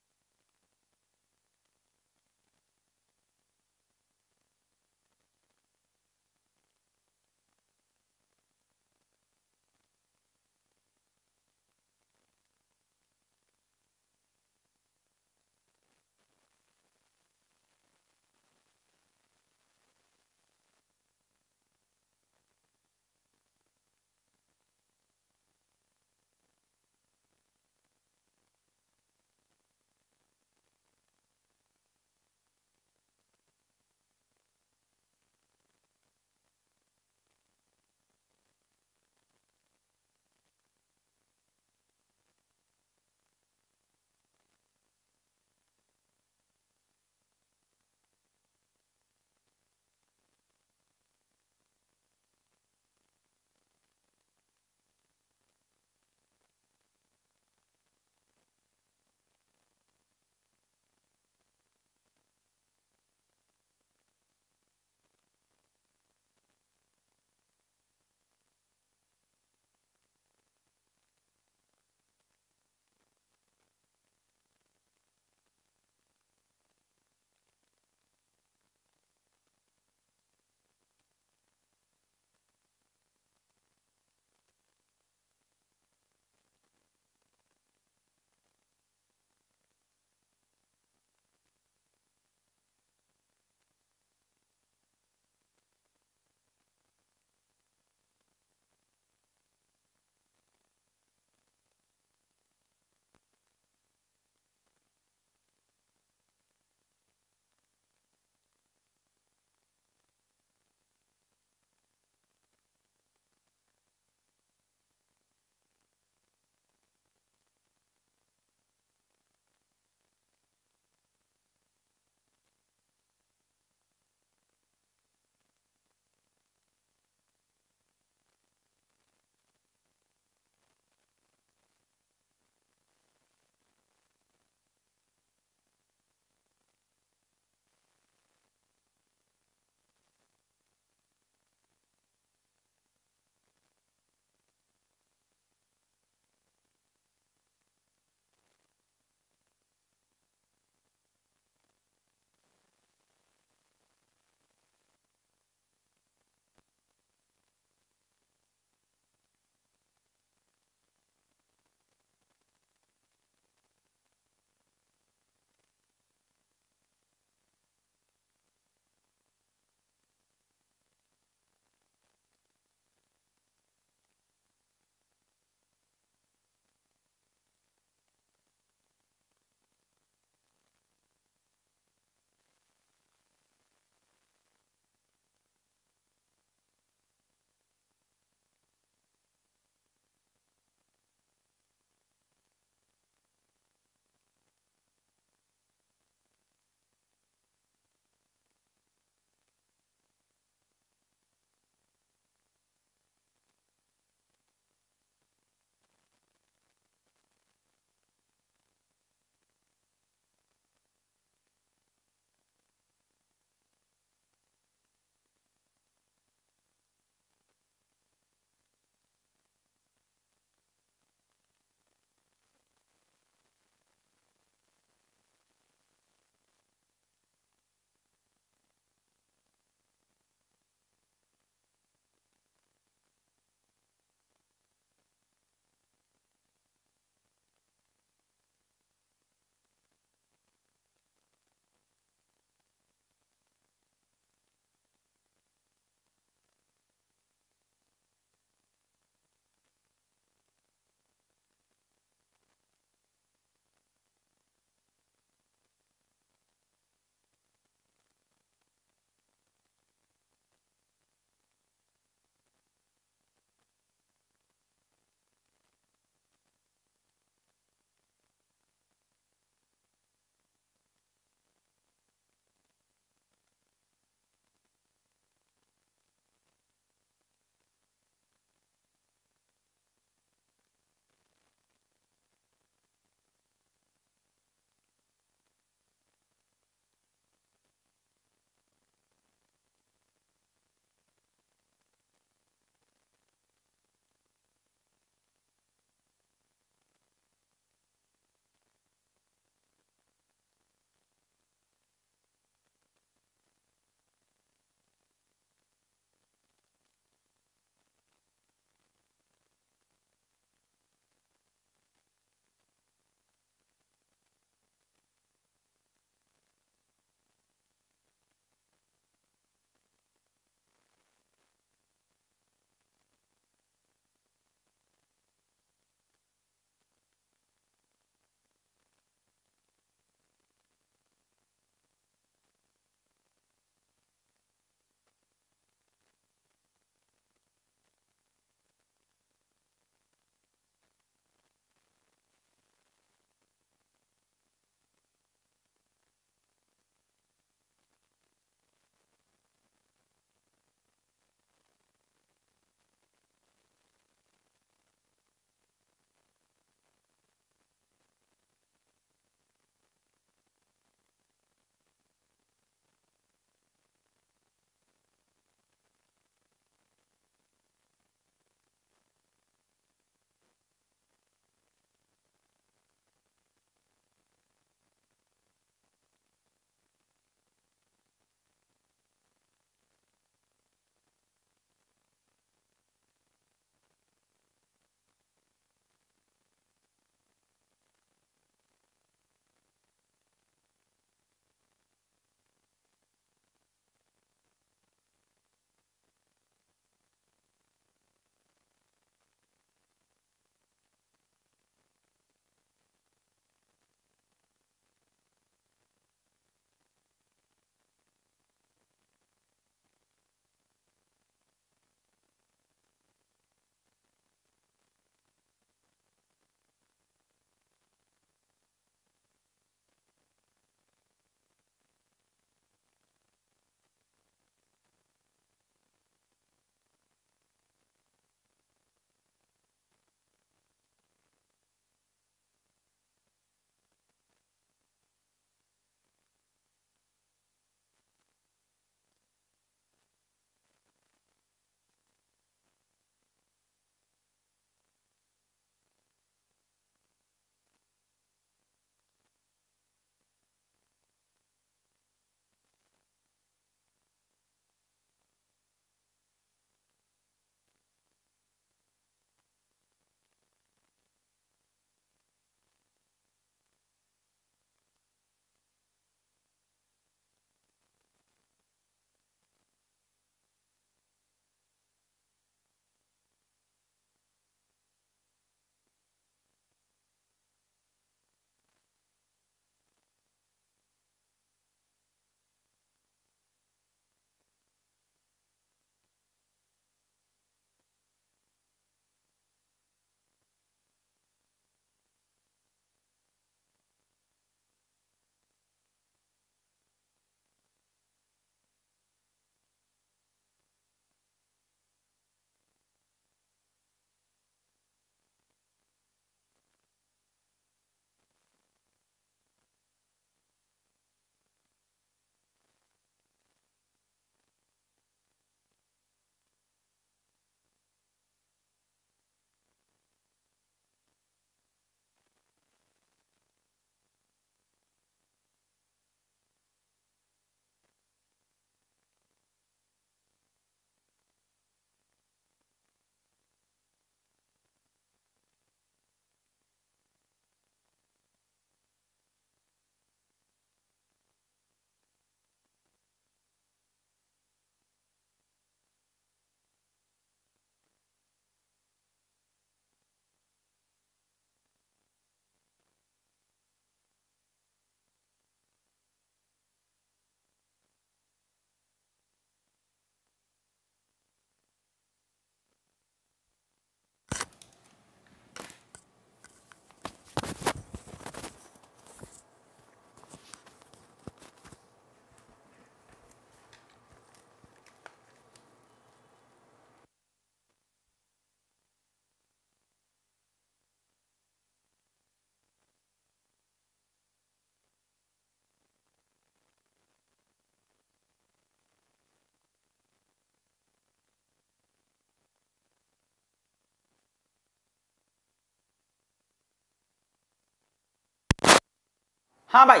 हाँ भाई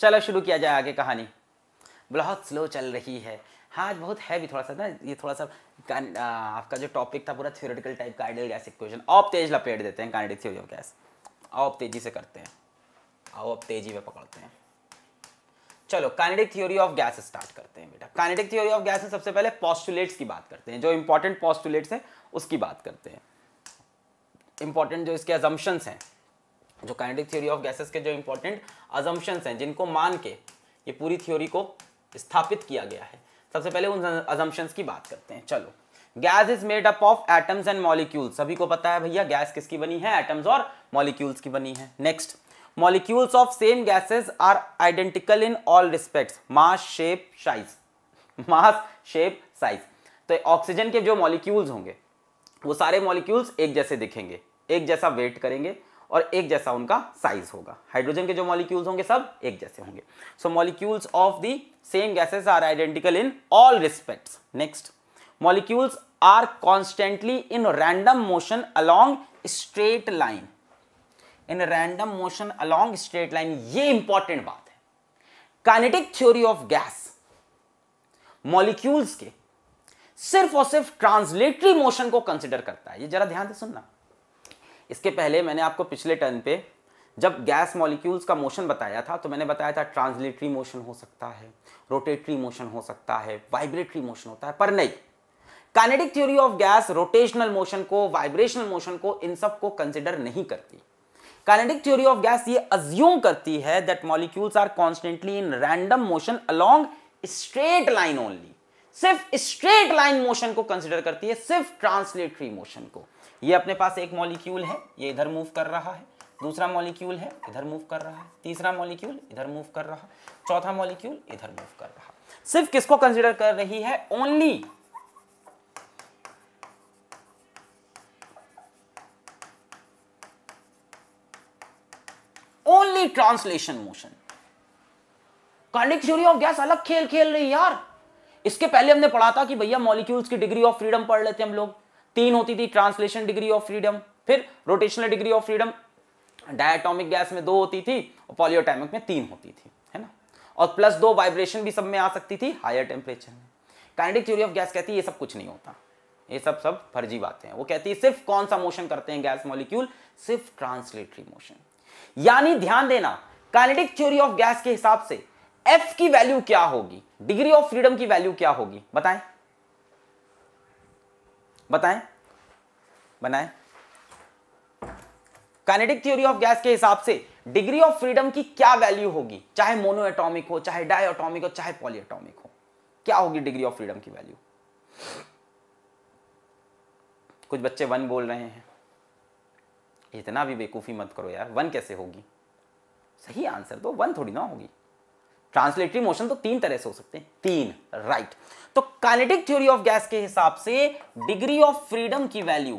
चलो शुरू किया जाए आगे कहानी बहुत स्लो चल रही है हाँ आज बहुत हैवी थोड़ा सा ना ये थोड़ा सा आ, आपका जो टॉपिक था पूरा थियोरेटिकल टाइप का आइडियल गैस इक्वेशन ऑफ तेज लपेट देते हैं कानेटिक थ्योरी ऑफ गैस आओ तेजी से करते हैं आओ अब तेजी में पकड़ते हैं चलो kinetic theory of gas start करते हैं बेटा कानेटिक थ्योरी ऑफ गैस सबसे पहले पॉस्टुलेट्स की बात करते हैं जो इंपॉर्टेंट पॉस्टुलेट्स हैं उसकी बात करते हैं इंपॉर्टेंट जो इसके एजम्पन्स हैं जो काइनेटिक थ्योरी ऑफ गैसेस के जो इंपॉर्टेंट अजम्पन्स हैं जिनको मान के ये पूरी थ्योरी को स्थापित किया गया है सबसे पहले उन अजम्पन्स की बात करते हैं चलो gas is made up of atoms and molecules सभी को पता है भैया गैस किसकी बनी है एटम्स और मॉलिक्यूल्स की बनी है next molecules of same gases are identical in all respects mass shape size mass shape size तो ऑक्सीजन के जो मॉलिक्यूल्स होंगे वो सारे मॉलिक्यूल्स एक जैसे दिखेंगे एक जैसा वेट करेंगे और एक जैसा उनका साइज होगा हाइड्रोजन के जो मॉलिक्यूल्स होंगे सब एक जैसे होंगे so molecules of the same gases are identical in all respects next molecules are constantly in random motion along straight line in random motion along straight line ये इंपॉर्टेंट बात है kinetic theory of gas molecules के सिर्फ और सिर्फ translatory motion को consider करता है ये जरा ध्यान से सुनना इसके पहले मैंने आपको पिछले टर्न पे जब गैस मॉलिक्यूल्स का मोशन बताया था तो मैंने बताया था ट्रांसलेटरी मोशन हो सकता है रोटेटरी मोशन हो सकता है वाइब्रेटरी मोशन होता है पर नहीं kinetic theory of gas rotational motion को वाइब्रेशनल मोशन को इन सब को कंसिडर नहीं करती काइनेटिक थ्योरी ऑफ गैस ये अज्यूम करती है that molecules are constantly in random motion along straight line only सिर्फ स्ट्रेट लाइन मोशन को कंसिडर करती है सिर्फ ट्रांसलेटरी मोशन को ये अपने पास एक मॉलिक्यूल है ये इधर मूव कर रहा है दूसरा मॉलिक्यूल है इधर मूव कर रहा है तीसरा मॉलिक्यूल इधर मूव कर रहा है चौथा मॉलिक्यूल इधर मूव कर रहा सिर्फ किसको कंसिडर कर रही है only only translation motion kinetic theory of gas अलग खेल खेल रही यार इसके पहले हमने पढ़ा था कि भैया मॉलिक्यूल्स की डिग्री ऑफ फ्रीडम पढ़ लेते हम लोग तीन होती थी ट्रांसलेशन डिग्री ऑफ फ्रीडम फिर rotational degree of freedom diatomic gas में दो होती थी और पॉलियोटैमिक में तीन होती थी है ना और प्लस दो वाइब्रेशन भी सब में आ सकती थी हायर टेम्परेचर में काइनेटिक थ्योरी ऑफ गैस कहती है ये सब कुछ नहीं होता ये सब सब फर्जी बातें हैं वो कहती है सिर्फ कौन सा मोशन करते हैं गैस मॉलिक्यूल सिर्फ ट्रांसलेटरी मोशन यानी ध्यान देना काइनेटिक थ्योरी ऑफ गैस के हिसाब से एफ की वैल्यू क्या होगी डिग्री ऑफ फ्रीडम की वैल्यू क्या होगी बताएं बताएं बनाएं काइनेटिक थ्योरी ऑफ गैस के हिसाब से डिग्री ऑफ फ्रीडम की क्या वैल्यू होगी चाहे मोनो एटोमिक हो चाहे डायटोमिक हो चाहे पॉली हो क्या होगी डिग्री ऑफ फ्रीडम की वैल्यू कुछ बच्चे वन बोल रहे हैं इतना भी बेकूफ़ी मत करो यार वन कैसे होगी सही आंसर तो वन थोड़ी ना होगी ट्रांसलेटरी मोशन तो तीन तरह से हो सकते हैं तीन राइट तो काइनेटिक थ्योरी ऑफ गैस के हिसाब से डिग्री ऑफ फ्रीडम की वैल्यू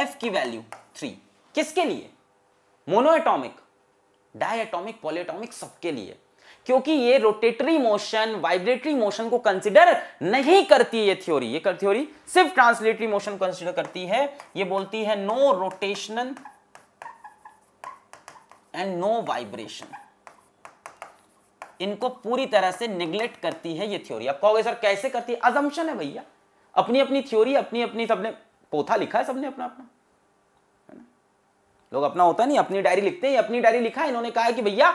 एफ की वैल्यू थ्री किसके लिए मोनोएटॉमिक डायटोमिक पॉलिटॉमिक सबके लिए क्योंकि ये रोटेटरी मोशन वाइब्रेटरी मोशन को कंसिडर नहीं करती ये थ्योरी ये थ्योरी सिर्फ ट्रांसलेटरी मोशन कंसिडर करती है ये बोलती है no rotational and no vibration इनको पूरी तरह से निग्लेक्ट करती है ये थ्योरी आप कहोगे सर कैसे करती है अजम्पन है भैया अपनी अपनी थ्योरी अपनी अपनी सबने पोथा लिखा है सबने अपना अपना लोग अपना होता नहीं अपनी डायरी लिखते हैं अपनी डायरी लिखा है इन्होंने कहा है कि भैया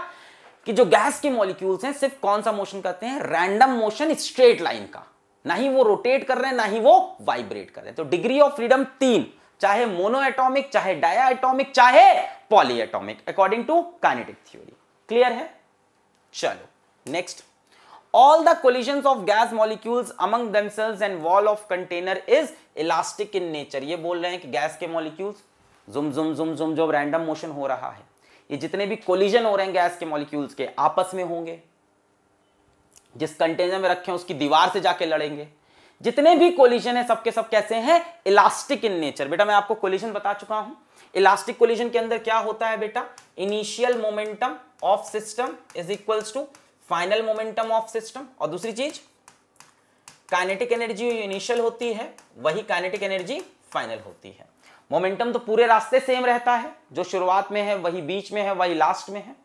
कि जो गैस के मॉलिक्यूल्स हैं सिर्फ कौन सा मोशन करते हैं रैंडम मोशन स्ट्रेट लाइन का ना ही वो रोटेट कर रहे हैं ना ही वो वाइब्रेट कर रहे हैं तो डिग्री ऑफ फ्रीडम तीन चाहे मोनो एटॉमिक चाहे डाया एटॉमिक चाहे poly according to kinetic theory clear है चलो next all the collisions of gas molecules among themselves and wall of container is elastic in nature ये बोल रहे हैं कि गैस के मॉलिक्यूल्स जुम जुम जुम जुम जो रैंडम मोशन हो रहा है ये जितने भी कोलिजन हो रहे हैं गैस के मॉलिक्यूल्स के आपस में होंगे जिस कंटेनर में रखे हैं उसकी दीवार से जाके लड़ेंगे जितने भी कोलिजन है सबके सब कैसे हैं इलास्टिक इन नेचर बेटा मैं आपको कोलिजन बता चुका हूं इलास्टिक कोलिजन के अंदर क्या होता है बेटा initial momentum of system is equals to final momentum of system और दूसरी चीज काइनेटिक एनर्जी इनिशियल होती है वही काइनेटिक एनर्जी फाइनल होती है मोमेंटम तो पूरे रास्ते सेम रहता है जो शुरुआत में है वही बीच में है वही लास्ट में है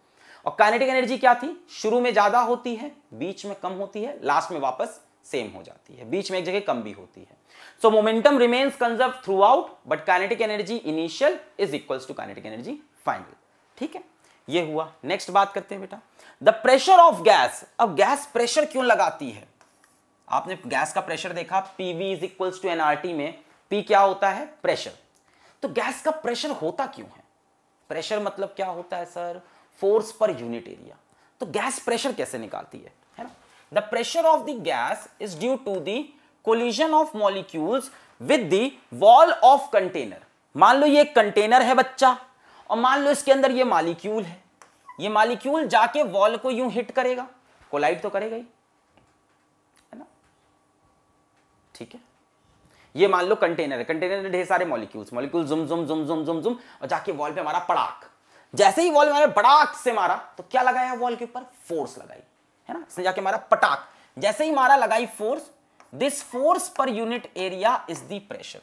और काइनेटिक एनर्जी क्या थी शुरू में ज्यादा होती है बीच में कम होती है लास्ट में वापस सेम हो जाती है बीच में एक जगह कम भी होती है so momentum remains conserve throughout but kinetic energy initial is equals to kinetic energy final ठीक है ये हुआ नेक्स्ट बात करते हैं बेटा द प्रेशर ऑफ गैस अब गैस प्रेशर क्यों लगाती है आपने गैस का प्रेशर देखा PV is equals to NRT में पी क्या होता है प्रेशर तो गैस का प्रेशर होता क्यों है प्रेशर मतलब क्या होता है sir force per unit area तो गैस प्रेशर कैसे निकालती है है ना the pressure of the gas is due to the collision of molecules with the wall of container मान लो ये कंटेनर है बच्चा और मान लो इसके अंदर ये मॉलिक्यूल है ये मालिक्यूल जाके वॉल को यूं हिट करेगा कोलाइड तो करेगा ही है ना ठीक है ये मान लो कंटेनर है कंटेनर में ढेर सारे मॉलिक्यूल्स मॉलिक्यूल जुम जुम जुम जुम जुम जुम और जाके वॉल पे मारा पड़ाक जैसे ही वॉल में पड़ाक से मारा तो क्या लगाया वॉल के ऊपर फोर्स लगाई है ना जाके मारा पटाक जैसे ही मारा लगाई force this force per unit area is the pressure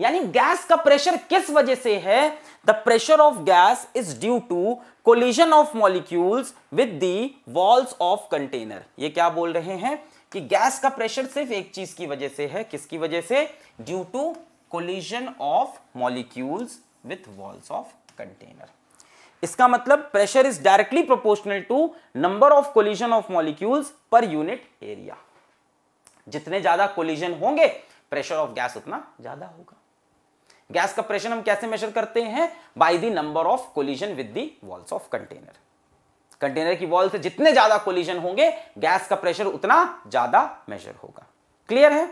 यानी गैस का प्रेशर किस वजह से है the pressure of gas is due to collision of molecules with the walls of container ये क्या बोल रहे हैं कि गैस का प्रेशर सिर्फ एक चीज की वजह से है किसकी वजह से due to collision of molecules with walls of container इसका मतलब pressure is directly proportional to number of collision of molecules per unit area जितने ज्यादा कोलिजन होंगे प्रेशर ऑफ गैस उतना ज्यादा होगा गैस का प्रेशर हम कैसे मेजर करते हैं by the number of collision with the walls of container container की वॉल से जितने ज्यादा कोलिजन होंगे गैस का प्रेशर उतना ज्यादा मेजर होगा क्लियर है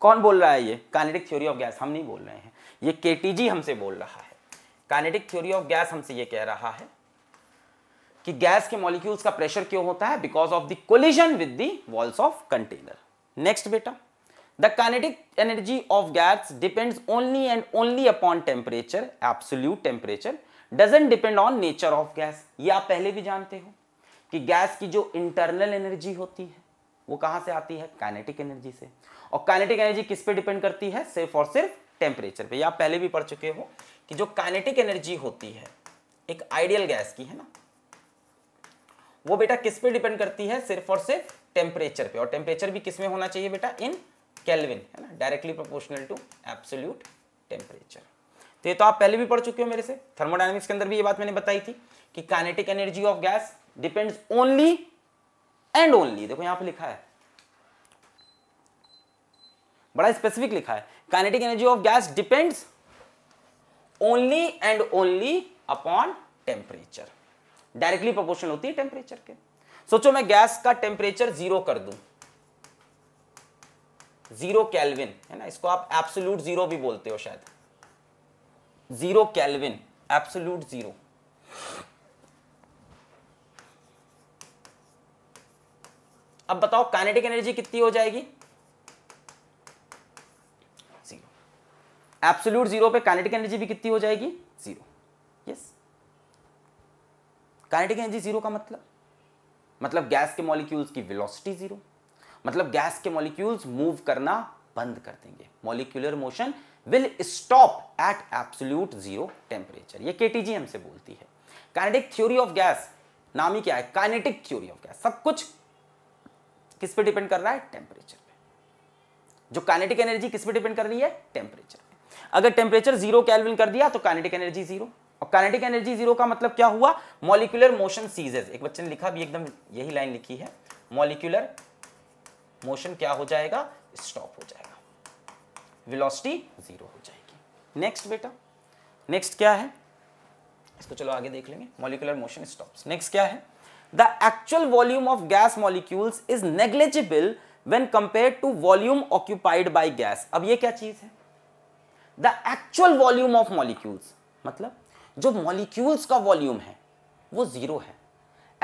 कौन बोल रहा है ये काइनेटिक थ्योरी ऑफ गैस हम नहीं बोल रहे हैं ये के हमसे बोल रहा है काइनेटिक थ्योरी ऑफ गैस हमसे ये कह रहा है कि गैस के मॉलिक्यूल्स का प्रेशर क्यों होता है because of the collision with the walls of container next बेटा The kinetic energy of gas depends only and only upon temperature, absolute temperature, doesn't depend on nature of gas. ये आप पहले भी जानते हो कि गैस की जो इंटरनल एनर्जी होती है वो कहां से आती है काइनेटिक एनर्जी से और काइनेटिक एनर्जी किस पे डिपेंड करती है सिर्फ और सिर्फ टेम्परेचर पे आप पहले भी पढ़ चुके हो कि जो काइनेटिक एनर्जी होती है एक आइडियल गैस की है ना वो बेटा किस पे डिपेंड करती है सिर्फ और सिर्फ टेम्परेचर पे और टेम्परेचर भी किस में होना चाहिए बेटा इन केल्विन है ना directly proportional to absolute temperature तो ये तो आप पहले भी पढ़ चुके हो मेरे से थर्मोडाइनमिक्स के अंदर भी ये बात मैंने बताई थी कि kinetic energy of gas depends only and only देखो यहां पे लिखा है बड़ा स्पेसिफिक लिखा है kinetic energy of gas depends only and only upon temperature directly proportional होती है टेम्परेचर के सोचो मैं गैस का टेम्परेचर जीरो कर दूं जीरो कैलविन है ना इसको आप एब्सोल्यूट जीरो भी बोलते हो शायद जीरो कैलविन एब्सोल्यूट जीरो अब बताओ काइनेटिक एनर्जी कितनी हो जाएगी जीरो एब्सोल्यूट जीरो पे काइनेटिक एनर्जी भी कितनी हो जाएगी zero yes kinetic energy zero का मतलब मतलब गैस के मॉलिक्यूल्स की वेलोसिटी जीरो मतलब गैस के मॉलिक्यूल्स मूव करना बंद कर देंगे molecular motion will stop at absolute zero temperature ये केटीजी से बोलती है काइनेटिक थ्योरी ऑफ गैस नाम ही क्या है काइनेटिक थ्योरी ऑफ गैस सब कुछ किस पे डिपेंड कर रहा है टेम्परेचर पे जो काइनेटिक एनर्जी किस पे डिपेंड कर रही है टेम्परेचर पे अगर टेम्परेचर जीरो कैलविन कर दिया तो काइनेटिक एनर्जी जीरो और काइनेटिक एनर्जी जीरो का मतलब क्या हुआ मॉलिक्यूलर मोशन सीजेस एक बच्चे ने लिखा भी एकदम यही लाइन लिखी है मॉलिक्यूलर मोशन क्या हो जाएगा स्टॉप हो जाएगा वेलोसिटी जीरो हो जाएगी नेक्स्ट बेटा नेक्स्ट क्या है इसको चलो आगे देख लेंगे मॉलिकुलर मोशन स्टॉप्स नेक्स्ट क्या है the actual volume of gas molecules is negligible when compared to volume occupied by gas अब ये क्या चीज है the actual volume of molecules मतलब जो मॉलिक्यूल्स का वॉल्यूम है वो जीरो है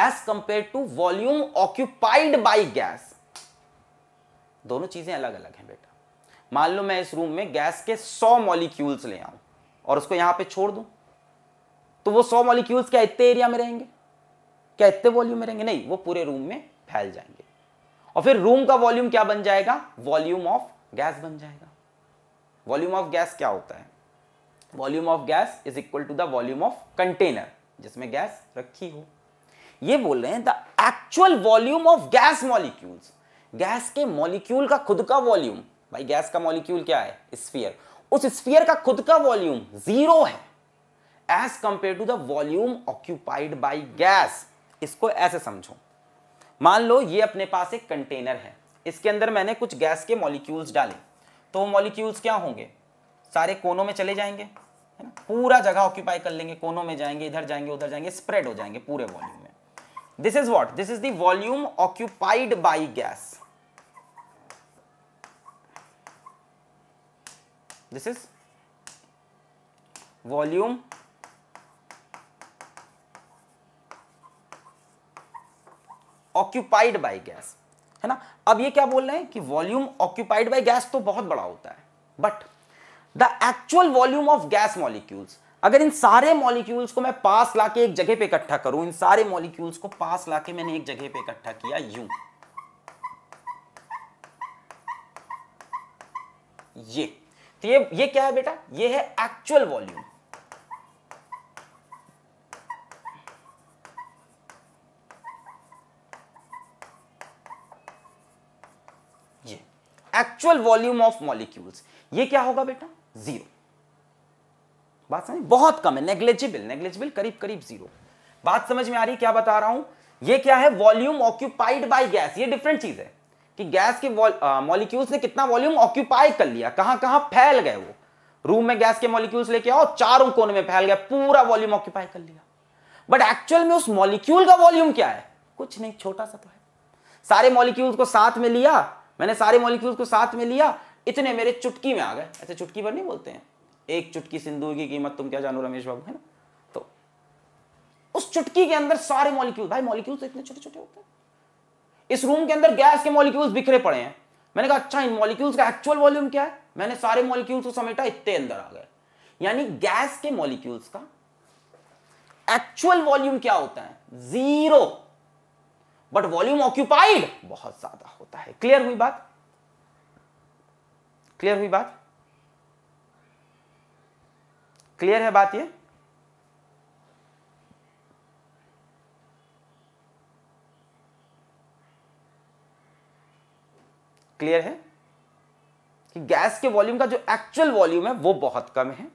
as compare to volume occupied by gas दोनों चीज़ें अलग अलग हैं बेटा मान लो मैं इस रूम में गैस के सौ मॉलिक्यूल्स ले आऊं और उसको यहां पे छोड़ दूं तो वो सौ मॉलिक्यूल्स क्या इतने एरिया में रहेंगे क्या इतने वॉल्यूम में रहेंगे नहीं वो पूरे रूम में फैल जाएंगे और फिर रूम का वॉल्यूम क्या बन जाएगा वॉल्यूम ऑफ गैस बन जाएगा वॉल्यूम ऑफ गैस क्या होता है volume of gas is equal to the volume of container जिसमें गैस रखी हो ये बोल रहे हैं the actual volume of gas molecules gas के मॉलिक्यूल का खुद का वॉल्यूम भाई गैस का मॉलिक्यूल क्या है स्फीयर उस स्फीयर का खुद का वॉल्यूम जीरो है as compare to the volume occupied by gas इसको ऐसे समझो मान लो ये अपने पास एक कंटेनर है इसके अंदर मैंने कुछ गैस के मॉलिक्यूल्स डाले तो वो मॉलिक्यूल्स क्या होंगे सारे कोनों में चले जाएंगे है ना पूरा जगह ऑक्यूपाई कर लेंगे कोनों में जाएंगे इधर जाएंगे उधर जाएंगे स्प्रेड हो जाएंगे पूरे वॉल्यूम में this is what this is the volume occupied by gas this is volume occupied by gas है ना अब ये क्या बोल रहे हैं कि वॉल्यूम ऑक्यूपाइड बाय गैस तो बहुत बड़ा होता है but the actual volume of gas molecules अगर इन सारे मॉलिक्यूल्स को मैं पास ला के एक जगह पे इकट्ठा करूं इन सारे मॉलिक्यूल्स को पास ला के मैंने एक जगह पे इकट्ठा किया यू ये तो ये ये क्या है बेटा ये है एक्चुअल वॉल्यूम ये एक्चुअल वॉल्यूम ऑफ मॉलिक्यूल्स ये क्या होगा बेटा जीरो बात समझ बहुत कम है नेग्लेजिबल नेग्लेजिबल करीब करीब जीरो बात समझ में आ रही क्या बता रहा हूं ये क्या है वॉल्यूम ऑक्यूपाइड बाय गैस ये डिफरेंट चीज है कि गैस के मॉलिक्यूल्स ने कितना वॉल्यूम ऑक्यूपाई कर लिया कहां कहां फैल गए वो रूम में गैस के मॉलिक्यूल्स लेके आओ चारों कोने में फैल गया पूरा वॉल्यूम ऑक्यूपाई कर लिया बट एक्चुअल में उस मॉलिक्यूल का वॉल्यूम क्या है कुछ नहीं छोटा सा तो है सारे मॉलिक्यूल्स को साथ में लिया मैंने सारे मॉलिक्यूल्स को साथ में लिया इतने मेरे चुटकी में आ गए ऐसे अच्छा, चुटकी पर नहीं बोलते हैं एक चुटकी सिंदूर की कीमत तुम क्या जानो रमेश बाबू है ना तो उस चुटकी के अंदर सारे मॉलिक्यूल भाई मॉलिक्यूल तो इतने छोटे छोटे होते हैं इस रूम के अंदर गैस के मॉलिक्यूल्स बिखरे पड़े हैं मैंने कहा अच्छा इन मॉलिक्यूल्स का एक्चुअल वॉल्यूम क्या है मैंने सारे मॉलिक्यूल्स को समेटा इतने अंदर आ गए यानी गैस के मॉलिक्यूल्स का एक्चुअल वॉल्यूम क्या होता है जीरो बट वॉल्यूम ऑक्यूपाइड बहुत ज्यादा होता है क्लियर हुई बात क्लियर हुई बात क्लियर है बात ये क्लियर है कि गैस के वॉल्यूम का जो एक्चुअल वॉल्यूम है वो बहुत कम है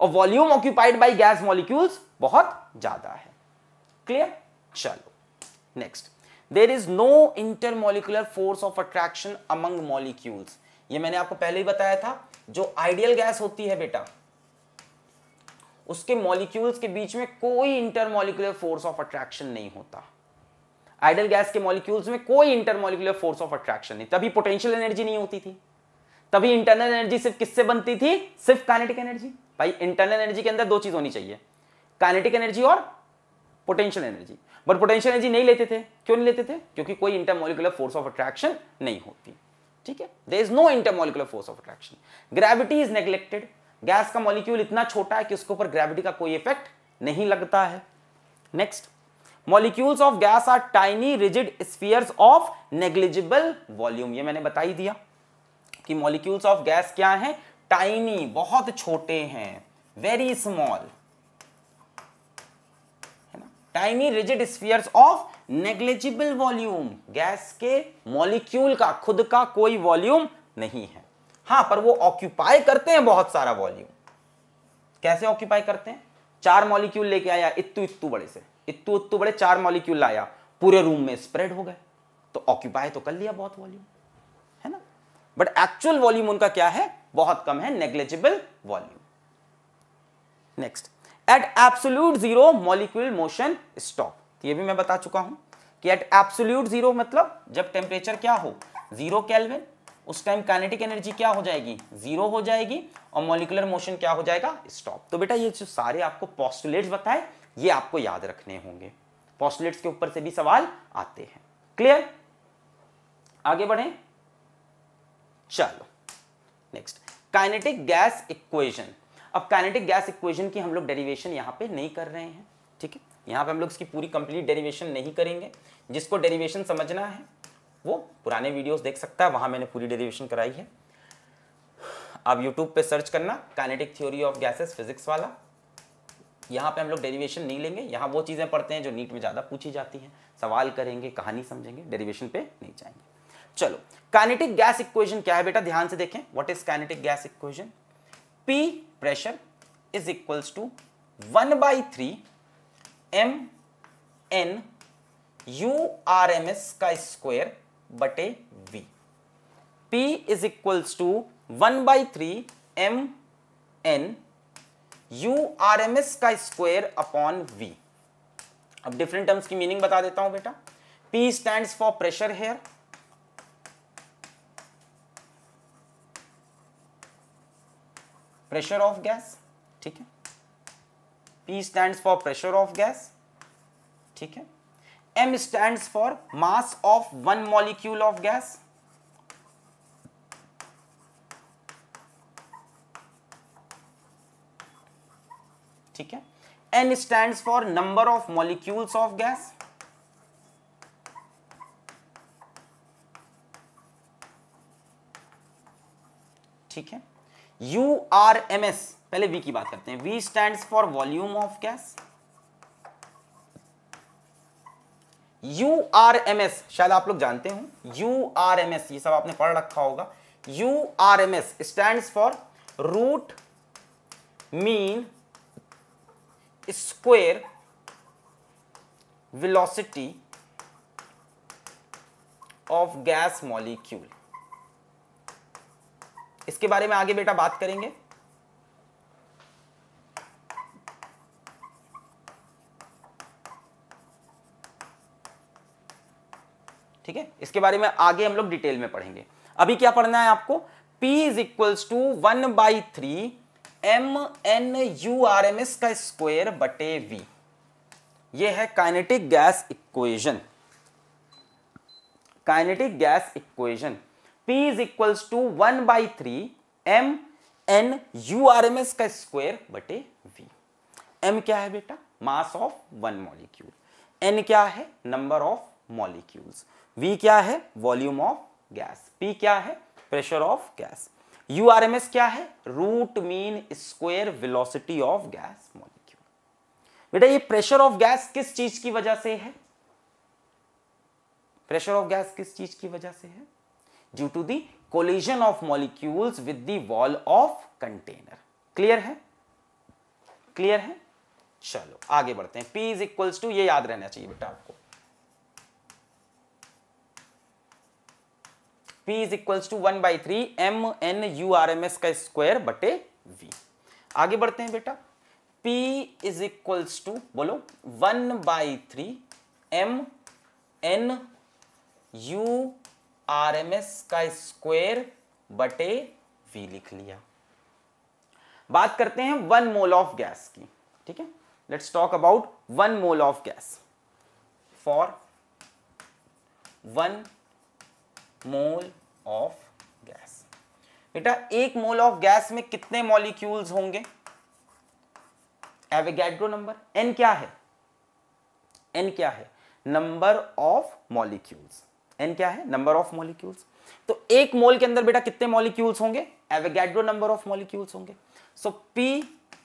और volume occupied by gas molecules बहुत ज्यादा है क्लियर चलो next there is no intermolecular force of attraction among molecules ये मैंने आपको पहले ही बताया था जो आइडियल गैस होती है बेटा उसके मॉलिक्यूल्स के बीच में कोई इंटरमोलिकुलर फोर्स ऑफ अट्रैक्शन नहीं होता आइडल गैस के मॉलिक्यूल्स में कोई इंटरमोलिकुलर फोर्स ऑफ अट्रैक्शन नहीं तभी पोटेंशियल एनर्जी नहीं होती थी तभी इंटरनल एनर्जी सिर्फ किससे बनती थी सिर्फ कानेटिक एनर्जी भाई इंटरनल एनर्जी के अंदर दो चीज होनी चाहिए कानेटिक एनर्जी और potential energy but potential energy नहीं लेते थे क्यों नहीं लेते थे क्योंकि कोई इंटरमोलिकुलर फोर्स ऑफ अट्रैक्शन नहीं होती ठीक है there is no intermolecular force of attraction gravity is neglected gas का मॉलिक्यूल इतना छोटा है कि उसके ऊपर ग्रेविटी का कोई इफेक्ट नहीं लगता है next molecules of gas are tiny rigid spheres of negligible volume ये मैंने बताई दिया कि मॉलिक्यूल्स ऑफ गैस क्या है टाइनी बहुत छोटे हैं वेरी स्मॉल है ना tiny rigid sphere of negligible volume gas के मॉलिक्यूल का खुद का कोई वॉल्यूम नहीं है हाँ पर वो ऑक्यूपाई करते हैं बहुत सारा वॉल्यूम कैसे ऑक्यूपाई करते हैं चार मॉलिक्यूल लेके आया इत्तू इत्तू बड़े से इत्तू उत्तू बड़े चार मॉलिक्यूल लाया पूरे रूम में स्प्रेड हो गए तो ऑक्यूपाई तो कर लिया बहुत वॉल्यूम है ना बट एक्चुअल वॉल्यूम उनका क्या है बहुत कम है negligible volume next at absolute zero molecule motion stop ये भी मैं बता चुका हूं कि एट एब्सोल्यूट जीरो मतलब जब टेम्परेचर क्या हो जीरो कैलविन उस टाइम काइनेटिक एनर्जी क्या हो जाएगी जीरो हो जाएगी और मोलिकुलर मोशन क्या हो जाएगा स्टॉप तो बेटा ये जो सारे आपको पॉस्टुलेट्स बताए ये आपको याद रखने होंगे पॉस्टुलेट्स के ऊपर से भी सवाल आते हैं क्लियर आगे बढ़े चलो नेक्स्ट काइनेटिक गैस इक्वेशन अब काइनेटिक गैस इक्वेशन की हम लोग डेरिवेशन यहां पे नहीं कर रहे हैं ठीक है यहां पे हम लोग इसकी पूरी कंप्लीट डेरिवेशन नहीं करेंगे जिसको डेरिवेशन समझना है वो पुराने वीडियोस देख सकता है वहां मैंने पूरी डेरिवेशन कराई है आप यूट्यूब पे सर्च करना kinetic theory of gases physics वाला यहाँ पे हम लोग डेरिवेशन नहीं लेंगे यहाँ वो चीज़ें पढ़ते हैं जो नीट में ज़्यादा पूछी जाती हैं सवाल करेंगे कहानी समझेंगे डेरिवेशन पे नहीं जाएंगे चलो काइनेटिक गैस इक्वेशन क्या है बेटा ध्यान से देखें what is kinetic gas equation P pressure is equals to one by three M N U R M S का स्क्वायर बटे V P is equals to one by three M N U R M S का square upon V अब different terms की meaning बता देता हूं बेटा P stands for pressure here pressure of gas ठीक है P stands for pressure of gas ठीक है m stands for mass of one molecule of gas ठीक है n stands for number of molecules of gas ठीक है U R M S पहले V की बात करते हैं V stand for volume of gas U R M S शायद आप लोग जानते हो यू आर एम एस ये सब आपने पढ़ रखा होगा U R M S stand for root mean square velocity of gas molecule इसके बारे में आगे बेटा बात करेंगे ठीक है इसके बारे में आगे हम लोग डिटेल में पढ़ेंगे अभी क्या पढ़ना है आपको P is equals to one by three M N U R M S का स्क्वायर बटे V ये है kinetic gas equation kinetic gas equation P is equals to one by three M N U R M S का square बटे V M क्या है बेटा mass of one molecule N क्या है नंबर ऑफ मॉलिक्यूल्स वी क्या है volume of gas P क्या है pressure of gas U R M S क्या है root mean square velocity of gas molecule बेटा ये प्रेशर ऑफ गैस किस चीज की वजह से है प्रेशर ऑफ गैस किस चीज की वजह से है due to the collision of molecules with the wall of container clear है क्लियर है चलो आगे बढ़ते हैं पी इज इक्वल्स टू ये याद रहना चाहिए बेटा आपको P is equals to one by three M N U R M S का स्क्वायर बटे वी आगे बढ़ते हैं बेटा पी इज इक्वल्स टू बोलो one by three M N U R M S का स्क्वायर बटे वी लिख लिया बात करते हैं वन मोल ऑफ गैस की ठीक है let's talk about one mole of gas for one mole of gas बेटा एक मोल ऑफ गैस में कितने मॉलिक्यूल्स होंगे एवेगैड्रो नंबर एन क्या है एन क्या है नंबर ऑफ मॉलिक्यूल्स एन क्या है नंबर ऑफ मॉलिक्यूल्स तो एक मोल के अंदर बेटा कितने मॉलिक्यूल्स होंगे एवेगैड्रो नंबर ऑफ मॉलिक्यूल्स होंगे so P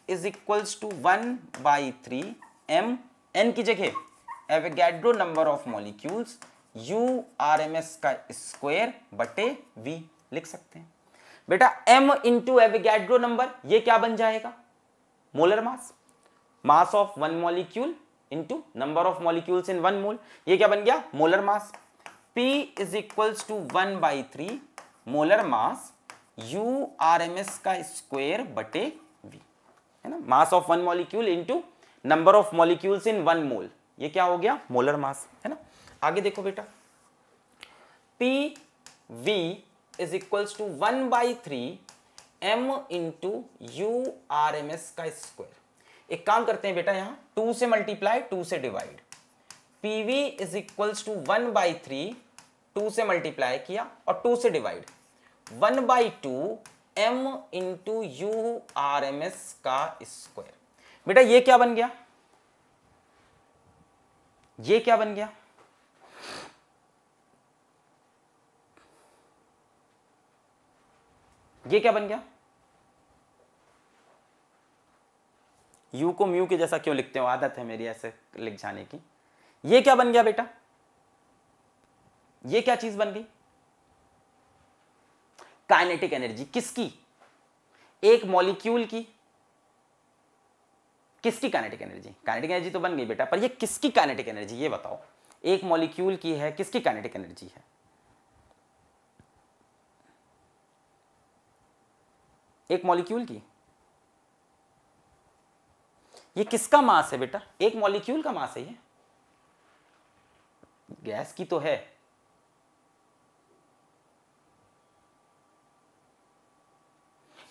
is equals to one by three M N की जगह Avogadro number of molecules U R M S का स्क्वायर बटे वी लिख सकते हैं बेटा एम इंटू एविगैड्रो नंबर ये क्या बन जाएगा molar mass mass of one molecule into number of molecules in one mole ये क्या बन गया molar mass p is equals to one by three molar mass U R M S का square बटे v है ना mass of one molecule into number of molecules in one mole ये क्या हो गया मोलर मास है ना आगे देखो बेटा P V is equals to one by three M into U R M S का स्क्वायर एक काम करते हैं बेटा यहां टू से मल्टीप्लाई टू से divide P V is equals to one by three two से मल्टीप्लाई किया और टू से divide one by two M into U R M S का स्क्वायर बेटा ये क्या बन गया ये क्या बन गया ये क्या बन गया यू को म्यू के जैसा क्यों लिखते हो आदत है मेरी ऐसे लिख जाने की ये क्या बन गया बेटा ये क्या चीज बन गई काइनेटिक एनर्जी किसकी एक मॉलिक्यूल की किसकी काइनेटिक एनर्जी काइनेटिक एनर्जी तो बन गई बेटा पर ये किसकी काइनेटिक एनर्जी ये बताओ एक मॉलिक्यूल की है किसकी काइनेटिक एनर्जी है एक मॉलिक्यूल की ये किसका मास है बेटा एक मॉलिक्यूल का मास है ये गैस की तो है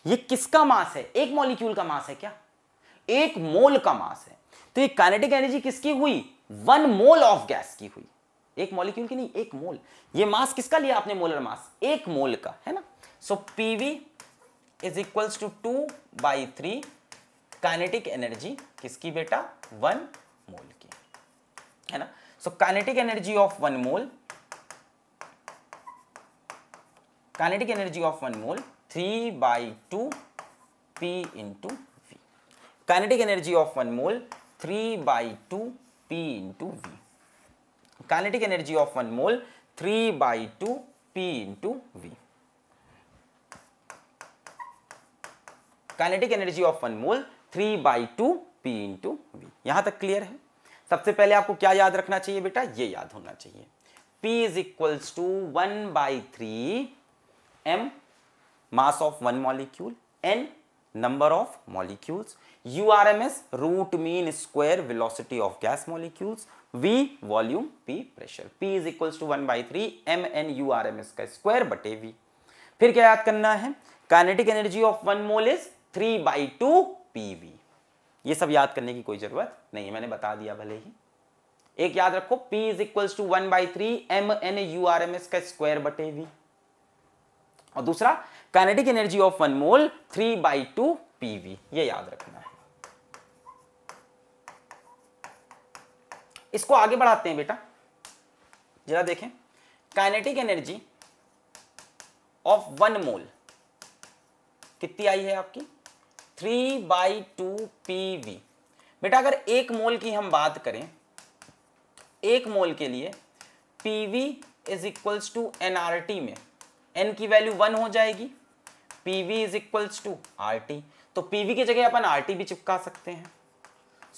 ये किसका मास है एक मॉलिक्यूल का मास है क्या एक मोल का मास है तो ये काइनेटिक एनर्जी किसकी हुई वन मोल ऑफ गैस की हुई एक मॉलिक्यूल की नहीं एक मोल ये मास किसका लिया आपने मोलर मास एक मोल का है ना so PV is equals to two by three kinetic energy किसकी बेटा वन मोल की है ना so kinetic energy of one mole kinetic energy of one mole three by two P into V kinetic energy of one mole three by two P into V kinetic energy of one mole three by two P into V kinetic energy of one mole three by two P into we यहाँ तक clear है सबसे पहले आपको क्या याद रखना चाहिए बेटा ये याद होना चाहिए P is equals to one by three M mass of one molecule N number of molecules U R M S root mean square velocity of gas molecules V volume P pressure P is equals to one by three M N U R M S का square बटे V फिर क्या याद करना है kinetic energy of one mole is three by two P V ये सब याद करने की कोई जरूरत नहीं है मैंने बता दिया भले ही एक याद रखो P is equals to one by three M N U R M S का स्क्वायर बटे वी और दूसरा kinetic energy of one mole three by two P V ये याद रखना है इसको आगे बढ़ाते हैं बेटा जरा देखें kinetic energy of one mole कितनी आई है आपकी three by two P V बेटा अगर एक मोल की हम बात करें एक मोल के लिए P V is equals to N R T में एन की वैल्यू वन हो जाएगी P V is equals to R T तो पी वी की जगह अपन आर टी भी चिपका सकते हैं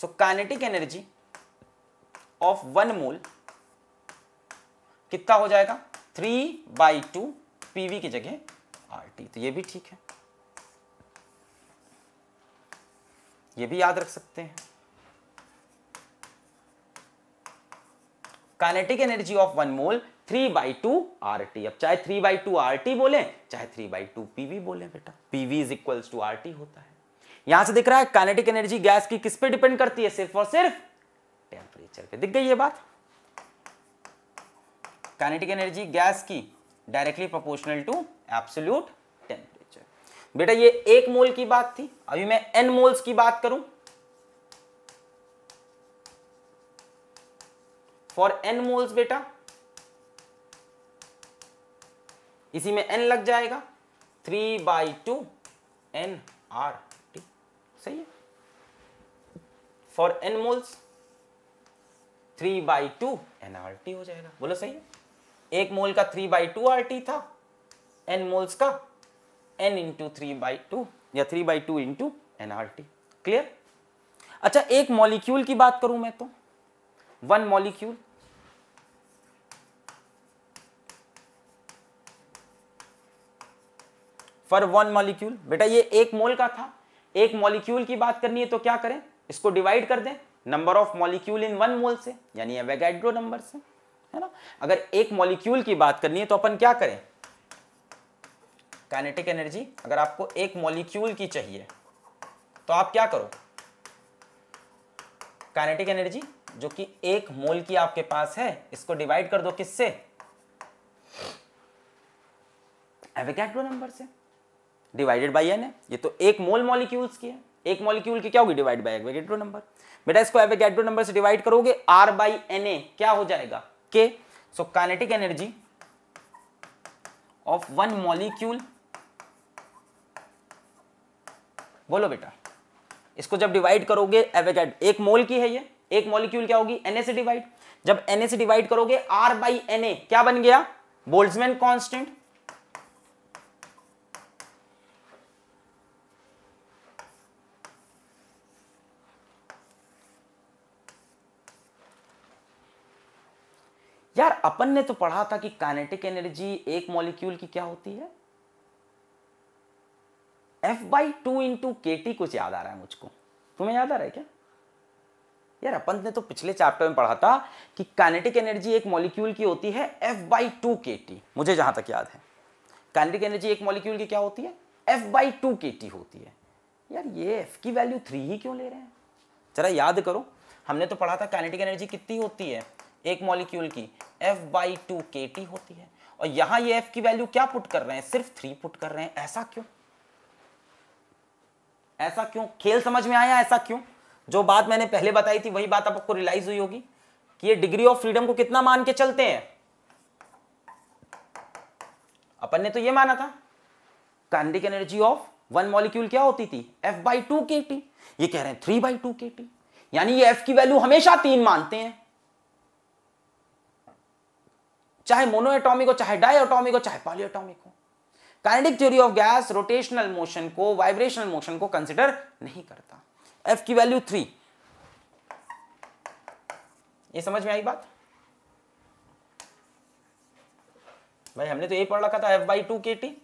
so kinetic energy of one mole कितना हो जाएगा three by two P V की जगह आर टी तो ये भी ठीक है ये भी याद रख सकते हैं kinetic energy of one mole three by two R T अब चाहे three by two R T बोले चाहे थ्री बाई टू पीवी बोले बेटा PV is equal to R T होता है यहां से दिख रहा है काइनेटिक एनर्जी गैस की किस पे डिपेंड करती है सिर्फ और सिर्फ टेम्परेचर पे दिख गई ये बात काइनेटिक एनर्जी गैस की डायरेक्टली प्रोपोर्शनल टू एब्सोल्यूट बेटा ये एक मोल की बात थी अभी मैं एन मोल्स की बात करूं फॉर एन मोल्स बेटा इसी में एन लग जाएगा three by two N R T सही है for N moles three by two N R T हो जाएगा बोलो सही है एक मोल का three by two R T था एन मोल्स का N into three by two या three by two into N R T clear अच्छा एक मॉलिक्यूल की बात करूं मैं तो one molecule for one molecule बेटा ये एक मोल का था एक मॉलिक्यूल की बात करनी है तो क्या करें इसको डिवाइड कर दें number of molecule in one mole से यानी नंबर से है ना अगर एक मॉलिक्यूल की बात करनी है तो अपन क्या करें काइनेटिक एनर्जी अगर आपको एक मॉलिक्यूल की चाहिए तो आप क्या करो काइनेटिक एनर्जी जो कि एक मोल की आपके पास है इसको डिवाइड कर दो किससे एविगैड्रो नंबर से डिवाइडेड बाय एन है ये तो एक मोल मॉलिक्यूल्स की है एक मॉलिक्यूल की क्या होगी डिवाइड बाय एविगैड्रो नंबर बेटा इसको एविगैड्रो नंबर से डिवाइड करोगे आर बाई एन ए क्या हो जाएगा K so kinetic energy of one molecule बोलो बेटा इसको जब डिवाइड करोगे एवेगेड एक मोल की है ये एक मॉलिक्यूल क्या होगी एनए से डिवाइड जब एनए से डिवाइड करोगे आर बाई एन क्या बन गया बोल्ट्समैन कांस्टेंट यार अपन ने तो पढ़ा था कि काइनेटिक एनर्जी एक मॉलिक्यूल की क्या होती है F by two into K T कुछ याद आ रहा है मुझको तुम्हें याद आ रहा है क्या यार अपन ने तो पिछले चैप्टर में पढ़ा था कि काइनेटिक एनर्जी एक मॉलिक्यूल की होती है F by two K T मुझे जहां तक याद है काइनेटिक एनर्जी एक मॉलिक्यूल की क्या होती है F by two K T होती है यार ये एफ की वैल्यू थ्री ही क्यों ले रहे हैं जरा याद करो हमने तो पढ़ा था काइनेटिक एनर्जी कितनी होती है एक मॉलिक्यूल की F by two K T होती है और यहाँ ये एफ की वैल्यू क्या पुट कर रहे हैं सिर्फ थ्री पुट कर रहे हैं ऐसा क्यों ऐसा क्यों खेल समझ में आया ऐसा क्यों जो बात मैंने पहले बताई थी वही बात आपको रियलाइज हुई होगी कि ये डिग्री ऑफ फ्रीडम को कितना मान के चलते हैं अपन ने तो ये माना था kinetic energy of one molecule क्या होती थी F by two K T ये कह रहे हैं three by two K T यानी ये एफ की वैल्यू हमेशा तीन मानते हैं चाहे मोनोएटॉमिक हो चाहे डायटॉमिक हो चाहे पॉलीएटॉमिक हो kinetic theory of gas rotational motion को वाइब्रेशनल मोशन को कंसिडर नहीं करता एफ की वैल्यू थ्री ये समझ में आई बात भाई हमने तो यही पढ़ रखा था F by two K T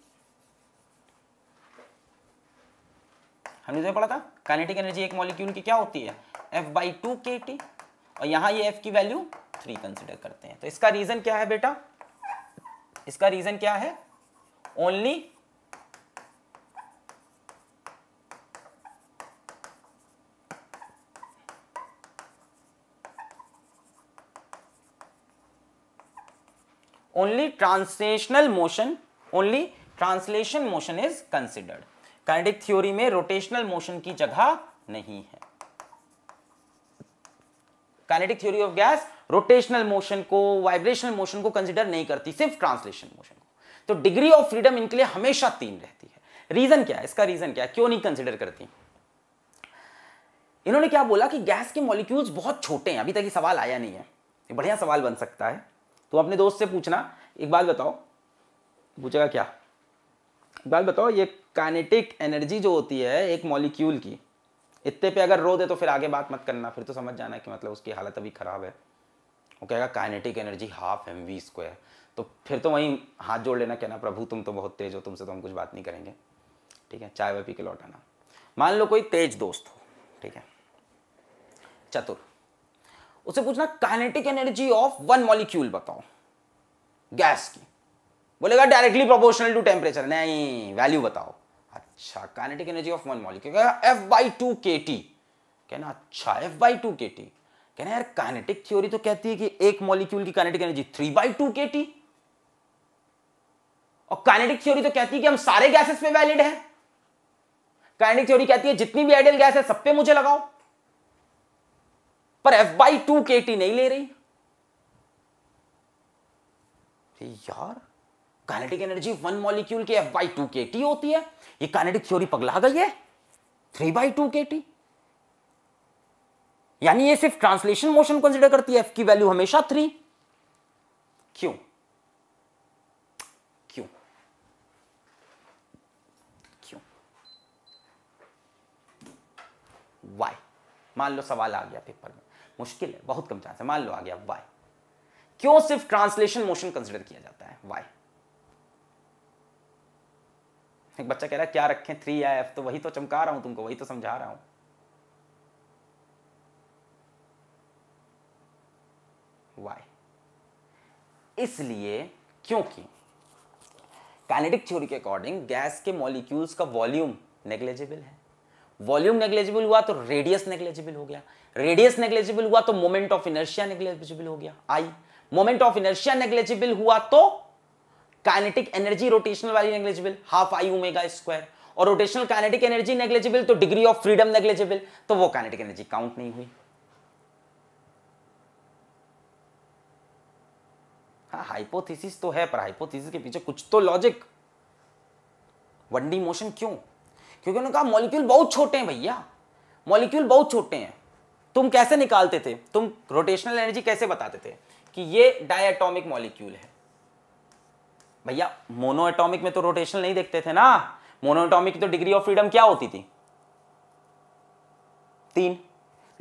हमने तो पढ़ा था काइनेटिक एनर्जी एक मॉलिक्यूल की क्या होती है F by two K T और यहां ये एफ की वैल्यू थ्री कंसिडर करते हैं तो इसका रीजन क्या है बेटा इसका रीजन क्या है only only translational motion only translation motion is considered kinetic theory में रोटेशनल मोशन की जगह नहीं है kinetic theory of gas rotational motion को वाइब्रेशनल मोशन को कंसिडर नहीं करती सिर्फ ट्रांसलेशन मोशन तो डिग्री ऑफ फ्रीडम इनके लिए हमेशा तीन रहती है रीजन क्या है इसका रीजन क्या है क्यों नहीं कंसिडर करती इन्होंने क्या बोला कि गैस के मॉलिक्यूल्स बहुत छोटे हैं अभी तक ये सवाल आया नहीं है ये बढ़िया सवाल बन सकता है तो अपने दोस्त से पूछना एक बात बताओ पूछेगा क्या एक बात बताओ ये काइनेटिक एनर्जी जो होती है एक मॉलिक्यूल की इतने पे अगर रो दे तो फिर आगे बात मत करना फिर तो समझ जाना कि मतलब उसकी हालत अभी ख़राब है वो कहेगा kinetic energy half M V square तो फिर तो वहीं हाथ जोड़ लेना कहना प्रभु तुम तो बहुत तेज हो तुमसे तो हम कुछ बात नहीं करेंगे ठीक है चाय वाय पी के लौट आना मान लो कोई तेज दोस्त हो ठीक है चतुर उसे पूछना kinetic energy of one molecule बताओ गैस की बोलेगा डायरेक्टली प्रोपोर्शनल टू टेम्परेचर नहीं वैल्यू बताओ अच्छा kinetic energy of one molecule F by two K T कहना अच्छा F by two K T कहना यार काइनेटिक थ्योरी तो कहती है कि एक मॉलिक्यूल की kinetic energy three by two K T और काइनेटिक थ्योरी तो कहती है कि हम सारे गैसेस पे वैलिड है काइनेटिक थ्योरी कहती है जितनी भी आइडियल गैस है सब पे मुझे लगाओ पर F by two K T नहीं ले रही यार काइनेटिक एनर्जी वन मॉलिक्यूल के F by two K T होती है ये काइनेटिक थ्योरी पगला गई है three by two K T यानी ये सिर्फ ट्रांसलेशन मोशन कंसिडर करती है एफ की वैल्यू हमेशा थ्री क्यों मान लो सवाल आ गया पेपर में मुश्किल है बहुत कम चांस है मान लो आ गया वाई क्यों सिर्फ ट्रांसलेशन मोशन कंसिडर किया जाता है वाई एक बच्चा कह रहा है क्या रखें थ्री या एफ तो वही तो चमका रहा हूं तुमको वही तो समझा रहा हूं वाई इसलिए क्योंकि काइनेटिक थ्योरी के अकॉर्डिंग गैस के मॉलिक्यूल्स का वॉल्यूम नेग्लेजिबल है वॉल्यूम नेग्लेजिबल हुआ तो रेडियस नेग्लेजिबल हो गया रेडियस नेग्लेजिबल हुआ तो मोमेंट ऑफ इनर्शिया नेग्लेजिबल हो गया I moment of inertia negligible हुआ तो काइनेटिक एनर्जी रोटेशनल वाली negligible half I omega square और रोटेशनल काइनेटिक एनर्जी नेग्लेजिबल तो डिग्री ऑफ फ्रीडम नेग्लेजिबल तो वो काइनेटिक एनर्जी काउंट नहीं हुई हाँ हाइपोथेसिस तो है पर हाइपोथेसिस के पीछे कुछ तो लॉजिक वन डी मोशन क्यों क्योंकि उन्होंने कहा मॉलिक्यूल बहुत छोटे हैं भैया मॉलिक्यूल बहुत छोटे हैं तुम कैसे निकालते थे तुम रोटेशनल एनर्जी कैसे बताते थे कि ये डायटोमिक मॉलिक्यूल है भैया मोनोएटॉमिक में तो रोटेशनल नहीं देखते थे ना मोनोएटॉमिक की तो डिग्री ऑफ फ्रीडम क्या होती थी तीन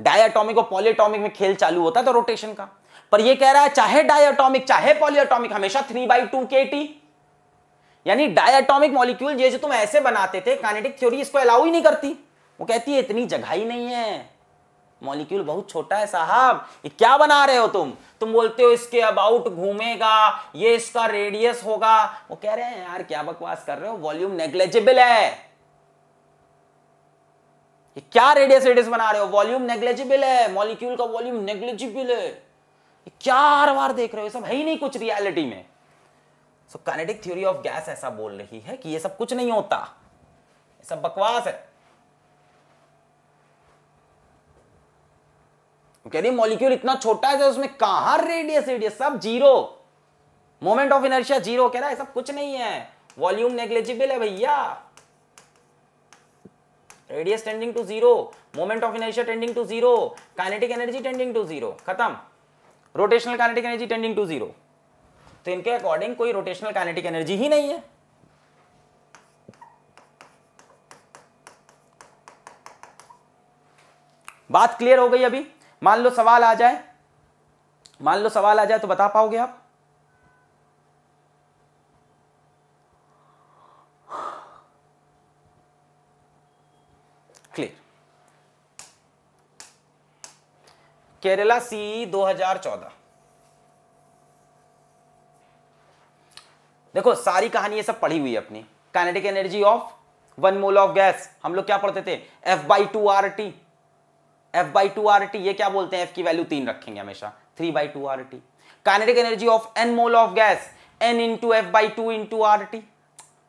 डायटोमिक और पॉलीटॉमिक में खेल चालू होता था रोटेशन का पर ये कह रहा है चाहे डायटोमिक चाहे पॉलीटॉमिक हमेशा three by two K T यानी डायटोमिक मॉलिक्यूल जो तुम ऐसे बनाते थे कानेटिक थ्योरी इसको अलाउ ही नहीं करती वो कहती है इतनी जगह ही नहीं है मॉलिक्यूल बहुत छोटा है साहब ये क्या बना रहे हो तुम तुम बोलते हो इसके अबाउट घूमेगा ये इसका रेडियस होगा वो कह रहे हैं यार क्या बकवास कर रहे हो वॉल्यूम नेग्लेजिबल है ये क्या रेडियस रेडियस बना रहे हो वॉल्यूम नेग्लेजिबल है मॉलिक्यूल का वॉल्यूम नेग्लेजिबल है क्या हर बार देख रहे हो सब है ही नहीं कुछ रियालिटी में so kinetic theory of gas ऐसा बोल रही है कि ये सब कुछ नहीं होता ये सब बकवास है कह रही मॉलिक्यूल इतना छोटा है तो उसमें कहा रेडियस रेडियस सब zero moment of inertia zero कह रहा है सब कुछ नहीं है वॉल्यूम नेग्लेजिबल है भैया radius tending to zero moment of inertia tending to zero kinetic energy tending to zero खत्म rotational kinetic energy tending to zero तो इनके अकॉर्डिंग कोई रोटेशनल काइनेटिक एनर्जी ही नहीं है बात क्लियर हो गई अभी मान लो सवाल आ जाए मान लो सवाल आ जाए तो बता पाओगे आप क्लियर केरला सी 2014 देखो सारी कहानी ये सब पढ़ी हुई है अपनी kinetic energy of one mole of gas हम लोग क्या पढ़ते थे F by two R T F by two R T ये क्या बोलते हैं एफ की वैल्यू तीन रखेंगे हमेशा three by two R T kinetic energy of N mole of gas N into F by two into R T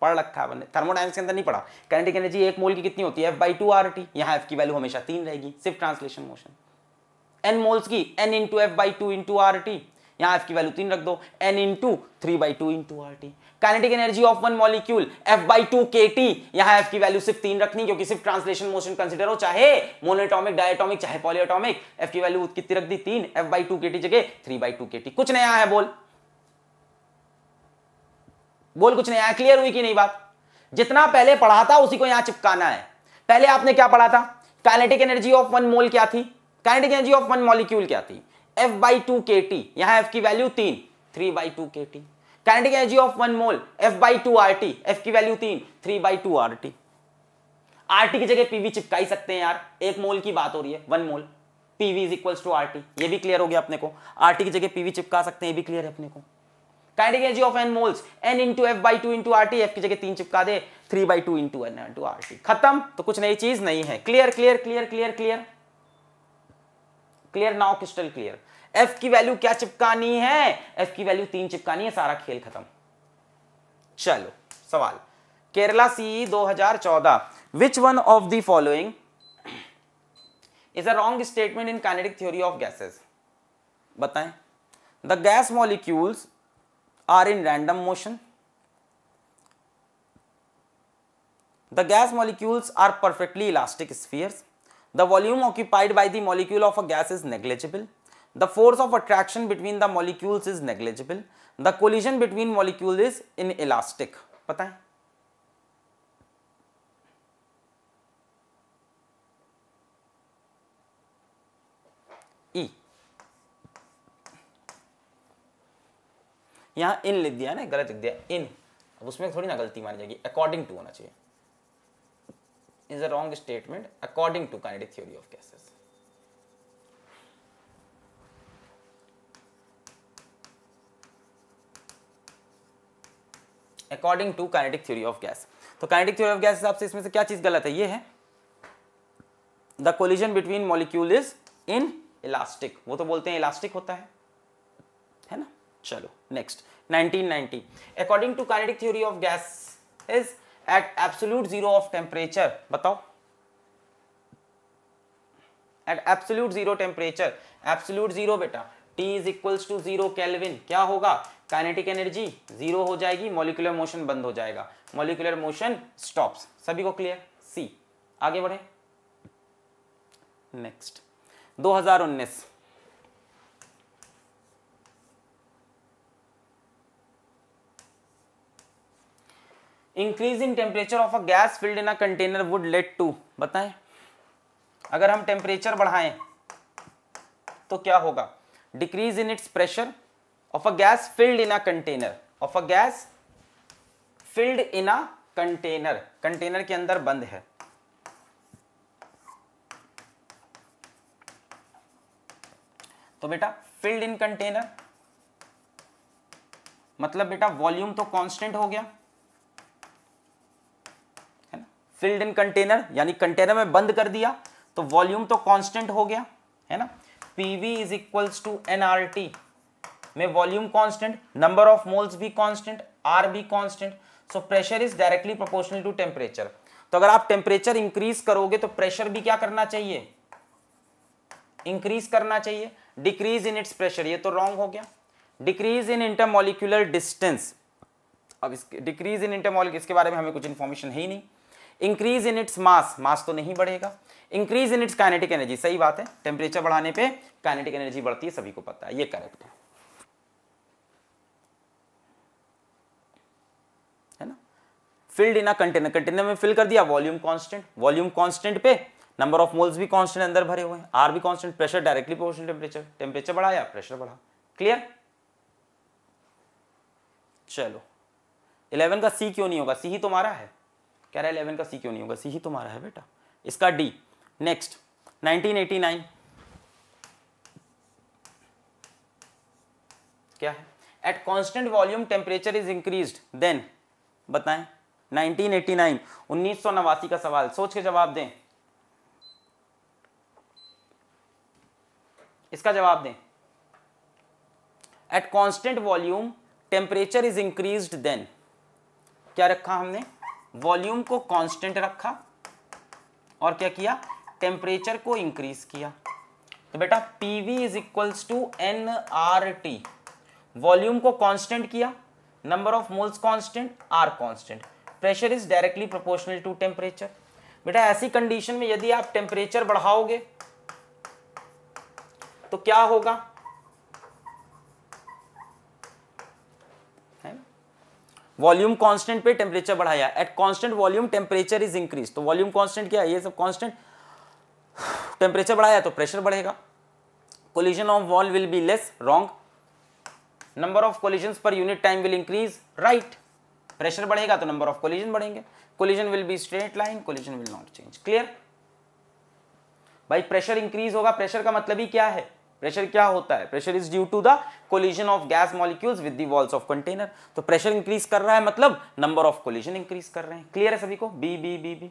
पढ़ रखा है थर्मोडाइनस के अंदर नहीं पढ़ा काइनेटिक एनर्जी एक मोल की कितनी होती है F by two R T यहाँ एफ की वैल्यू हमेशा तीन रहेगी सिर्फ ट्रांसलेशन मोशन एन मोल्स की N into F by two into R T यहाँ एफ की वैल्यू तीन रख दो N into three by two into R T kinetic energy of one molecule F by two K T यहाँ F की value सिर्फ तीन रखनी क्योंकि सिर्फ ट्रांसलेशन मोशन कंसिडर हो चाहे मोनोटॉमिक डायटॉमिक चाहे पॉलियोटॉमिक एफ की वैल्यू कितनी रख दी तीन F by two K T जगह three by two K T कुछ नया है बोल बोल कुछ नया क्लियर हुई कि नहीं बात जितना पहले पढ़ा था उसी को यहां चिपकाना है पहले आपने क्या पढ़ा था kinetic energy of one mole क्या थी kinetic energy of one molecule क्या थी F by two K T यहां एफ की वैल्यू तीन three by two K T kinetic energy of one mole F by two R T F की value तीन three by two R T R T की जगह PV चिपका ही सकते हैं यार एक मोल की बात हो रही है one mole PV is equal to R T ये भी क्लियर हो गया अपने को आर टी की जगह पीवी चिपका सकते हैं ये भी क्लियर है अपने को kinetic energy of N moles N into F by two into R T F की जगह तीन चिपका दे three by two into N into R T खत्म तो कुछ नई चीज नहीं है clear clear clear clear clear clear now crystal clear F की वैल्यू क्या चिपकानी है एफ की वैल्यू तीन चिपकानी है सारा खेल खत्म चलो सवाल Kerala C 2014 which one of the following is a wrong statement in kinetic theory of gases बताएं the gas molecules are in random motion the gas molecules are perfectly elastic spheres. The volume occupied by the molecule of a gas is negligible. The force of attraction between the molecules is negligible the collision between molecule is inelastic पता है E e. यहां इन लिख दिया ना गलत लिख दिया इन अब उसमें थोड़ी ना गलती मानी जाएगी अकॉर्डिंग टू होना चाहिए is a wrong statement according to kinetic theory of कैसे according to kinetic theory of gas तो काइनेटिक थ्योरी ऑफ गैस हिसाब से इसमें से क्या चीज़ गलत है ये है the collision between molecule is inelastic वो तो बोलते हैं इलास्टिक होता है है ना चलो next 1990 according to kinetic theory of gas is at absolute zero of temperature बताओ at absolute zero temperature absolute zero बेटा T is equals to zero kelvin क्या होगा काइनेटिक एनर्जी जीरो हो जाएगी मोलिकुलर मोशन बंद हो जाएगा मोलिकुलर मोशन स्टॉप्स सभी को क्लियर सी आगे बढ़े next 2019 increase in temperature of a gas filled in a container would lead to बताएं अगर हम टेम्परेचर बढ़ाएं तो क्या होगा decrease in its pressure of a gas filled in a container of a gas filled in a container container के अंदर बंद है तो बेटा filled in container मतलब बेटा वॉल्यूम तो कांस्टेंट हो गया है ना फिल्ड इन कंटेनर यानी कंटेनर में बंद कर दिया तो वॉल्यूम तो कांस्टेंट हो गया है ना PV is equals to NRT में volume constant number of moles भी कांस्टेंट आर भी constant so pressure is directly proportional to temperature तो अगर आप टेम्परेचर इंक्रीज करोगे तो प्रेशर भी क्या करना चाहिए इंक्रीज करना चाहिए डिक्रीज इन इट्स प्रेशर ये तो रॉन्ग हो गया डिक्रीज इन इंटरमोलिकुलर डिस्टेंस अब इसके डिक्रीज इन इंटरमोलिक इसके बारे में हमें कुछ इंफॉर्मेशन है ही नहीं इंक्रीज इन इट्स मास मास तो नहीं बढ़ेगा increase in its kinetic energy सही बात है टेम्परेचर बढ़ाने पे काइनेटिक एनर्जी बढ़ती है सभी को पता है ये करेक्ट है है ना filled in a container container में फिल कर दिया वॉल्यूम कांस्टेंट वॉल्यूम कांस्टेंट पे नंबर ऑफ मोल्स भी कांस्टेंट अंदर भरे हुए हैं आर भी constant pressure directly proportional temperature temperature बढ़ाया प्रेशर बढ़ा क्लियर चलो इलेवन का सी क्यों नहीं होगा सी ही तुम्हारा है कह रहा है इलेवन का सी क्यों नहीं होगा सी ही तुम्हारा है बेटा इसका डी नेक्स्ट 1989 क्या है at constant volume temperature is increase then बताएं 1989 1989 का सवाल सोच के जवाब दें इसका जवाब दें at constant volume temperature is increase then क्या रखा हमने वॉल्यूम को कॉन्स्टेंट रखा और क्या किया टेम्परेचर को इंक्रीज किया तो बेटा P V is equals to N R T volume को कांस्टेंट किया number of moles constant R constant pressure is directly proportional to temperature बेटा ऐसी कंडीशन में यदि आप टेम्परेचर बढ़ाओगे तो क्या होगा वॉल्यूम कांस्टेंट पे टेम्परेचर बढ़ाया at constant volume temperature is increase तो वॉल्यूम कांस्टेंट क्या है ये सब कांस्टेंट टेम्परेचर बढ़ाया तो प्रेशर बढ़ेगा collision of wall will be less wrong number of collision per unit time will increase right pressure बढ़ेगा तो नंबर ऑफ कोलिजन बढ़ेंगे collision will be straight line collision will not change clear भाई pressure increase होगा pressure का मतलब ही क्या है प्रेशर क्या होता है pressure is due to the collision of gas molecules with the walls of container तो प्रेशर इंक्रीज कर रहा है मतलब नंबर ऑफ कोलिजन इंक्रीज कर रहे हैं क्लियर है सभी को B B B B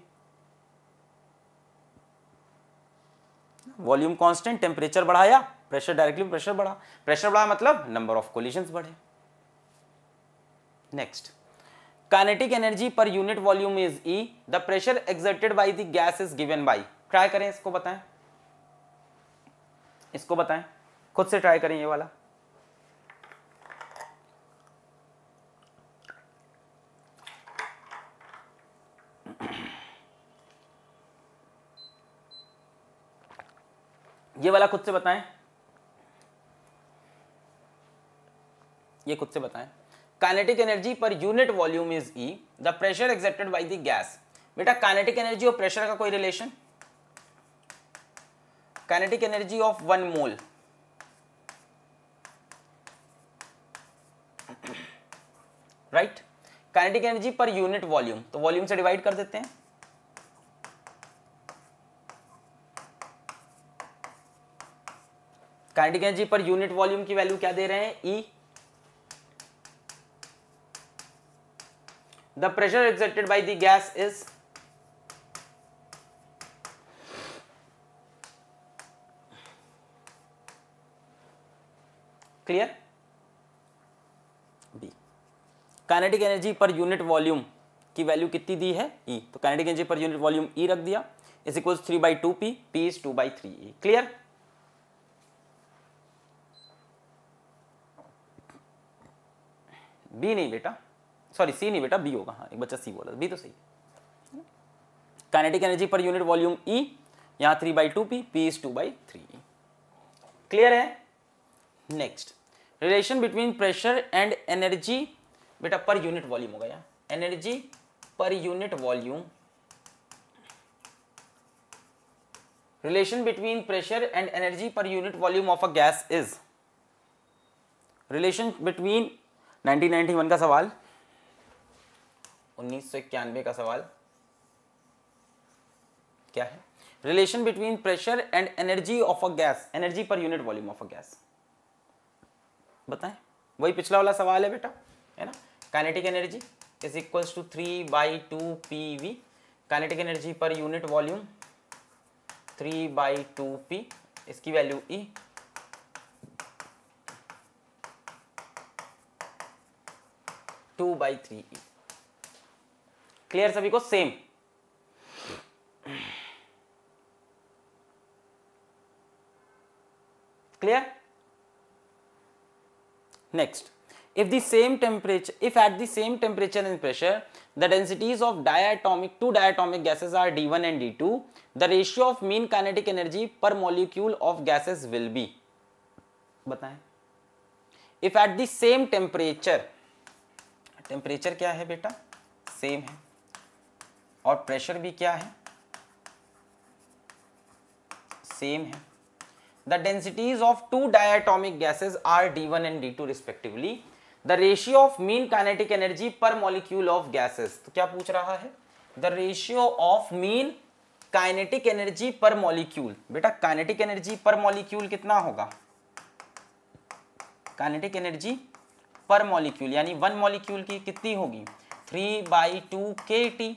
volume constant temperature बढ़ाया प्रेशर डायरेक्टली प्रेशर बढ़ा प्रेशर बढ़ा मतलब नंबर ऑफ कोलिशन बढ़े next kinetic energy per unit volume is E the pressure exerted by the gas is given by try करें इसको बताएं इसको बताएं खुद से ट्राई करें ये वाला ये वाला खुद से बताएं ये खुद से बताएं kinetic energy per unit volume is E the pressure exerted by the gas बेटा काइनेटिक एनर्जी और प्रेशर का कोई relation kinetic energy of one mole right kinetic energy per unit volume तो वॉल्यूम से डिवाइड कर देते हैं kinetic energy per unit volume की वैल्यू क्या दे रहे हैं E the pressure exerted by the gas is clear B kinetic energy per unit volume की वैल्यू कितनी दी है ई e. तो kinetic energy per unit volume E रख दिया is equals three by two P P is two by three E clear B नहीं बेटा sorry C नहीं बेटा बी होगा हाँ एक बच्चा सी बोला बी तो सही kinetic energy per unit volume E यहाँ three by two P P is two by three clear है next relation between pressure and energy बेटा पर यूनिट वॉल्यूम होगा यहाँ energy per unit volume relation between pressure and energy per unit volume of a gas is relation between 1991 का सवाल उन्नीस का सवाल क्या है relation between pressure and energy of a gas energy per unit volume of a gas बताएं वही पिछला वाला सवाल है बेटा है ना kinetic energy is equals to three by two P V kinetic energy per unit volume three by two P इसकी value E e. Two by three E clear सभी को same clear next if the same temperature if at the same temperature and pressure the densities of diatomic two diatomic gases are D one and D to the ratio of mean kinetic energy per molecule of gases will be बताए if at the same temperature temperature क्या है बेटा same है और pressure भी क्या है same है the densities of two diatomic gases are D one and D two respectively the ratio of mean kinetic energy per molecule of gases तो क्या पूछ रहा है the ratio of mean kinetic energy per molecule बेटा kinetic energy per molecule कितना होगा kinetic energy per molecule यानी one molecule की कितनी होगी three by two K T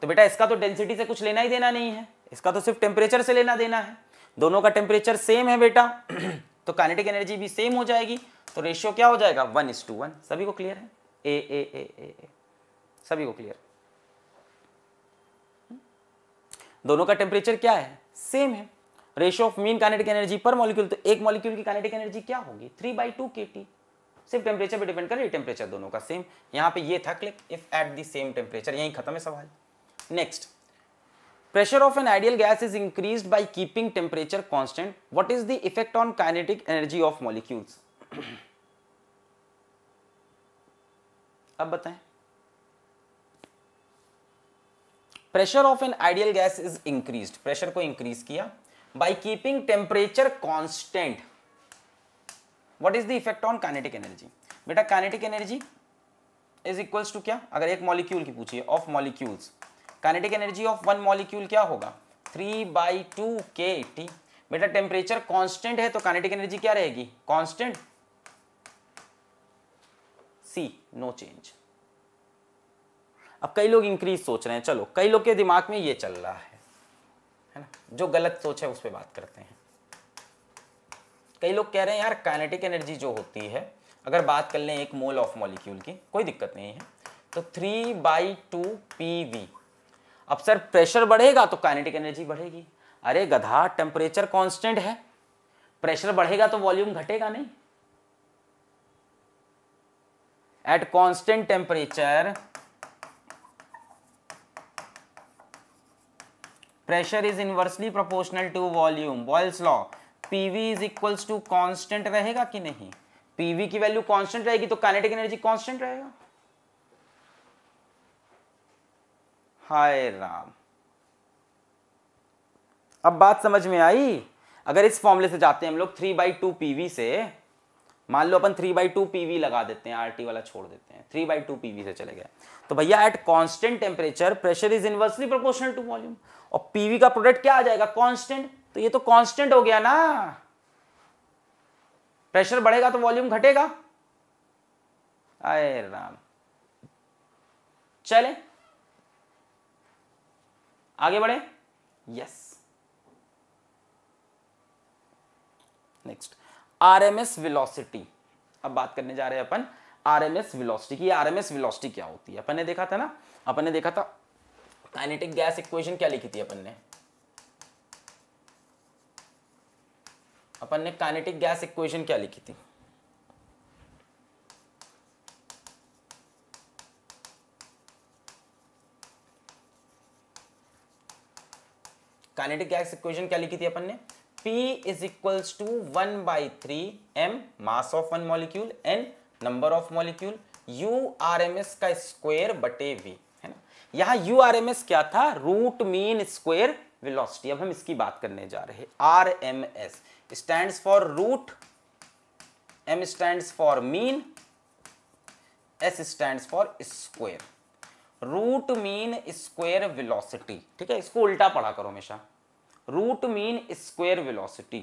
तो बेटा इसका तो डेंसिटी से कुछ लेना ही देना नहीं है इसका तो सिर्फ टेम्परेचर से लेना देना है दोनों का टेम्परेचर सेम है बेटा तो काइनेटिक एनर्जी भी सेम हो जाएगी तो रेशियो क्या हो जाएगा वन इज टू वन सभी को क्लियर है ए ए ए ए ए सभी को क्लियर दोनों का टेम्परेचर क्या है सेम है ratio of mean kinetic energy per molecule तो एक मॉलिक्यूल की काइनेटिक एनर्जी क्या होगी three by two K T सिर्फ टेम्परेचर पर डिपेंड करें टेम्परेचर दोनों का सेम यहाँ पे ये था click if at the same temperature यहीं खत्म है सवाल next pressure of an ideal gas is increase by keeping temperature constant what is the effect on kinetic energy of molecules अब बताएं pressure of an ideal gas is increase pressure को increase किया by keeping temperature constant what is the effect on kinetic energy बेटा kinetic energy is equals to क्या अगर एक molecule की पूछिए of molecules kinetic energy of one molecule क्या होगा three by two K T बेटा टेम्परेचर कॉन्स्टेंट है तो काइनेटिक एनर्जी क्या रहेगी कॉन्स्टेंट सी नो चेंज अब कई लोग इंक्रीज सोच रहे हैं चलो कई लोग के दिमाग में ये चल रहा है है ना जो गलत सोच है उस पर बात करते हैं कई लोग कह रहे हैं यार काइनेटिक एनर्जी जो होती है अगर बात कर लें एक मोल ऑफ मॉलिक्यूल की कोई दिक्कत नहीं है तो three by two P V अब सर प्रेशर बढ़ेगा तो काइनेटिक एनर्जी बढ़ेगी अरे गधा टेम्परेचर कांस्टेंट है प्रेशर बढ़ेगा तो वॉल्यूम घटेगा नहीं at constant temperature pressure is inversely proportional to volume Boyle's law PV is equals to constant रहेगा कि नहीं पीवी की वैल्यू कांस्टेंट रहेगी तो काइनेटिक एनर्जी कांस्टेंट रहेगा हाय राम अब बात समझ में आई अगर इस फॉर्मूले से जाते हैं हम लोग थ्री बाई टू पीवी से मान लो अपन थ्री बाई टू पीवी लगा देते हैं आरटी वाला छोड़ देते हैं थ्री बाई टू पीवी से चले गए तो भैया at constant temperature pressure is inversely proportional to volume और पीवी का प्रोडक्ट क्या आ जाएगा कांस्टेंट तो ये तो कांस्टेंट हो गया ना प्रेशर बढ़ेगा तो वॉल्यूम घटेगा आए राम चले आगे बढ़े यस नेक्स्ट आरएमएस वेलोसिटी अब बात करने जा रहे हैं अपन आरएमएस वेलोसिटी की आरएमएस वेलोसिटी क्या होती है अपन ने देखा था ना अपन ने देखा था काइनेटिक गैस इक्वेशन क्या लिखी थी अपन ने अपन ने काइनेटिक गैस इक्वेशन क्या लिखी थी काइनेटिक गैस इक्वेशन क्या लिखी थी अपन ने P is equals to one by three M mass of one molecule N number of molecule U R M S का स्क्वेयर बटे वी है ना यहां यू आर एम एस क्या था रूट मीन स्क्वेयर वेलोसिटी अब हम इसकी बात करने जा रहे हैं R M S stand for root M stand for mean S stand for square root mean square velocity ठीक है इसको उल्टा पढ़ा करो हमेशा रूट मीन स्क्वेयर वेलोसिटी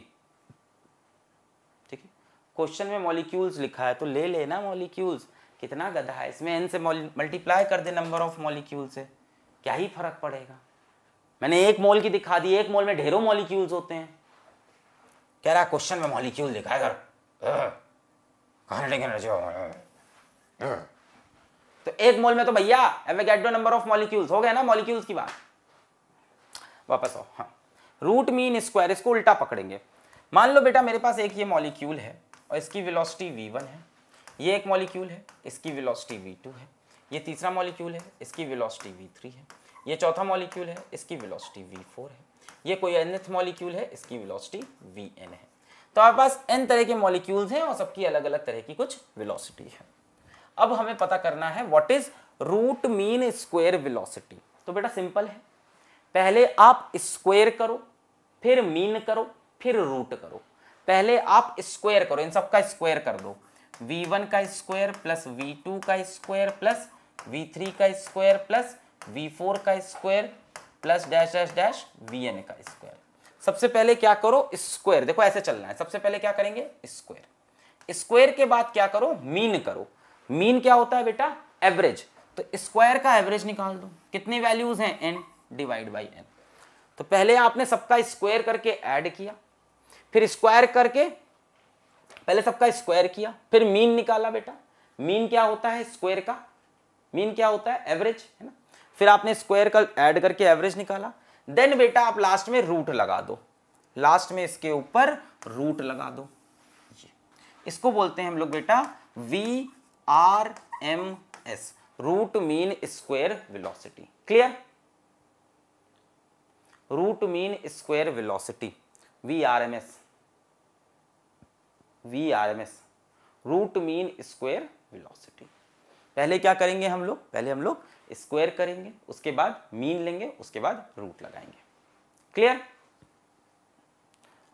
ठीक है क्वेश्चन में मॉलिक्यूल्स लिखा है तो ले लेना मॉलिक्यूल्स कितना गधा है इसमें एन से मल्टीप्लाई कर दे नंबर ऑफ मॉलिक्यूल से क्या ही फर्क पड़ेगा मैंने एक मोल की दिखा दी एक मोल में ढेरों मॉलिक्यूल्स होते हैं कह रहा क्वेश्चन में मॉलिक्यूल दिखाएगा है तो एक मोल में तो भैया नंबर ऑफ मॉलिक्यूल्स हो गया ना मॉलिक्यूल्स की बात वापस आओ हाँ रूट मीन स्क्वायर इसको उल्टा पकड़ेंगे मान लो बेटा मेरे पास एक ये मॉलिक्यूल है और इसकी वेलोसिटी वन है ये एक मॉलिक्यूल है इसकी वेलोसिटी टू है ये तीसरा मॉलिक्यूल है इसकी वेलोसिटी थ्री है ये चौथा मॉलिक्यूल है इसकी वेलोसिटी v4 है ये कोई एनथ मॉलिक्यूल है इसकी वेलोसिटी vn है तो आपके पास एन तरह के मॉलिक्यूल्स हैं और सबकी अलग अलग तरह की कुछ वेलोसिटी है अब हमें पता करना है what is root mean square velocity तो बेटा सिंपल है पहले आप स्क्वेयर करो फिर मीन करो फिर रूट करो पहले आप स्क्वेयर करो इन सबका स्क्वेयर कर दो v1 का स्क्वेयर प्लस वी v2 का स्क्वायर प्लस v3 का स्क्वायर प्लस वी फोर का square plus dash dash dash V N का स्क्वायर सबसे पहले क्या करो स्क्वायर देखो ऐसे चलना है सबसे पहले क्या करेंगे स्क्वायर स्क्वायर के बाद क्या करो मीन करो मीन क्या होता है बेटा एवरेज तो स्क्वायर का एवरेज निकाल दो कितने वैल्यूज हैं एन डिवाइड बाई एन तो पहले आपने सबका स्क्वायर करके ऐड किया फिर स्क्वायर करके पहले सबका स्क्वायर किया फिर मीन निकाला बेटा मीन क्या होता है स्क्वायर का मीन क्या होता है एवरेज है ना फिर आपने स्क्वायर का ऐड करके एवरेज निकाला देन बेटा आप लास्ट में रूट लगा दो लास्ट में इसके ऊपर रूट लगा दो इसको बोलते हैं हम लोग बेटा V R M S root mean square velocity clear root mean square velocity V R M S V R M S root mean square velocity पहले क्या करेंगे हम लोग पहले हम लोग स्क्वायर करेंगे उसके बाद मीन लेंगे उसके बाद रूट लगाएंगे क्लियर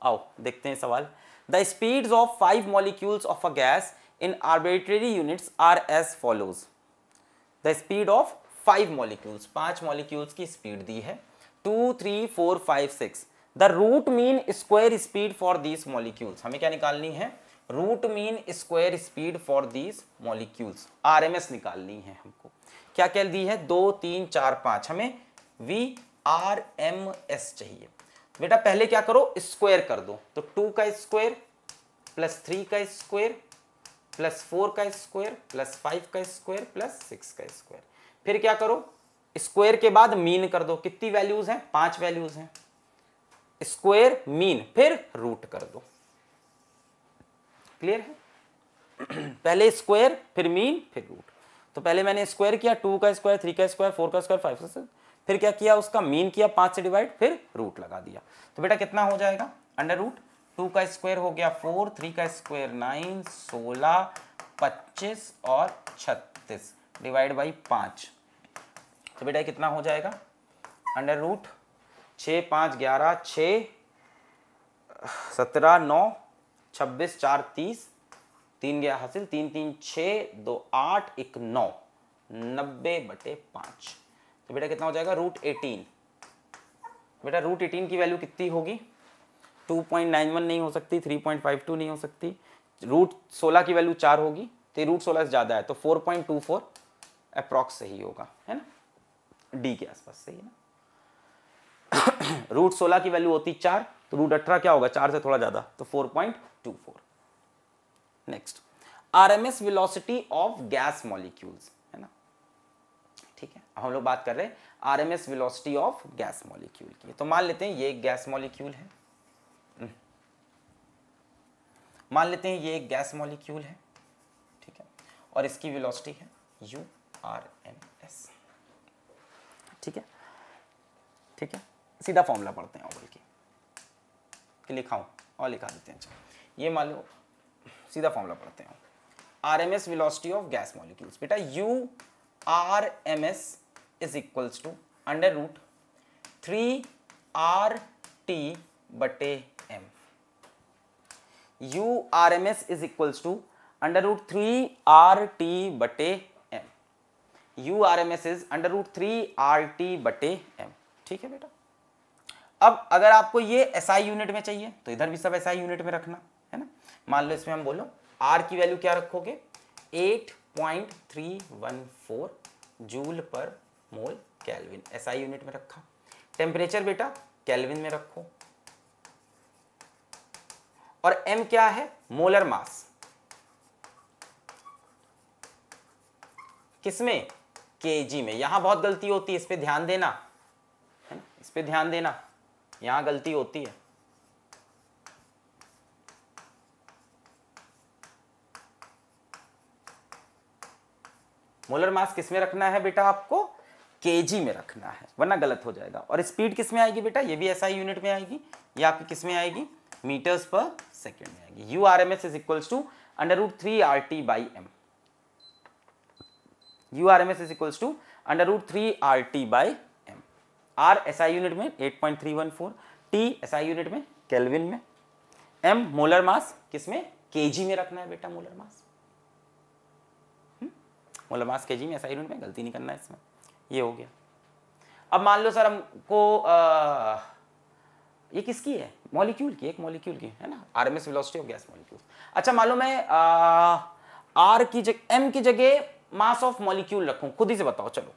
आओ देखते हैं सवाल the speed of five molecules of a gas in arbitrary units are as follows the speed of five molecules पांच मॉलिक्यूल्स की स्पीड दी है two three four five six the root mean square speed for these molecules हमें क्या निकालनी है root mean square speed for these molecules are निकालनी है हमको क्या कह दी है दो तीन चार पांच हमें वी आर एम एस चाहिए बेटा पहले क्या करो स्क्वायर कर दो तो टू का स्क्वायर प्लस थ्री का स्क्वायर प्लस फोर का स्क्वायर प्लस फाइव का स्क्वायर प्लस सिक्स का स्क्वायर फिर क्या करो स्क्वायर के बाद मीन कर दो कितनी वैल्यूज हैं पांच वैल्यूज हैं स्क्वायर मीन फिर रूट कर दो क्लियर है पहले स्क्वायर फिर मीन फिर रूट तो पहले मैंने स्क्वायर किया टू का स्क्वायर थ्री का स्क्वायर फोर का स्क्वायर फाइव का स्क्वायर फिर क्या किया उसका मीन किया पांच से डिवाइड फिर रूट लगा दिया तो बेटा कितना हो जाएगा अंडर रूट टू का स्क्वायर हो गया फोर थ्री का स्क्वायर नाइन सोलह पच्चीस और छत्तीस डिवाइड बाई पांच तो बेटा कितना हो जाएगा अंडर रूट छः पांच ग्यारह छः सत्रह नौ छब्बीस चार तीस तीन गया हासिल तीन तीन छः दो आठ एक नौ नब्बे बटे पाँच तो बेटा कितना हो जाएगा रूट एटीन बेटा रूट एटीन की वैल्यू कितनी होगी टू पॉइंट नाइन वन नहीं हो सकती थ्री पॉइंट फाइव टू नहीं हो सकती रूट सोलह की वैल्यू चार होगी तो रूट सोलह से ज़्यादा है तो four point two four approx सही होगा है ना डी के आसपास सही है ना रूट सोलह की वैल्यू होती चार तो रूट अठारह क्या होगा चार से थोड़ा ज़्यादा तो four point two four next RMS velocity of gas molecules है ना ठीक है हम लोग बात कर रहे हैं RMS velocity of gas molecule की तो मान लेते हैं ये एक गैस मॉलिक्यूल है हम्म। मान लेते हैं ये एक गैस मॉलिक्यूल है ठीक है और इसकी वेलोसिटी है यू आर एम एस ठीक है ठीक है सीधा फॉर्मूला पढ़ते हैं ऑवल की लिखाऊं और लिखा देते हैं ये मान लो सीधा फॉर्मूला पढ़ते हैं R M S velocity of gas molecules बेटा U R M S is equals to under root three R T बटे M U R M S is equals to under root three R T बटे M U R M S is under root three R T बटे M ठीक है बेटा अब अगर आपको ये एसआई यूनिट में चाहिए तो इधर भी सब एसआई यूनिट में रखना मान लो इसमें हम बोलो आर की वैल्यू क्या रखोगे 8.314 जूल पर मोल कैलविन ऐसा यूनिट में रखा टेम्परेचर बेटा कैलविन में रखो और एम क्या है मोलर मास किसमें केजी में यहां बहुत गलती होती है इस पर ध्यान देना इस पर ध्यान देना यहां गलती होती है मोलर मास किस में रखना है बेटा आपको केजी में रखना है वरना गलत हो जाएगा और स्पीड किस में आएगी बेटा ये भी ऐसा यूनिट में आएगी ये आपकी किस में आएगी मीटर्स पर सेकेंड में आएगी U R M S is equal to under root three R T by M U R M S is equal to under root three R T by M R S I unit में eight point three one four T S I unit में kelvin में M molar mass किस में KG में रखना है बेटा molar mass मुलमास मतलब के जी में एसआई यूनिट में गलती नहीं करना इसमें ये हो गया अब मान लो सर हमको ये किसकी है मॉलिक्यूल की एक मॉलिक्यूल की है ना R M S velocity of gas molecule अच्छा मान लो मैं आर की जगह एम की जगह मास ऑफ मॉलिक्यूल रखूं खुद ही से बताओ चलो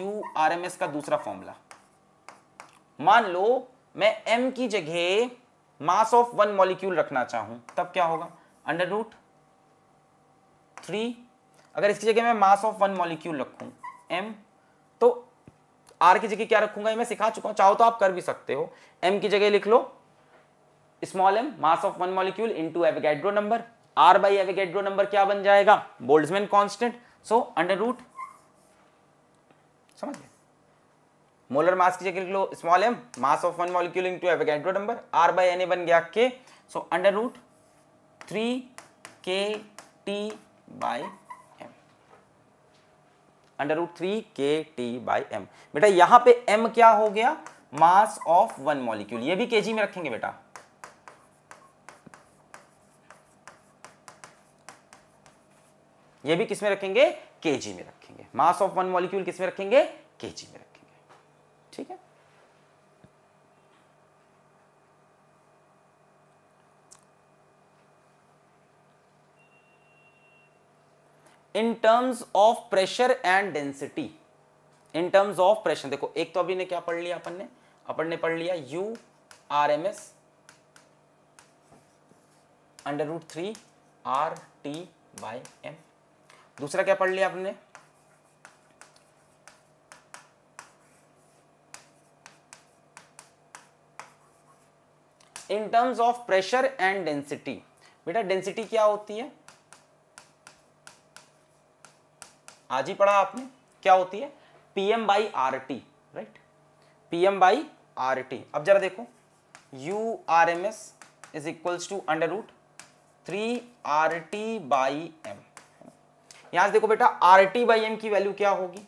यू आर एम एस का दूसरा फॉर्मूला मान लो मैं एम की जगह मास ऑफ वन मॉलिक्यूल रखना चाहूं तब क्या होगा अंडर रूट थ्री अगर इसकी जगह मैं मास ऑफ वन मॉलिक्यूल रखूं एम तो आर की जगह क्या रखूंगा ये मैं सिखा चुका हूं चाहो तो आप कर भी सकते हो एम की जगह लिख लो small M mass of one molecule into Avogadro number R by Avogadro number क्या बन जाएगा Boltzmann constant so under root समझ मोलर मास की जगह लिख लो small M mass of one molecule into Avogadro number R by N A बन गया K so under root three K T by M under root three K T by M बेटा यहां पे M क्या हो गया मास ऑफ वन मॉलिक्यूल ये भी केजी में रखेंगे बेटा ये भी किसमें रखेंगे केजी में रखेंगे मास ऑफ वन मॉलिक्यूल किसमें रखेंगे केजी में रखेंगे ठीक है in terms of pressure and density in terms of pressure देखो एक तो अभी ने क्या पढ़ लिया अपन ने अपन ने पढ़ लिया U R M S under root three R T by M दूसरा क्या पढ़ लिया आपने in terms of pressure and density बेटा डेंसिटी क्या होती है आज ही पढ़ा आपने क्या होती है PM by R T right PM by R T अब जरा देखो U R M S is equals to under root three R T by M यहां से देखो बेटा आर टी बाई एम की वैल्यू क्या होगी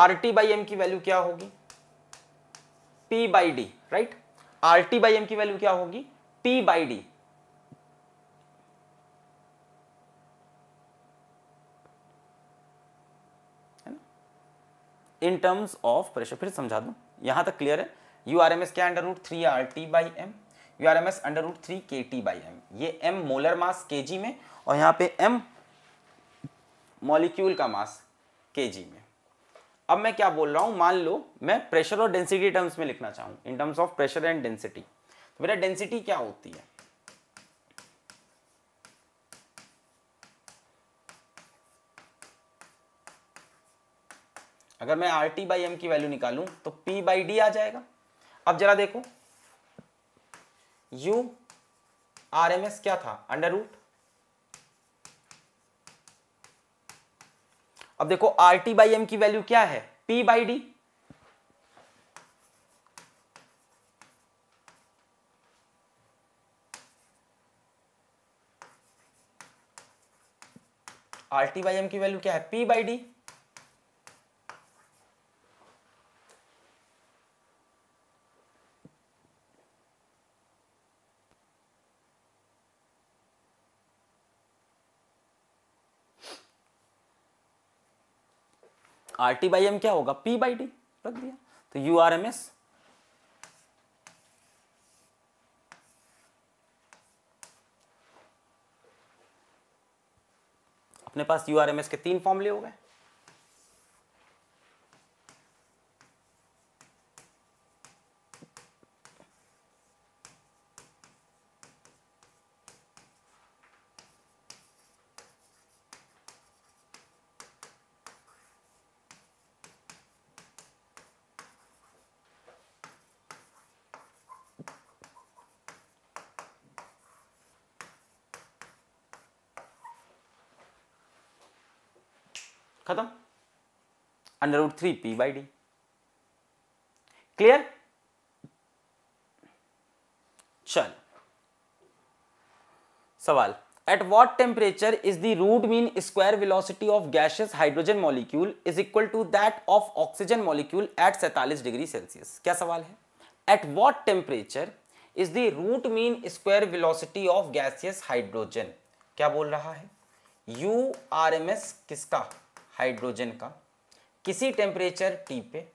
आर टी बाई एम की वैल्यू क्या होगी P by D right R T by M की वैल्यू क्या होगी P by D in terms of pressure फिर समझा दो यहां तक क्लियर है यू आर एम एस क्या under root three R T by M U R M S under root three K T by M ये M molar mass K G में और यहां पे एम मॉलिक्यूल का मास के जी में अब मैं क्या बोल रहा हूं मान लो मैं प्रेशर और डेंसिटी टर्म्स में लिखना चाहूँ in terms of pressure and density तो मेरा डेंसिटी क्या होती है अगर मैं आर टी बाई एम की वैल्यू निकालूं तो पी बाई डी आ जाएगा अब जरा देखो यू आर एम एस क्या था अंडर रूट अब देखो आर टी बाई एम की वैल्यू क्या है P by D R T by M की वैल्यू क्या है P by D R T by M क्या होगा पी बाई डी रख दिया तो यू आर एम एस अपने पास यू आर एम एस के तीन फॉर्मले हो गए under root three P by D clear चल सवाल at what temperature is the root mean square velocity of gases hydrogen molecule is equal to that of oxygen molecule at सैतालीस degree Celsius क्या सवाल है at what temperature is the root mean square velocity of gaseous hydrogen क्या बोल रहा है U R M S किसका hydrogen का किसी टेम्परेचर टी पे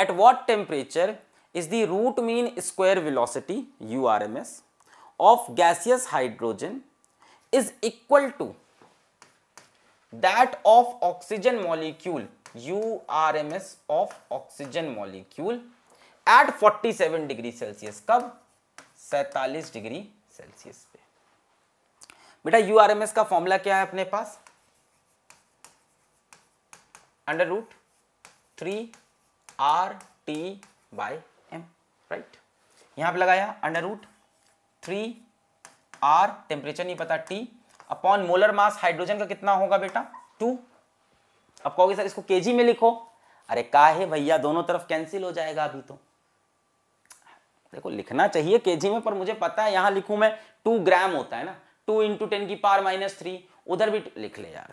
at what temperature is the root mean square velocity U R M S of gaseous hydrogen is equal to that of oxygen molecule U R M S of oxygen molecule at 47 degree Celsius कब सैतालीस degree Celsius पे बेटा U R M S का formula क्या है अपने पास under root three R T by M right यहां पे लगाया under root three R temperature नहीं पता T upon molar mass hydrogen का कितना होगा बेटा टू अब कहोगे सर इसको केजी में लिखो अरे का है भैया दोनों तरफ कैंसिल हो जाएगा अभी तो देखो लिखना चाहिए केजी में पर मुझे पता है यहां लिखू मैं टू ग्राम होता है ना टू इंटू टेन की पार माइनस थ्री उधर भी लिख ले यार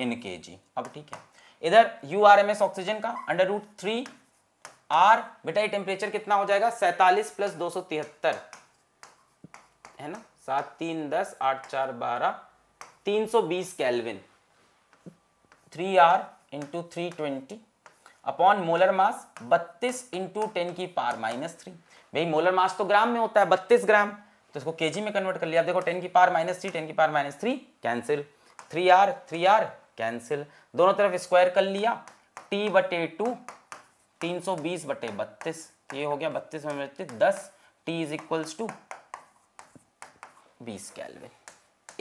इन के जी अब ठीक है इधर U R M S oxygen का अंडर रूट थ्री आर बेटा ये टेम्परेचर कितना हो जाएगा सैतालीस प्लस दो सौ तिहत्तर है ना सात तीन दस आठ चार बारह तीन सौ बीस kelvin three R into three twenty upon molar mass बत्तीस इंटू टेन की पार माइनस थ्री भाई मोलर मास तो ग्राम में होता है बत्तीस ग्राम तो इसको केजी में कन्वर्ट कर लिया देखो टेन की पार माइनस थ्री टेन की पार minus three cancel three R three R cancel दोनों तरफ स्क्वायर कर लिया टी बटे टू तीन सौ बीस बटे बत्तीस ये हो गया बत्तीस में बत्तीस दस टी इज इक्वल्स टू बीस कैलविन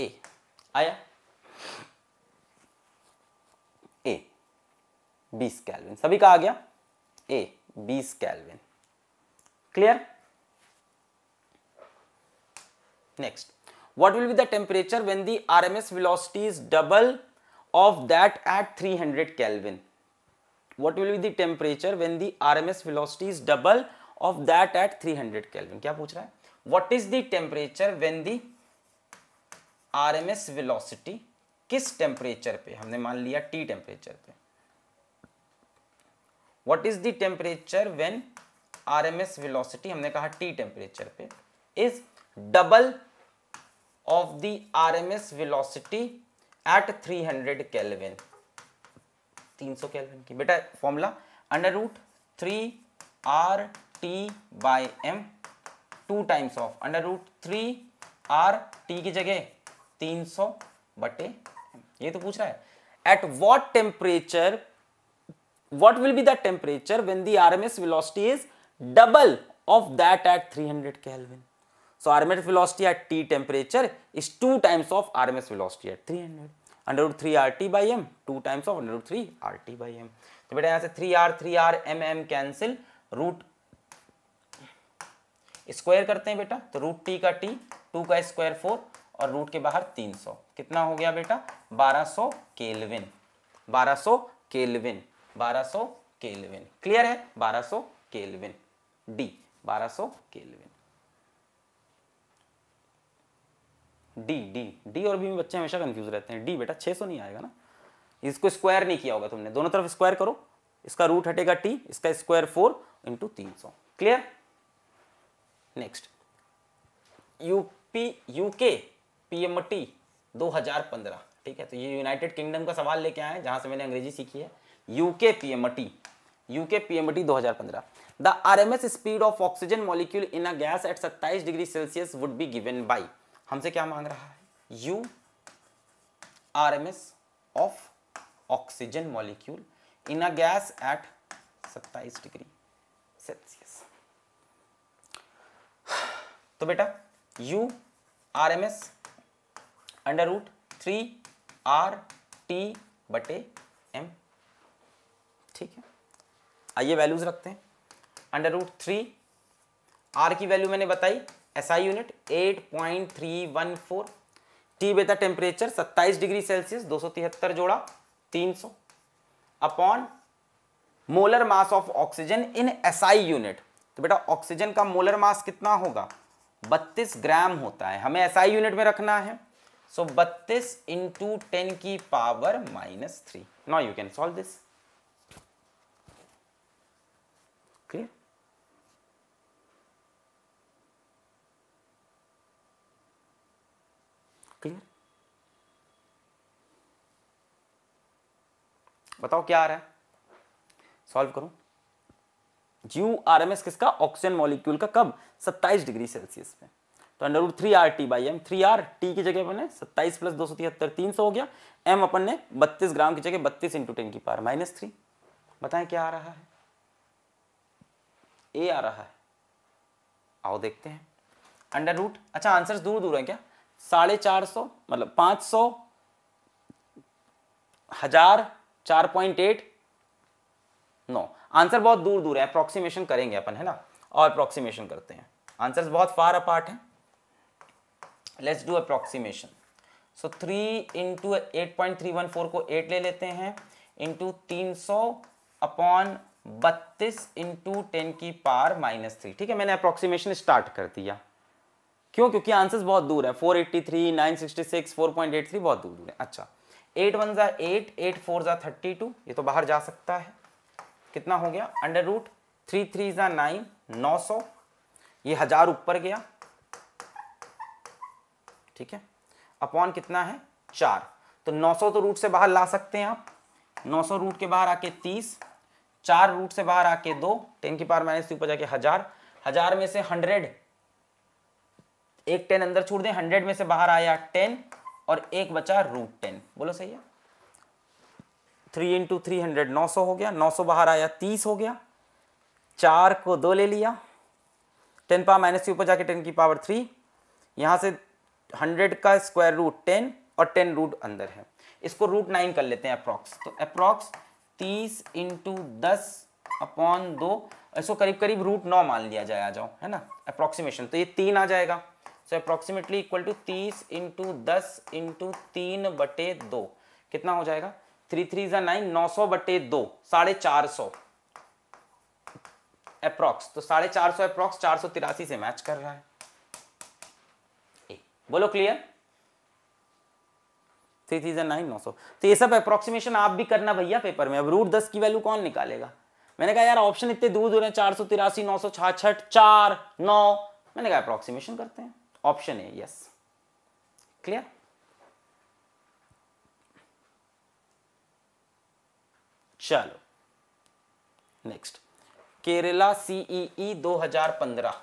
ए आया ए बीस कैलविन सभी का आ गया ए बीस kelvin clear next what will be the temperature when the RMS velocity is double of that at 300 Kelvin. What will be the temperature when the RMS velocity is double of that at 300 Kelvin? kya puch raha hai What is the temperature when the RMS velocity kis temperature pe humne maan liya T temperature pe What is the temperature when RMS velocity humne kaha T temperature pe is double of the RMS velocity at 300 तीन सौ kelvin की बेटा formula under root three R T by M two times of under root three R T की जगह 300 बटे ये तो पूछ रहा है at what temperature what will be the temperature when the R M S velocity is double of that at 300 kelvin so So RMS velocity at T temperature is 2 times of RMS velocity at 300. Under root 3 RT by M, 2 times of under three R T by M तो बेटा यहाँ से three R three R M M cancel root square करते हैं बेटा तो root T का T two का स्क्वायर फोर और रूट के बाहर तीन सौ कितना हो गया बेटा बारह सौ केलविन बारह सौ केलविन बारह सौ केलविन क्लियर है बारह सौ केलविन डी बारह सौ केलविन डी डी डी और बी में बच्चे हमेशा कन्फ्यूज रहते हैं डी बेटा 600 नहीं आएगा ना इसको स्क्वायर नहीं किया होगा तुमने दोनों तरफ स्क्वायर करो इसका रूट हटेगा टी इसका स्क्वायर फोर इंटू तीन सौ clear next UP UK PMT 2015 ठीक है तो ये यूनाइटेड किंगडम का सवाल लेके आए जहां से मैंने अंग्रेजी सीखी है UK PMT UK PMT 2015 the S speed of oxygen molecule in a gas at 27 degree Celsius would be given by हमसे क्या मांग रहा है U R M S of oxygen molecule in a gas at 27 degree Celsius तो बेटा U R M S under root three R T बटे M ठीक है आइए वैल्यूज रखते हैं अंडर रूट थ्री आर की वैल्यू मैंने बताई एसआई यूनिट 8.314 टी बेटा टेम्परेचर 27 डिग्री सेल्सियस 273 जोड़ा 300 upon molar mass of oxygen in SI unit तो बेटा ऑक्सीजन का मोलर मास कितना होगा 32 ग्राम होता है हमें एसआई यूनिट में रखना है सो so, 32 इंटू टेन की power minus three now you can solve this clear बताओ क्या आ रहा है सॉल्व करूं ज्यू आरएमएस किसका ऑक्सीजन मॉलिक्यूल का कब 27 डिग्री सेल्सियस पे तो under root three R T by M three R T की जगह अपने 27 प्लस दो सौ तिहत्तर तीन सौ हो गया एम अपन ने 32 ग्राम की जगह 32 इंटू टेन की पार माइनस थ्री बताए क्या आ रहा है ए आ रहा है आओ देखते हैं अंडर रूट अच्छा आंसर्स दूर दूर है क्या साढ़े चार सौ मतलब पांच सौ हजार चार पॉइंट एट नो आंसर बहुत दूर दूर है अप्रोक्सीमेशन करेंगे अपन है ना और अप्रोक्सीमेशन करते हैं आंसर बहुत फार अपार्ट है let's do approximation so three into eight point three one four को एट ले लेते हैं इंटू तीन सौ अपॉन बत्तीस इंटू टेन की पार माइनस थ्री ठीक है मैंने अप्रोक्सीमेशन स्टार्ट कर दिया क्यों क्योंकि आंसर्स बहुत दूर है 483, 966, 4.83 बहुत दूर दूर है अच्छा एट वन ज़ा एट एट फोर ज़ा थर्टी टू ये तो बाहर जा सकता है कितना हो गया अंडर रूट थ्री थ्री ज़ा नाइन नौ सौ ये हज़ार ऊपर गया ठीक है अपॉन कितना है चार तो नौ सौ तो रूट से बाहर ला सकते हैं आप नौ सौ रूट के बाहर आके तीस चार रूट से बाहर आके दो टेन की पावर माइनस थ्री ऊपर जाके हज़ार हज़ार में से हंड्रेड एक टेन अंदर छोड़ दें हंड्रेड में से बाहर आया टेन और एक बचा रूट टेन बोलो सही है थ्री इंटू थ्री हंड्रेड नौ सौ हो गया नौ सौ बाहर आया तीस हो गया चार को दो ले लिया टेन पावर माइनस थ्री ऊपर जाके टेन की पावर थ्री यहाँ से हंड्रेड का स्क्वायर रूट टेन और टेन रूट अंदर है इसको रूट नाइन कर लेते हैं अप्रॉक्स तो अप्रॉक्स तीस इंटू दस अपॉन दो इसको करीब करीब रूट नौ मान लिया जाए आ जाओ है ना अप्रोक्सीमेशन तो ये तीन आ जाएगा सो अप्रोक्सीमेटली इक्वल टू तीस इंटू दस इंटू तीन बटे दो कितना हो जाएगा थ्री थ्री जो नाइन नौ सौ बटे दो साढ़े चार सौ अप्रोक्स तो साढ़े चार सौ अप्रोक्स चार सौ तिरासी से मैच कर रहा है ए, बोलो क्लियर थ्री थ्री जन नाइन नौ सौ तो ये सब अप्रोक्सीमेशन आप भी करना भैया पेपर में अब रूट दस की वैल्यू कौन निकालेगा मैंने कहा यार ऑप्शन इतने दूर दूर हैं चार सौ तिरासी नौ सौ छाछठ चार नौ मैंने कहा अप्रोक्सीमेशन करते हैं ऑप्शन है यस क्लियर चलो नेक्स्ट केरला सीईई 2015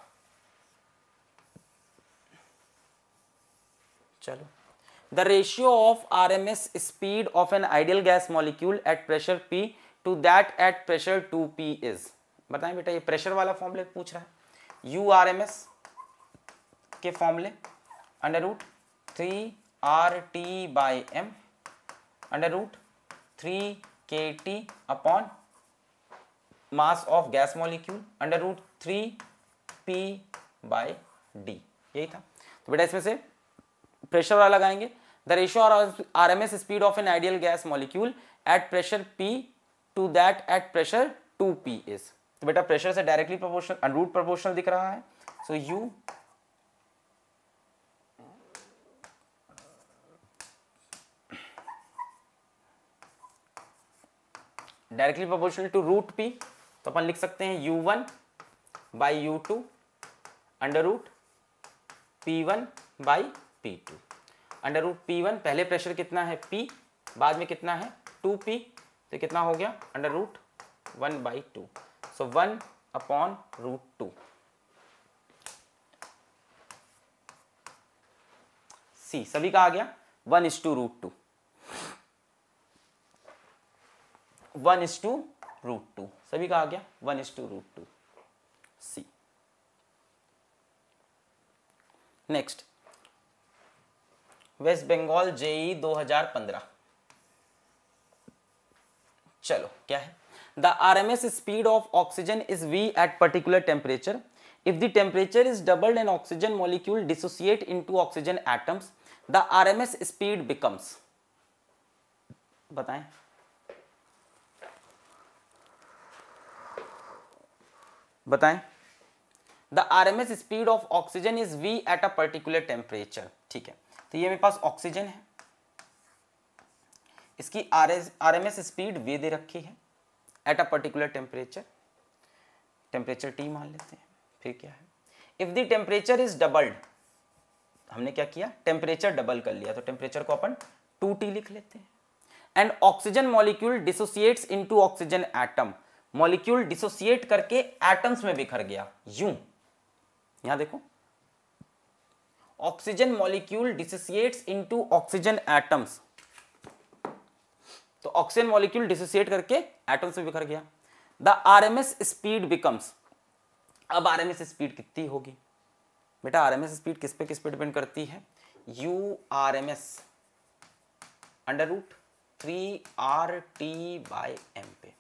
चलो the ratio of R M S speed of an ideal gas molecule at pressure P to that at pressure two P is बताए बेटा ये प्रेशर वाला फॉर्मुला पूछ रहा है यू आर एम एस के फॉर्मूले under root three R T by M under root three K T upon mass of gas molecule under root three P by D यही था तो बेटा इसमें से प्रेशर वाला लगाएंगे the ratio R M S speed of an ideal gas molecule at pressure P to that at pressure two P is तो बेटा प्रेशर से डायरेक्टली प्रपोर्शनल रूट प्रपोर्शनल दिख रहा है so U directly proportional to root P तो अपन लिख सकते हैं U one by U two under root P one by P two under root P one पहले प्रेशर कितना है पी बाद में कितना है टू पी तो कितना हो गया under root one by two so one upon root two C सभी का आ गया one is to root two one is to root two सभी का आ गया one is to root two C next West Bengal JE 2015 चलो क्या है the R M S speed of oxygen is V at particular temperature if the temperature is doubled and oxygen molecule dissociate in to oxygen atoms the R M S speed becomes बताएं बताएं the R M S speed of oxygen is V at a particular temperature ठीक है तो ये मेरे पास oxygen है इसकी R R M S speed V दे रखी है at a particular temperature temperature T मान लेते हैं फिर क्या है if the temperature is doubled हमने क्या किया टेम्परेचर डबल कर लिया तो टेम्परेचर को अपन टू टी लिख लेते हैं and oxygen molecule dissociates into oxygen atom molecule dissociate करके एटम्स में बिखर गया यू यहां देखो oxygen molecule dissociates into oxygen atoms तो ऑक्सीजन मॉलिक्यूल डिसोसिएट करके एटम्स में बिखर गया द आरएमएस स्पीड बिकम्स अब आरएमएस स्पीड कितनी होगी बेटा आरएमएस स्पीड किस पे किस पे डिपेंड करती है U R M S under root three R T by M पे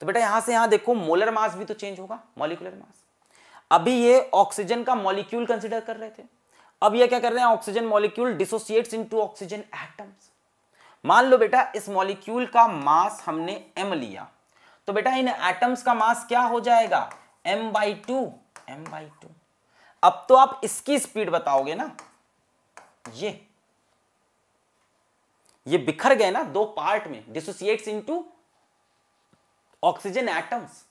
तो बेटा यहां से यहां देखो मोलर मास भी तो चेंज होगा मॉलिकुलर मास अभी ये ऑक्सीजन का मॉलिक्यूल कंसिडर कर रहे थे अब ये क्या कर रहे हैं oxygen molecule dissociates into oxygen atoms मान लो बेटा इस मॉलिक्यूल का मास हमने एम लिया तो बेटा इन एटम्स का मास क्या हो जाएगा M by two M by two अब तो आप इसकी स्पीड बताओगे ना ये ये बिखर गए ना दो पार्ट में डिसोसिएट्स इनटू ऑक्सीजन एटम्स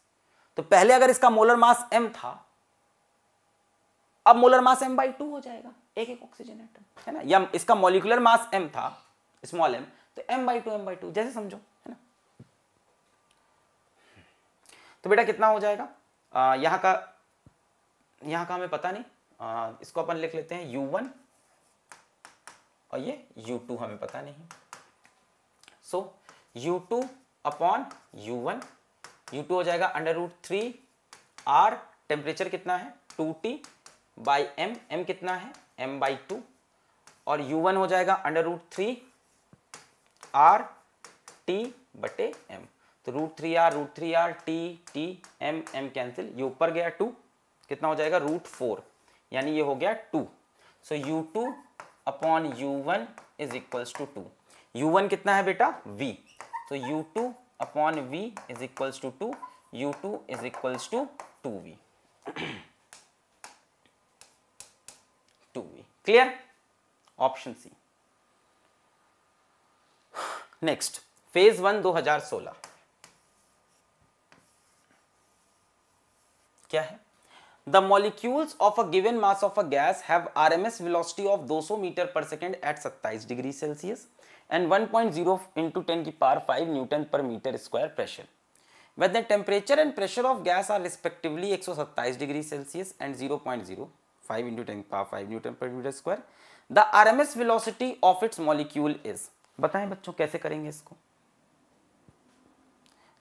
तो पहले अगर इसका मोलर मास एम था अब molar mass M by two हो जाएगा एक एक ऑक्सीजन एटम है ना या इसका मोलिकुलर मास एम था स्मॉल एम तो M by two M by two जैसे समझो है ना तो बेटा कितना हो जाएगा आ, यहां का यहां का हमें पता नहीं आ, इसको अपन लिख लेते हैं यू वन और ये यू टू हमें पता नहीं so U two upon U one U two हो जाएगा under root three R temperature कितना है two T by M M कितना है एम बाई टू और यू वन हो जाएगा under root three R T बटे एम तो root three R root three R T T M M cancel ये ऊपर गया टू कितना हो जाएगा रूट फोर यानी ये हो गया two so U two upon U one is equals to two U one कितना है बेटा वी तो U two upon V is equals to two U two is equals to two V two V clear option C next phase one दो हजार सोलह क्या है the molecules of a given mass of a gas have RMS velocity of 200 meter per second at 27 degree Celsius and 1.0 point zero into ten की power five newton per metre square pressure when the temperature and pressure of gas are respectively एक degree Celsius and 0.0 point zero five into ten power five newton per metre square the R M velocity of its molecule is बताएं बच्चों कैसे करेंगे इसको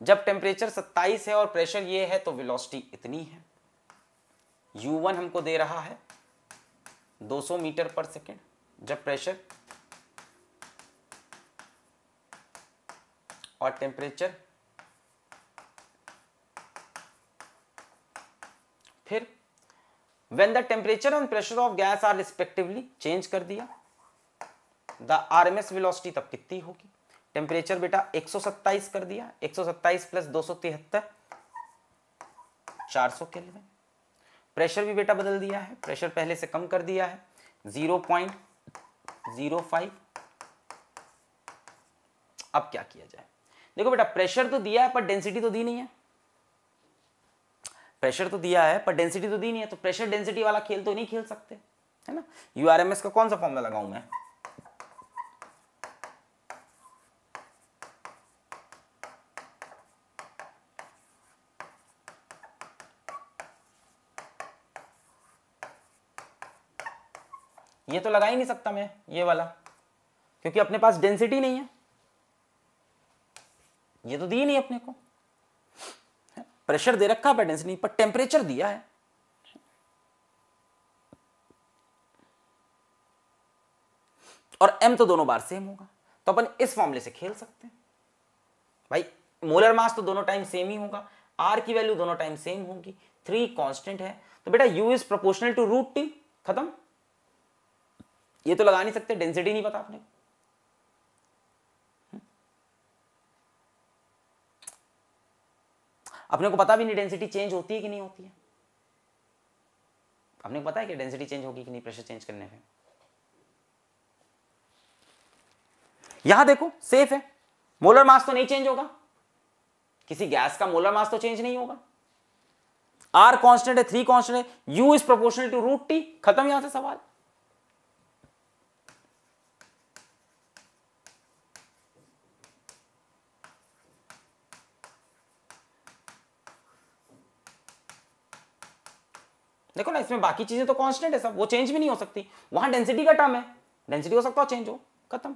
जब temperature सत्ताईस है और प्रेशर ये है तो वेलोसिटी इतनी है यू वन हमको दे रहा है दो सौ मीटर पर सेकेंड जब प्रेशर और टेम्परेचर फिर when the temperature and pressure of gas are respectively change कर दिया द the rms वेलोसिटी तब कितनी होगी टेम्परेचर बेटा 127 कर दिया 127 प्लस दो चार सौ केल्विन प्रेशर भी बेटा बदल दिया है प्रेशर पहले से कम कर दिया है 0.05 अब क्या किया जाए देखो बेटा प्रेशर तो दिया है पर डेंसिटी तो दी नहीं है प्रेशर तो दिया है पर डेंसिटी तो दी नहीं है तो प्रेशर डेंसिटी वाला खेल तो नहीं खेल सकते है ना यूआरएमएस का कौन सा फॉर्मूला लगाऊ मैं ये तो लगा ही नहीं सकता मैं ये वाला क्योंकि अपने पास डेंसिटी नहीं है ये तो दिए नहीं अपने को प्रेशर दे रखा है डेंसिटी पर टेम्परेचर दिया है और एम तो दोनों बार सेम होगा तो अपन इस फॉर्मूले से खेल सकते हैं भाई मोलर मास तो दोनों टाइम सेम ही होगा आर की वैल्यू दोनों टाइम सेम होगी थ्री कांस्टेंट है तो बेटा U is proportional to root T खत्म ये तो लगा नहीं सकते डेंसिटी नहीं पता आपने अपने को पता भी नहीं डेंसिटी चेंज होती है कि नहीं होती है अपने को पता है कि डेंसिटी चेंज होगी कि नहीं प्रेशर चेंज करने में यहां देखो सेफ है मोलर मास तो नहीं चेंज होगा किसी गैस का मोलर मास तो चेंज नहीं होगा आर कांस्टेंट है थ्री कांस्टेंट है U is proportional to root T खत्म यहां से सवाल देखो ना इसमें बाकी चीजें तो कॉन्स्टेंट है सब वो चेंज भी नहीं हो सकती वहां डेंसिटी का टर्म है डेंसिटी हो सकता है चेंज हो खत्म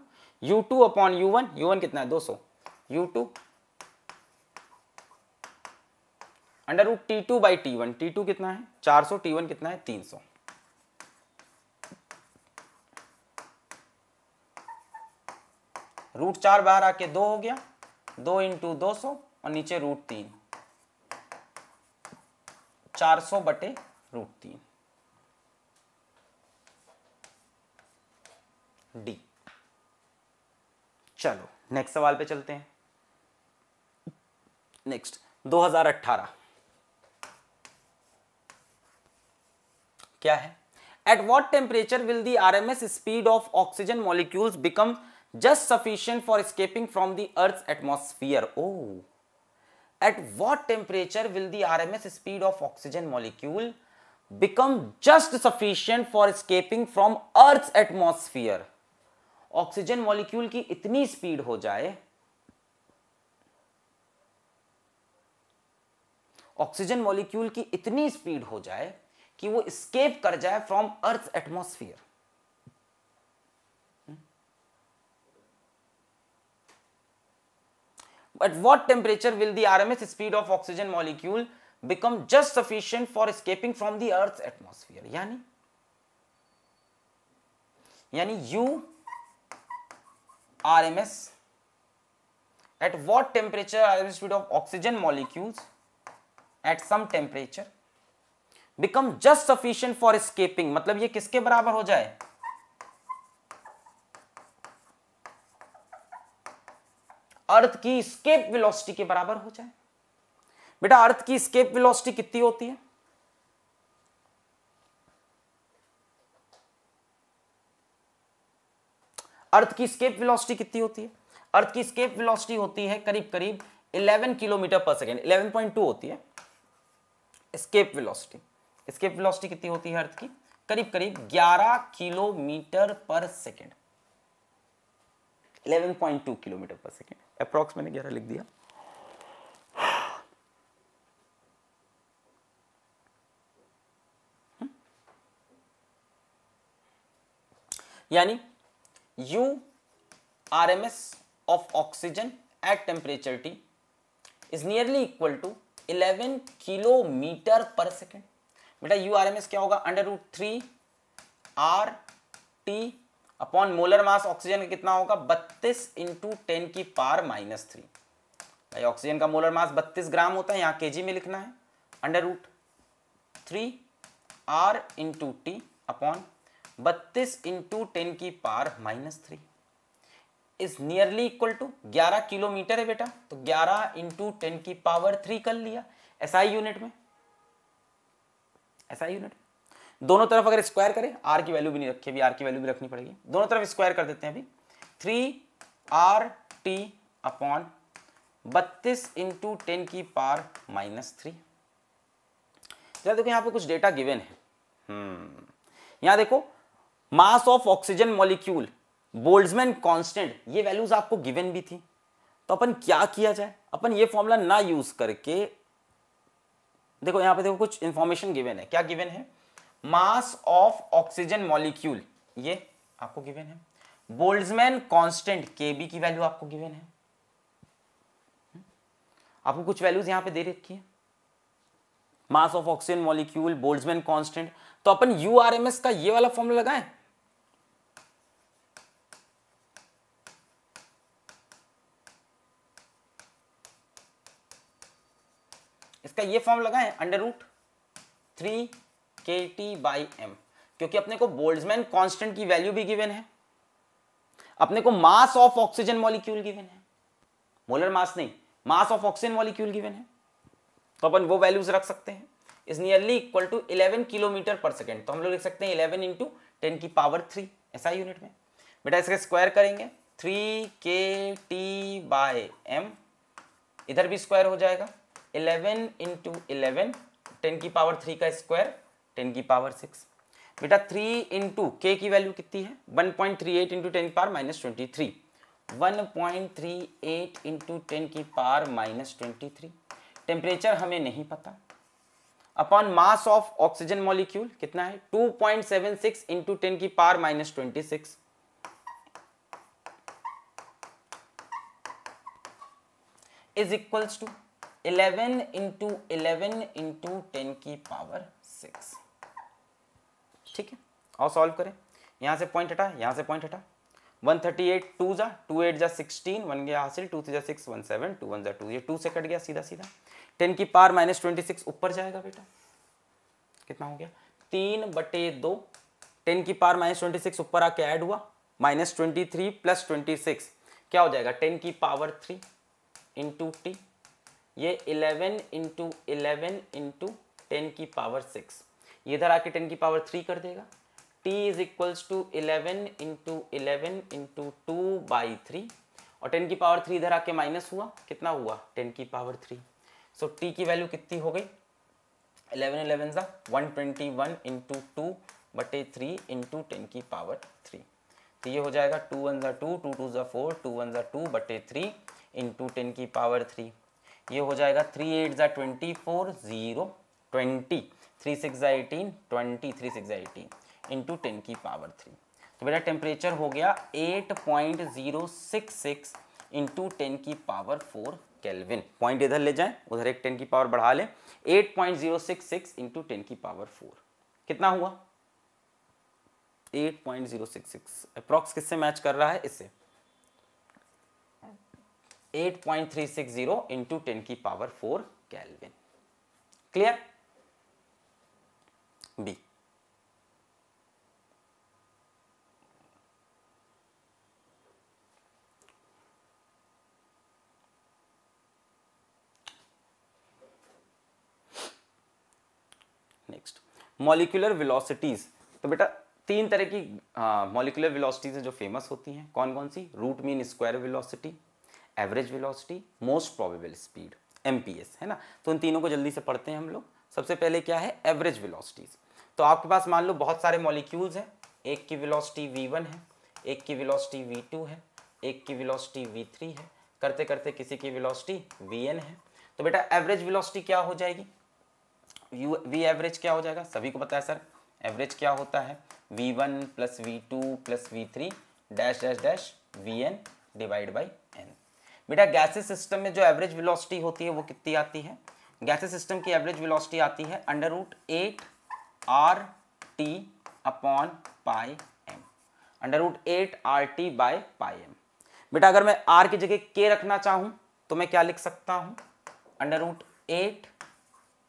U two upon U one U one कितना है दो सौ U two under root T two by T one T two कितना है चार सौ टी वन कितना है तीन सौ रूट चार बाहर आके दो हो गया दो इंटू दो सौ और नीचे रूट तीन चार सौ बटे रूट तीन डी चलो नेक्स्ट सवाल पे चलते हैं नेक्स्ट 2018 क्या है at what temperature will the R M S speed of oxygen molecules become just sufficient for escaping from the ओ at what temperature will the R M S speed of oxygen molecule become just sufficient for escaping from earth's atmosphere oxygen molecule की इतनी speed हो जाए oxygen molecule की इतनी speed हो जाए कि वो स्केप कर जाए from earth atmosphere at what temperature will the RMS speed of oxygen molecule become just sufficient for escaping from the earth atmosphere यानी यानी U R M S at what temperature R M speed of oxygen molecule at some temperature become just sufficient for escaping मतलब ये किसके बराबर हो जाए अर्थ की escape velocity के बराबर हो जाए बेटा अर्थ की स्केप वेलोसिटी कितनी होती है अर्थ की स्केप वेलोसिटी कितनी होती है अर्थ की स्केप वेलोसिटी होती है करीब करीब 11 किलोमीटर पर सेकेंड 11.2 होती है स्केप वेलोसिटी स्केप वेलोसिटी कितनी होती है अर्थ की करीब करीब 11 kilometre per second 11.2 kilometer per second approx मैंने 11 लिख दिया यानी U RMS of oxygen at temperature T is nearly equal to equal to 11 kilometre per second बेटा यू आर एम एस क्या होगा under root three R T upon molar mass oxygen का कितना होगा 32 इंटू टेन की पार minus three भाई oxygen का molar mass 32 gram होता है यहाँ केजी में लिखना है under root three R into T upon बत्तीस इंटू टेन की पार minus three is nearly equal to ग्यारह किलोमीटर है बेटा तो ग्यारह इंटू टेन की पावर थ्री कर लिया ऐसा SI यूनिट में ऐसा SI यूनिट दोनों तरफ अगर स्क्वायर करें आर की वैल्यू भी नहीं रखी अभी आर की वैल्यू भी रखनी पड़ेगी दोनों तरफ स्क्वायर कर देते हैं अभी थ्री आर टी अपॉन बत्तीस इंटू टेन की पार माइनस थ्री देखो यहां पे कुछ डेटा गिवेन है हम्म यहां देखो mass of oxygen molecule Boltzmann constant ये वैल्यूज आपको गिवन भी थी तो अपन क्या किया जाए अपन ये फॉर्मूला ना यूज करके देखो यहां पे देखो कुछ इंफॉर्मेशन गिवन है क्या गिवन है मास ऑफ ऑक्सीजन मॉलिक्यूल ये आपको गिवन है बोल्ड्समैन कांस्टेंट बी की वैल्यू आपको गिवन है आपको कुछ वैल्यूज यहां पे दे रखी है mass of oxygen molecule Boltzmann constant तो अपन यू का ये वाला फॉर्मूला लगाए इसका ये फॉर्म लगा है under root three K T by M क्योंकि अपने को बोल्डमैन कांस्टेंट की वैल्यू भी गिवन है अपने को mass of oxygen molecule given है मोलर मास नहीं mass of oxygen molecule given है तो अपन वो वैल्यूज रख सकते हैं is nearly equal to eleven kilometre per second तो हम लोग लिख सकते हैं इलेवन इंटू की पावर थ्री ऐसा यूनिट में बेटा इसका स्क्वायर करेंगे three K T by M इधर भी स्क्वायर हो जाएगा इलेवन इंटू इलेवन टेन की पावर थ्री का स्क्वायर टेन की पावर सिक्स बेटा थ्री इंटू के की वैल्यू कितनी है one point three eight into ten की power minus twenty three one point three eight into ten की power minus twenty three temperature हमें नहीं पता upon mass of oxygen molecule कितना है two point seven six into ten की power minus twenty six is equals to eleven into eleven into ten की power six ठीक है और सॉल्व करें यहाँ से पॉइंट हटा यहाँ से पॉइंट हटा वन थर्टी एट टू जा टू एट जा सिक्सटीन वन गया हासिल टू थ्री जा six one seven two one जा टू ये टू से कट गया सीधा सीधा टेन की पावर माइनस ट्वेंटी सिक्स ऊपर जाएगा बेटा कितना हो गया तीन बटे दो टेन की पावर माइनस ट्वेंटी सिक्स ऊपर आके ऐड हुआ minus twenty three plus twenty six क्या हो जाएगा टेन की पावर थ्री इंटू टी ये 11 इंटू इलेवन इंटू टेन की पावर सिक्स ये इधर आके टेन की पावर थ्री कर देगा T is equals to eleven into eleven into two by three और टेन की पावर थ्री इधर आके माइनस हुआ कितना हुआ टेन की पावर थ्री सो टी की वैल्यू कितनी हो गई इलेवन इलेवन सा one twenty one into two बटे थ्री इंटू टेन की पावर थ्री तो ये हो जाएगा टू वन ज़ा टू टू टू ज़ा फोर टू वन ज़ा टू बटे थ्री इंटू टेन की पावर थ्री ये हो जाएगा थ्री एट जै twenty four zero twenty three six ज़ा एटीन ट्वेंटी थ्री सिक्स ज़ा एटीन इंटू टेन की पावर थ्री तो बेटा टेम्परेचर हो गया eight point zero six six into ten की पावर फोर केल्विन पॉइंट इधर ले जाएं उधर एक टेन की पावर बढ़ा लें eight point zero six six into ten की पावर फोर कितना हुआ eight point zero six six approx किससे मैच कर रहा है इससे eight point three six zero into ten की power four kelvin clear B next molecular velocities तो बेटा तीन तरह की मॉलिकुलर हाँ, वेलोसिटीज जो फेमस होती हैं कौन कौन सी root mean square velocity average velocity most probable speed एम है ना तो इन तीनों को जल्दी से पढ़ते हैं हम लोग सबसे पहले क्या है एवरेज विलॉसिटीज तो आपके पास मान लो बहुत सारे मॉलिक्यूल्स हैं एक की विलॉसिटी वी है एक की विलॉसिटी वी है एक की विलॉसिटी वी है करते करते किसी की विलॉसिटी वी है तो बेटा एवरेज विलॉसिटी क्या हो जाएगी यू वी एवरेज क्या हो जाएगा सभी को पता है सर एवरेज क्या होता है v1 one plus V two plus V three dash dash dash V N divide by N बेटा गैसेस सिस्टम में जो एवरेज वेलोसिटी होती है वो कितनी आती है गैसेस सिस्टम की एवरेज वेलोसिटी आती है under root eight R T upon pi M under root eight R T by pi M बेटा अगर मैं आर की जगह के रखना चाहूँ तो मैं क्या लिख सकता हूं under root eight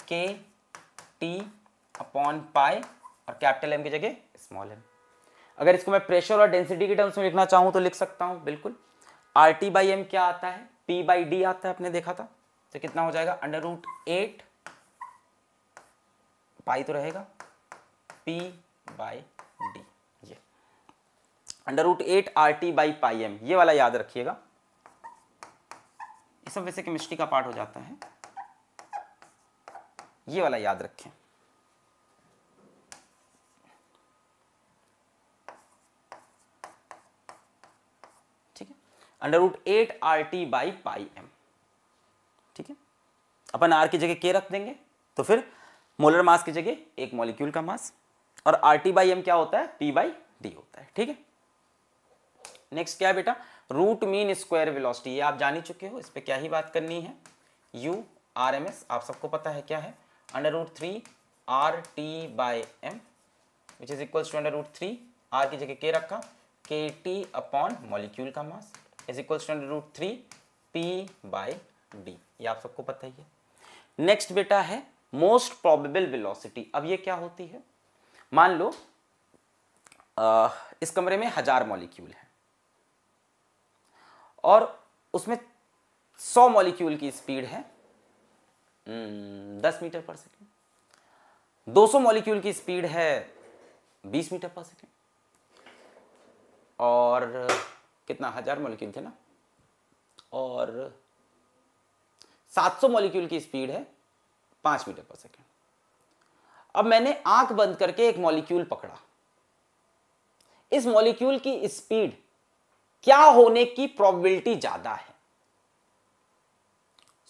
K T upon pi और कैपिटल एम की जगह स्मॉल एम अगर इसको मैं प्रेशर और डेंसिटी के टर्म्स में लिखना चाहूँ तो लिख सकता हूँ बिल्कुल आर टी बाई एम क्या आता है पी बाई डी आता है आपने देखा था तो कितना हो जाएगा अंडर रूट एट पाई तो रहेगा पी बाई डी ये under root eight R T by pi M ये वाला याद रखिएगा ये सब वैसे केमिस्ट्री का पार्ट हो जाता है ये वाला याद रखें under root eight R T by pi M ठीक है अपन आर की जगह के रख देंगे तो फिर मोलर मास की जगह एक मॉलिक्यूल का मास और आर टी बाई एम क्या होता है पी बाई डी होता है ठीक है नेक्स्ट क्या बेटा रूट मीन स्क्वायर वेलोसिटी ये आप जान ही चुके हो इस पर क्या ही बात करनी है यू आर एम एस आप सबको पता है क्या है under root three R T by M which is equal to under root three R की जगह के रखा के टी अपॉन मॉलिक्यूल का mass is equal to root three P by D ये आप सबको पता ही है नेक्स्ट बेटा है मोस्ट प्रोबेबल वेलोसिटी अब ये क्या होती है मान लो आ, इस कमरे में हजार मॉलिक्यूल है और उसमें सौ मॉलिक्यूल की स्पीड है हम्म, दस मीटर पर सेकेंड दो सौ मॉलिक्यूल की स्पीड है बीस मीटर पर सेकेंड और कितना हज़ार मोलिक्यूल थे ना और 700 मॉलिक्यूल की स्पीड है पांच मीटर पर सेकेंड अब मैंने आंख बंद करके एक मॉलिक्यूल पकड़ा इस मॉलिक्यूल की स्पीड क्या होने की प्रोबेबिलिटी ज़्यादा है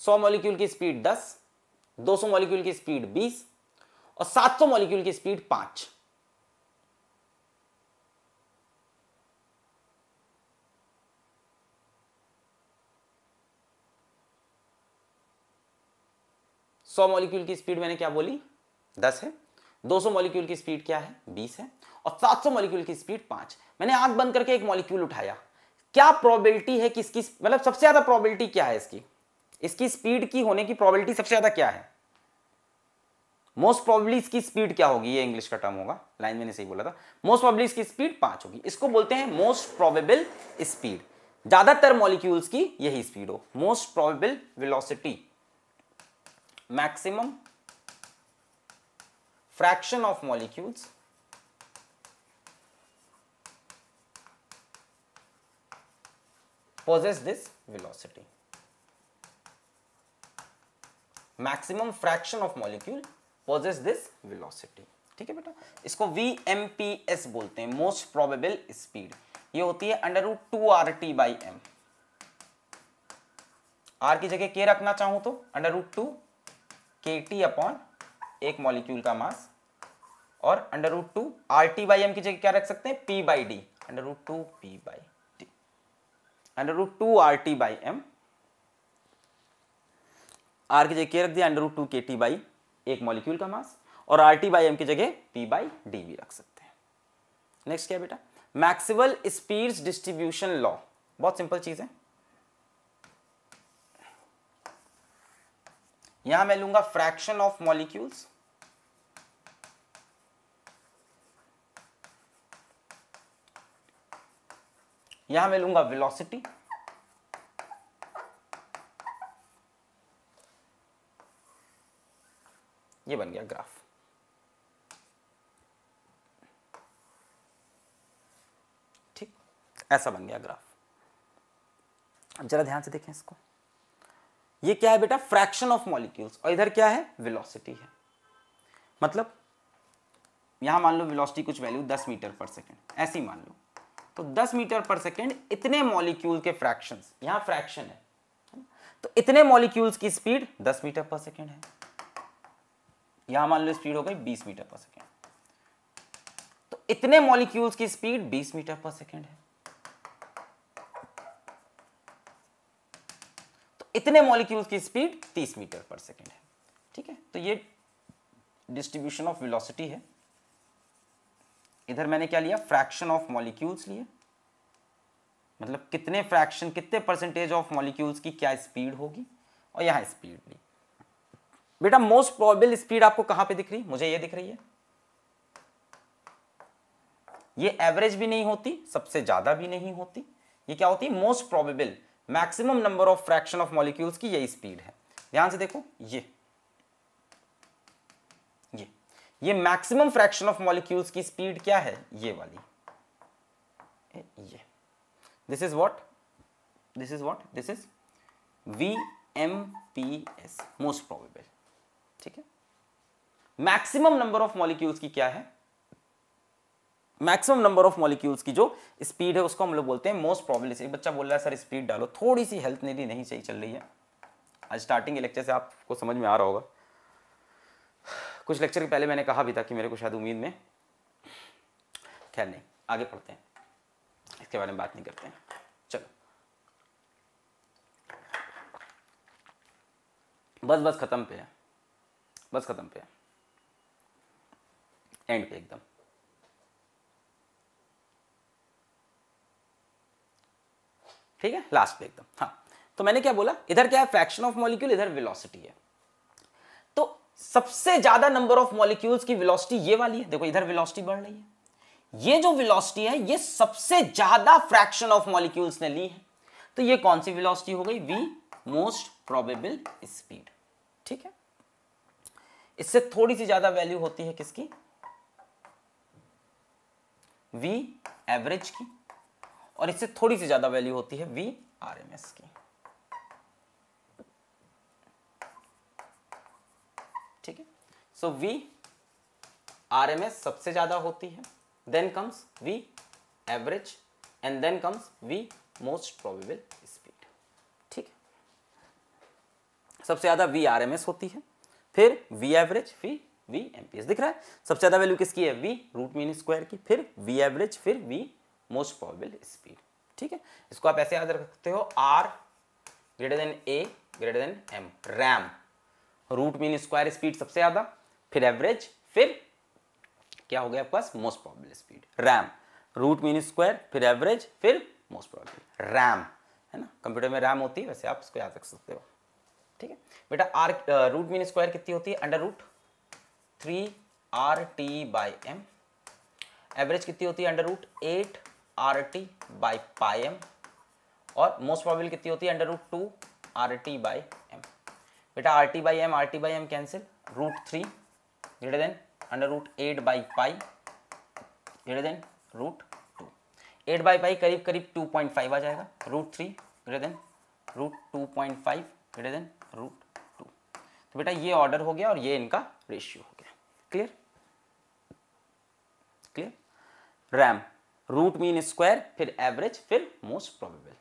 100 मॉलिक्यूल की स्पीड 10, 200 मॉलिक्यूल की स्पीड 20 और 700 मॉलिक्यूल की स्पीड 5 सौ मॉलिक्यूल की स्पीड मैंने क्या बोली दस है दो सौ मॉलिक्यूल की स्पीड क्या है बीस है और सात सौ मॉलिक्यूल की स्पीड पांच मैंने आंख बंद करके एक मॉलिक्यूल उठाया क्या प्रोबेबिलिटी है किसकी मतलब सबसे ज्यादा प्रोबेबिलिटी क्या है इसकी इसकी स्पीड की होने की प्रोबेबिलिटी सबसे ज्यादा क्या है मोस्ट प्रॉब्ली इसकी स्पीड क्या होगी ये इंग्लिश का टर्म होगा लाइन मैंने सही बोला था मोस्ट प्रॉब्ली इसकी स्पीड पांच होगी इसको बोलते हैं मोस्ट प्रोबेबल स्पीड ज्यादातर मॉलिक्यूल्स की यही स्पीड हो most probable velocity maximum fraction of molecules possess this velocity. Maximum fraction of molecule possess this velocity. ठीक है बेटा इसको वी एम पी एस बोलते हैं मोस्ट प्रोबेबल स्पीड ये होती है under root two R T by M R की जगह के रखना चाहूं तो under root two K T upon एक मॉलिक्यूल का मास और under root two R T by M की जगह क्या रख सकते हैं P by D under root two P by D under root two R T by M R की जगह के रख दिया under root two K T by एक मॉलिक्यूल का मास और आर टी बाई एम की जगह पी बाई डी भी रख सकते हैं नेक्स्ट क्या बेटा मैक्सिमल स्पीड डिस्ट्रीब्यूशन लॉ बहुत सिंपल चीज है यहां मैं लूंगा फ्रैक्शन ऑफ मॉलिक्यूल्स यहां मैं लूंगा वेलोसिटी ये बन गया ग्राफ ठीक ऐसा बन गया ग्राफ अब जरा ध्यान से देखें इसको ये क्या है बेटा फ्रैक्शन ऑफ मॉलिक्यूल्स और इधर क्या है वेलोसिटी है मतलब यहां मान लो वेलोसिटी कुछ वैल्यू 10 मीटर पर सेकेंड ऐसी मान लो तो 10 मीटर पर सेकेंड इतने मॉलिक्यूल के फ्रैक्शंस यहां फ्रैक्शन है तो इतने मॉलिक्यूल्स की स्पीड 10 मीटर पर सेकेंड है यहां मान लो स्पीड हो गई 20 मीटर पर सेकेंड तो इतने मॉलिक्यूल्स की स्पीड बीस मीटर पर सेकेंड है इतने मॉलिक्यूल्स की स्पीड 30 मीटर पर सेकेंड है ठीक है तो ये डिस्ट्रीब्यूशन ऑफ वेलोसिटी है इधर मैंने क्या लिया फ्रैक्शन ऑफ मॉलिक्यूल्स लिए मतलब कितने फ्रैक्शन कितने परसेंटेज ऑफ मॉलिक्यूल्स की क्या स्पीड होगी और यहां स्पीड ली बेटा मोस्ट प्रोबेबल स्पीड आपको कहां पे दिख रही मुझे ये दिख रही है ये एवरेज भी नहीं होती सबसे ज्यादा भी नहीं होती ये क्या होती most probable maximum number of fraction of molecules की यही स्पीड है ध्यान से देखो ये ये ये मैक्सिमम फ्रैक्शन ऑफ मॉलिक्यूल्स की स्पीड क्या है ये वाली ये this is what this is what this is V M P S most probable ठीक है मैक्सिमम नंबर ऑफ मॉलिक्यूल्स की क्या है मैक्सिमम नंबर ऑफ मॉलिक्यूल्स की जो स्पीड है उसको हम लोग बोलते हैं मोस्ट प्रोबेबिलिटी एक बच्चा बोल रहा है सर स्पीड डालो थोड़ी सी हेल्थ नहीं नहीं सही चल रही है आज स्टार्टिंग के लेक्चर से आपको समझ में आ रहा होगा कुछ लेक्चर के पहले मैंने कहा भी था कि मेरे को शायद उम्मीद में खैर नहीं आगे पढ़ते हैं इसके बारे में बात नहीं करते हैं चलो बस बस ख़त्म पे है बस ख़त्म पे है एंड पे एकदम ठीक है लास्ट पे एकदम हाँ तो मैंने क्या बोला इधर क्या है फ्रैक्शन ऑफ मॉलिक्यूल इधर वेलोसिटी है तो सबसे ज्यादा नंबर ऑफ मॉलिक्यूल्स की वेलोसिटी ये वाली है देखो इधर वेलोसिटी बढ़ रही है ये जो वेलोसिटी है ये सबसे ज्यादा फ्रैक्शन ऑफ मॉलिक्यूल्स ने ली है तो ये कौन सी वेलोसिटी हो गई वी मोस्ट प्रोबेबल स्पीड ठीक है इससे थोड़ी सी ज्यादा वैल्यू होती है किसकी वी एवरेज की और इससे थोड़ी सी ज़्यादा वैल्यू होती है वी आर एम एस की ठीक है so V R M S सबसे ज़्यादा होती है then comes V average and then comes V most probable speed ठीक है सबसे ज़्यादा वी आर एम एस होती है फिर वी एवरेज फिर वी एम पी एस दिख रहा है सबसे ज़्यादा वैल्यू किसकी है वी रूट मीन स्क्वायर की फिर वी एवरेज फिर वी मोस्ट प्रोबेबल स्पीड ठीक है इसको आप ऐसे याद रख सकते हो R greater than A greater than M RAM root mean square speed सबसे ज़्यादा फिर एवरेज फिर क्या हो गया आपके पास most probable speed RAM root mean square फिर एवरेज फिर मोस्ट प्रोबेबल रैम है ना कंप्यूटर में रैम होती है वैसे आप इसको याद रख सकते हो ठीक है बेटा आर रूट मीन स्क्वायर कितनी होती है under root three R T by M average कितनी होती है under root eight R T by pi M और मोस्ट प्रॉबल कितनी होती है under root two R T by M बेटा R T by M R T by M cancel root three greater than under root eight by pi greater than root two eight by pi करीब करीब two point five आ जाएगा root three greater than root two point five greater than root two तो बेटा ये order हो गया और ये इनका रेशियो हो गया clear clear RAM root mean square फिर एवरेज फिर मोस्ट प्रोबेबल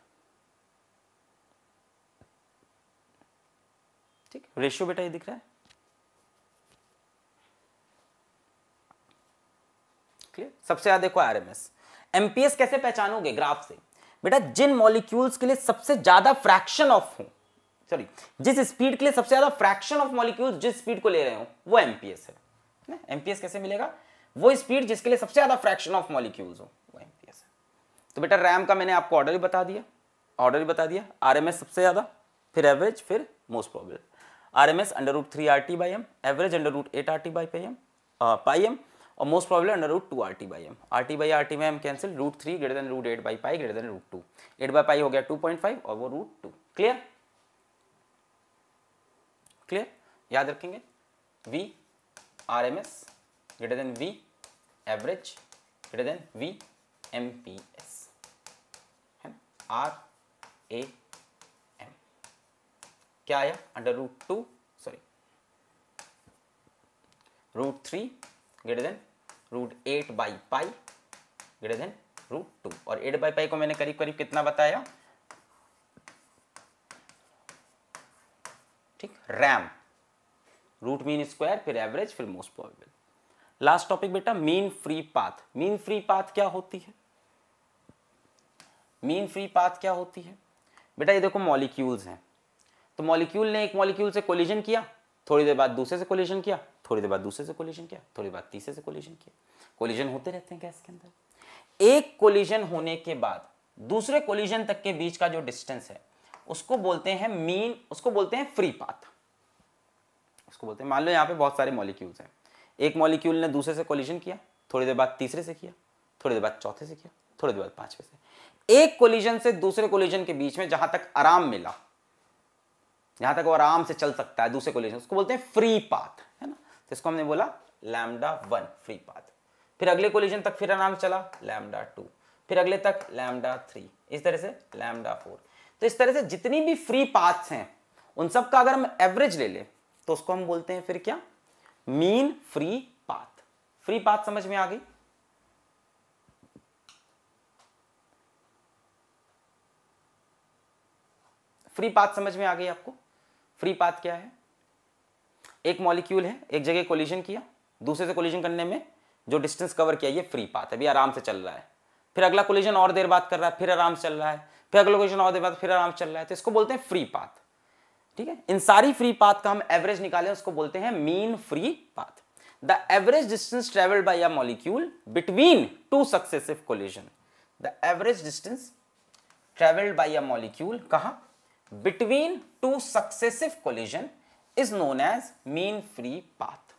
ठीक रेशियो बेटा ये दिख रहा है क्लियर सबसे ज्यादा देखो आरएमएस एमपीएस कैसे पहचानोगे ग्राफ से बेटा जिन मॉलिक्यूल्स के लिए सबसे ज्यादा फ्रैक्शन ऑफ हो सॉरी जिस स्पीड के लिए सबसे ज्यादा फ्रैक्शन ऑफ मॉलिक्यूल्स जिस स्पीड को ले रहे हो वो एमपीएस है एमपीएस कैसे मिलेगा वो स्पीड जिसके लिए सबसे ज्यादा फ्रैक्शन ऑफ मॉलिक्यूल्स हो तो बेटा रैम का मैंने आपको ऑर्डर ही बता दिया ऑर्डर ही बता दिया आर सबसे ज़्यादा फिर एवरेज फिर most probable R M S under root three R T by M average under root eight R T by pi M pi M और most probable under root two R T by M R T by R T by M cancel root three greater than root eight by pi greater than root two eight by pi हो गया to point five और वो root two clear clear याद रखेंगे V R M s greater than V average greater than V M P s r a m क्या आया under root two sorry root three greater than root eight by pi greater than root two और eight by pi को मैंने करीब करीब कितना बताया ठीक रैम रूट मीन स्क्वायर फिर एवरेज फिर मोस्ट प्रोबेबल लास्ट टॉपिक बेटा mean free path mean free path क्या होती है मीन फ्री पाथ क्या होती है बेटा ये देखो मॉलिक्यूल्स हैं तो मॉलिक्यूल ने एक मॉलिक्यूल से कोलिजन किया थोड़ी देर बाद दूसरे से कोलिजन किया थोड़ी देर बाद दूसरे से कोलिजन किया थोड़ी बाद तीसरे से कोलिजन किया कोलिजन होते रहते हैं गैस के अंदर एक कोलिजन होने के बाद दूसरे कोलिजन तक के बीच का जो डिस्टेंस है उसको बोलते हैं मीन उसको बोलते हैं फ्री पाथ उसको बोलते हैं मान लो यहाँ पे बहुत सारे मॉलिक्यूल्स हैं एक मॉलिक्यूल ने दूसरे से कोलिजन किया थोड़ी देर बाद तीसरे से किया थोड़ी देर बाद चौथे से किया थोड़ी देर बाद पांचवे से एक कोलिजन से दूसरे कोलिजन के बीच में जहां तक आराम मिला जहां तक वो आराम से चल सकता है दूसरे कोलिजन उसको बोलते हैं फ्री पाथ है ना तो इसको हमने बोला लैमडा वन फ्री पाथ फिर अगले कोलिजन तक फिर आराम चला लैमडा टू फिर अगले तक लैमडा थ्री इस तरह से लैमडा फोर तो इस तरह से जितनी भी फ्री पाथ्स हैं उन सब का अगर हम एवरेज ले ले तो उसको हम बोलते हैं फिर क्या mean free path free path समझ में आ गई फ्री पाथ समझ में आ गई आपको फ्री पाथ क्या है एक मॉलिक्यूल है एक जगह कोलिजन किया दूसरे से कोलिजन करने में जो डिस्टेंस कवर किया ये फ्री पाथ अभी आराम से चल रहा है फिर अगला कोलिजन और देर बाद कर रहा है फिर आराम से चल रहा है फिर अगला कोलिजन और देर बाद फिर आराम से चल रहा है तो इसको बोलते हैं फ्री पाथ ठीक है इन सारी फ्री पाथ का हम एवरेज निकाले उसको बोलते हैं mean free path the average distance travelled by a molecule between two successive collision the average distance travelled by a molecule कहा between two successive collision is known as mean free path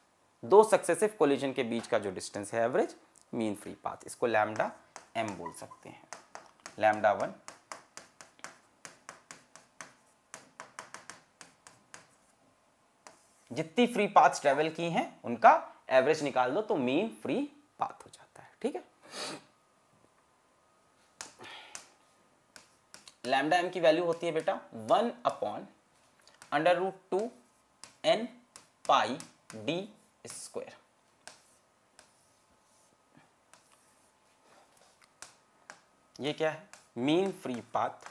दो successive collision के बीच का जो distance है average mean free path इसको lambda m बोल सकते हैं लैमडा वन जितनी फ्री पाथ ट्रेवल की हैं उनका एवरेज निकाल दो तो मीन फ्री पाथ हो जाता है ठीक है लैमडा एम की वैल्यू होती है बेटा one upon under root two n pi d square ये क्या है मीन फ्री पाथ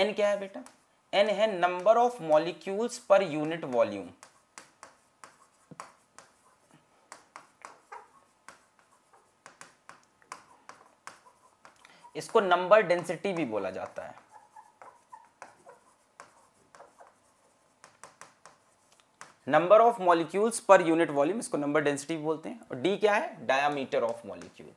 एन क्या है बेटा एन है number of molecules per unit volume इसको नंबर डेंसिटी भी बोला जाता है number of molecules per unit volume इसको नंबर डेंसिटी भी बोलते हैं और डी क्या है diameter of molecule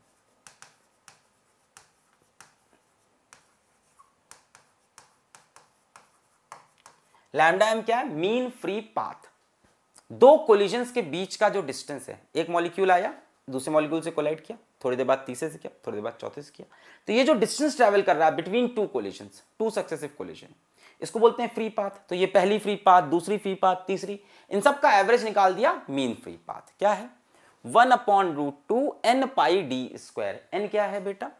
lambda m क्या है मीन फ्री पाथ दो कोलिजन के बीच का जो डिस्टेंस है एक मॉलिक्यूल आया दूसरे मॉलिक्यूल से कोलाइड किया थोड़ी देर बाद तीसरे से किया थोड़ी देर बाद चौथे से किया तो ये जो डिस्टेंस ट्रैवल कर रहा है between two collision two successive collision इसको बोलते हैं फ्री पाथ तो ये पहली फ्री पाथ दूसरी फ्री पाथ तीसरी इन सब का एवरेज निकाल दिया मीन फ्री पाथ क्या है one upon root two n pi d square n क्या है बेटा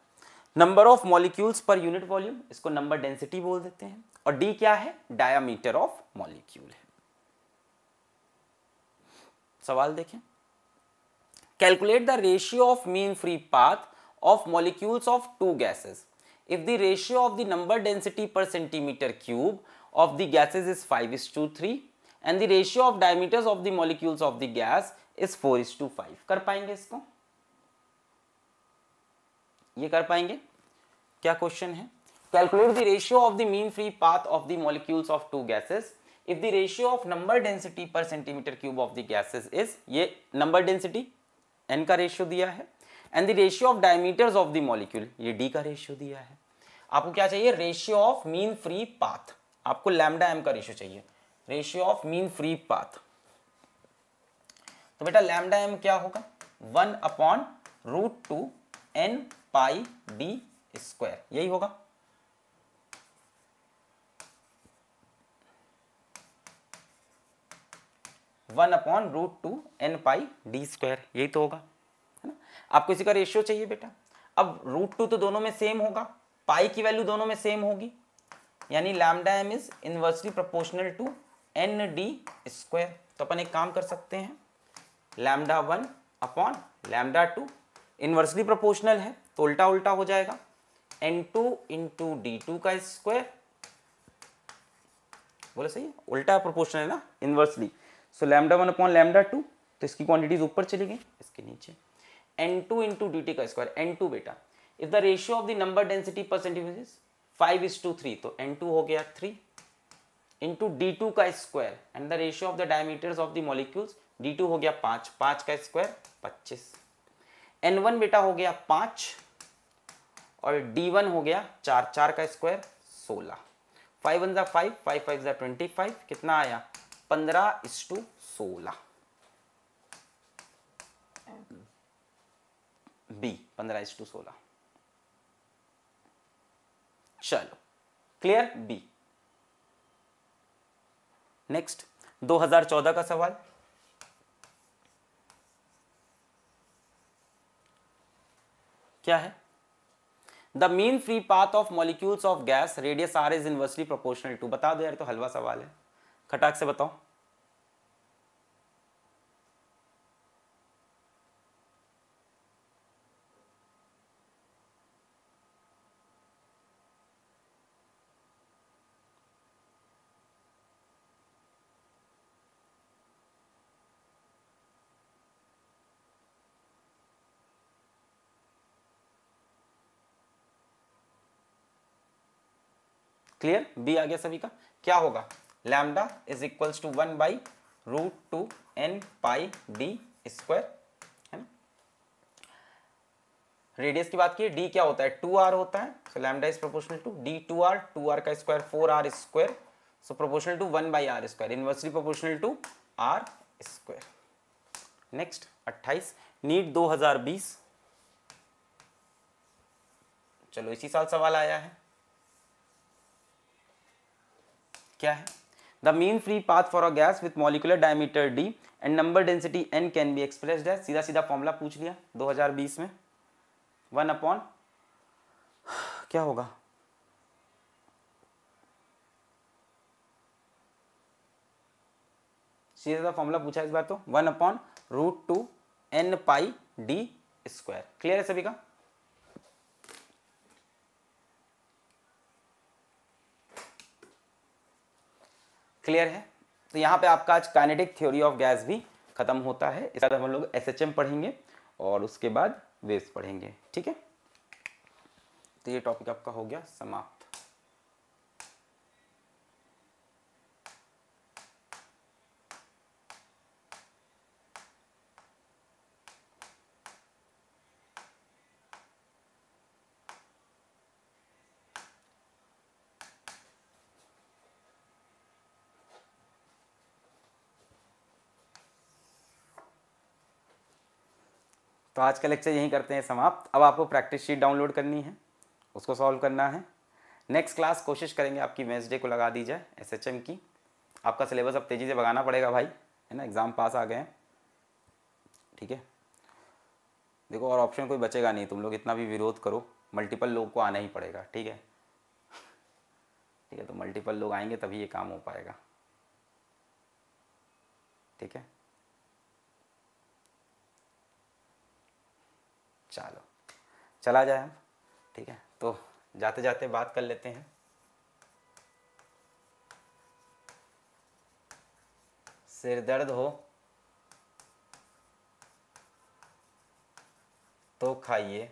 number of molecules per unit volume इसको नंबर डेंसिटी बोल देते हैं और डी क्या है डायामीटर ऑफ मॉलिक्यूल है सवाल देखें Calculate the ratio of mean free path of molecules of two gases. If the ratio of the number density per centimeter cube of the gases is 5 is to 3 and the ratio of diameters of the molecules of the gas is 4 is to 5 कर पाएंगे इसको ये कर पाएंगे क्या question है calculate the ratio of the mean free path of the molecules of two gases if the ratio of number density per centimetre cube of the gases is ये number density n का ratio दिया है and the ratio of diameters of the molecule ये d का ratio दिया है आपको क्या चाहिए ratio of mean free path आपको लैमडा एम का रेशियो चाहिए ratio of mean free path तो बेटा लैमडा एम क्या होगा one upon root two n pi d square यही होगा one upon root two n pi d square यही तो होगा है ना आपको इसी का रेशियो चाहिए बेटा अब रूट टू तो दोनों में सेम होगा पाई की वैल्यू दोनों में सेम होगी यानी lambda m is inversely proportional to n d square तो अपन एक काम कर सकते हैं lambda one upon lambda two inversely proportional है तो उल्टा उल्टा हो जाएगा n two into d two का स्क्वायर बोले सही उल्टा प्रोपोर्शनल है ना inversely so lambda one upon lambda two तो इसकी क्वांटिटीज ऊपर चली गई इसके नीचे n two into d t का स्क्वायर एन टू बेटा if the ratio of the number density percentage five is two three तो एन टू हो गया थ्री इंटू डी टू का square and the ratio of the diameters of the molecules d two हो गया पांच पांच का स्क्वायर पच्चीस एन वन बेटा हो गया पांच और डी वन हो गया चार चार का स्क्वायर सोलह फाइव वन ज़ा फाइव फाइव फाइव ज़ा ट्वेंटी फाइव कितना आया पंद्रह इस टू सोलह बी पंद्रह इस टू सोलह चलो क्लियर बी नेक्स्ट 2014 का सवाल क्या है the mean free path of molecules of gas radius r is inversely proportional to बता दो यार तो हलवा सवाल है फटाक से बताओ क्लियर बी आ गया सभी का क्या होगा lambda is equals to one by root two n pi d square है ना रेडियस की बात की डी क्या होता है टू आर होता है so lambda is proportional to d two r two r का square four r square so proportional to one by r square inversely proportional to r square next अट्ठाईस नीट दो हजार बीस चलो इसी साल सवाल आया है क्या है the mean free path for a gas with molecular diameter d and number density n can be express है सीधा सीधा फॉर्मूला पूछ लिया 2020 में वन अपॉन क्या होगा सीधा सीधा फॉर्मूला पूछा इस बार तो one upon root two n pi d square clear है सभी का क्लियर है तो यहाँ पे आपका आज काइनेटिक थ्योरी ऑफ गैस भी खत्म होता है इसके बाद हम लोग एस पढ़ेंगे और उसके बाद वेव्स पढ़ेंगे ठीक है तो ये टॉपिक आपका हो गया समाप्त तो आज का लेक्चर यहीं करते हैं समाप्त अब आपको प्रैक्टिस शीट डाउनलोड करनी है उसको सॉल्व करना है नेक्स्ट क्लास कोशिश करेंगे आपकी वेंसडे को लगा दी जाए एस की आपका सिलेबस अब तेज़ी से भगाना पड़ेगा भाई है ना एग्ज़ाम पास आ गए हैं ठीक है देखो और ऑप्शन कोई बचेगा नहीं तुम लोग इतना भी विरोध करो मल्टीपल लोग को आना ही पड़ेगा ठीक है ठीक है तो मल्टीपल लोग आएंगे तभी ये काम हो पाएगा ठीक है चलो चला जाए हम ठीक है तो जाते जाते बात कर लेते हैं सिर दर्द हो तो खाइए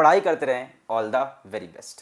पढ़ाई करते रहें ऑल द वेरी बेस्ट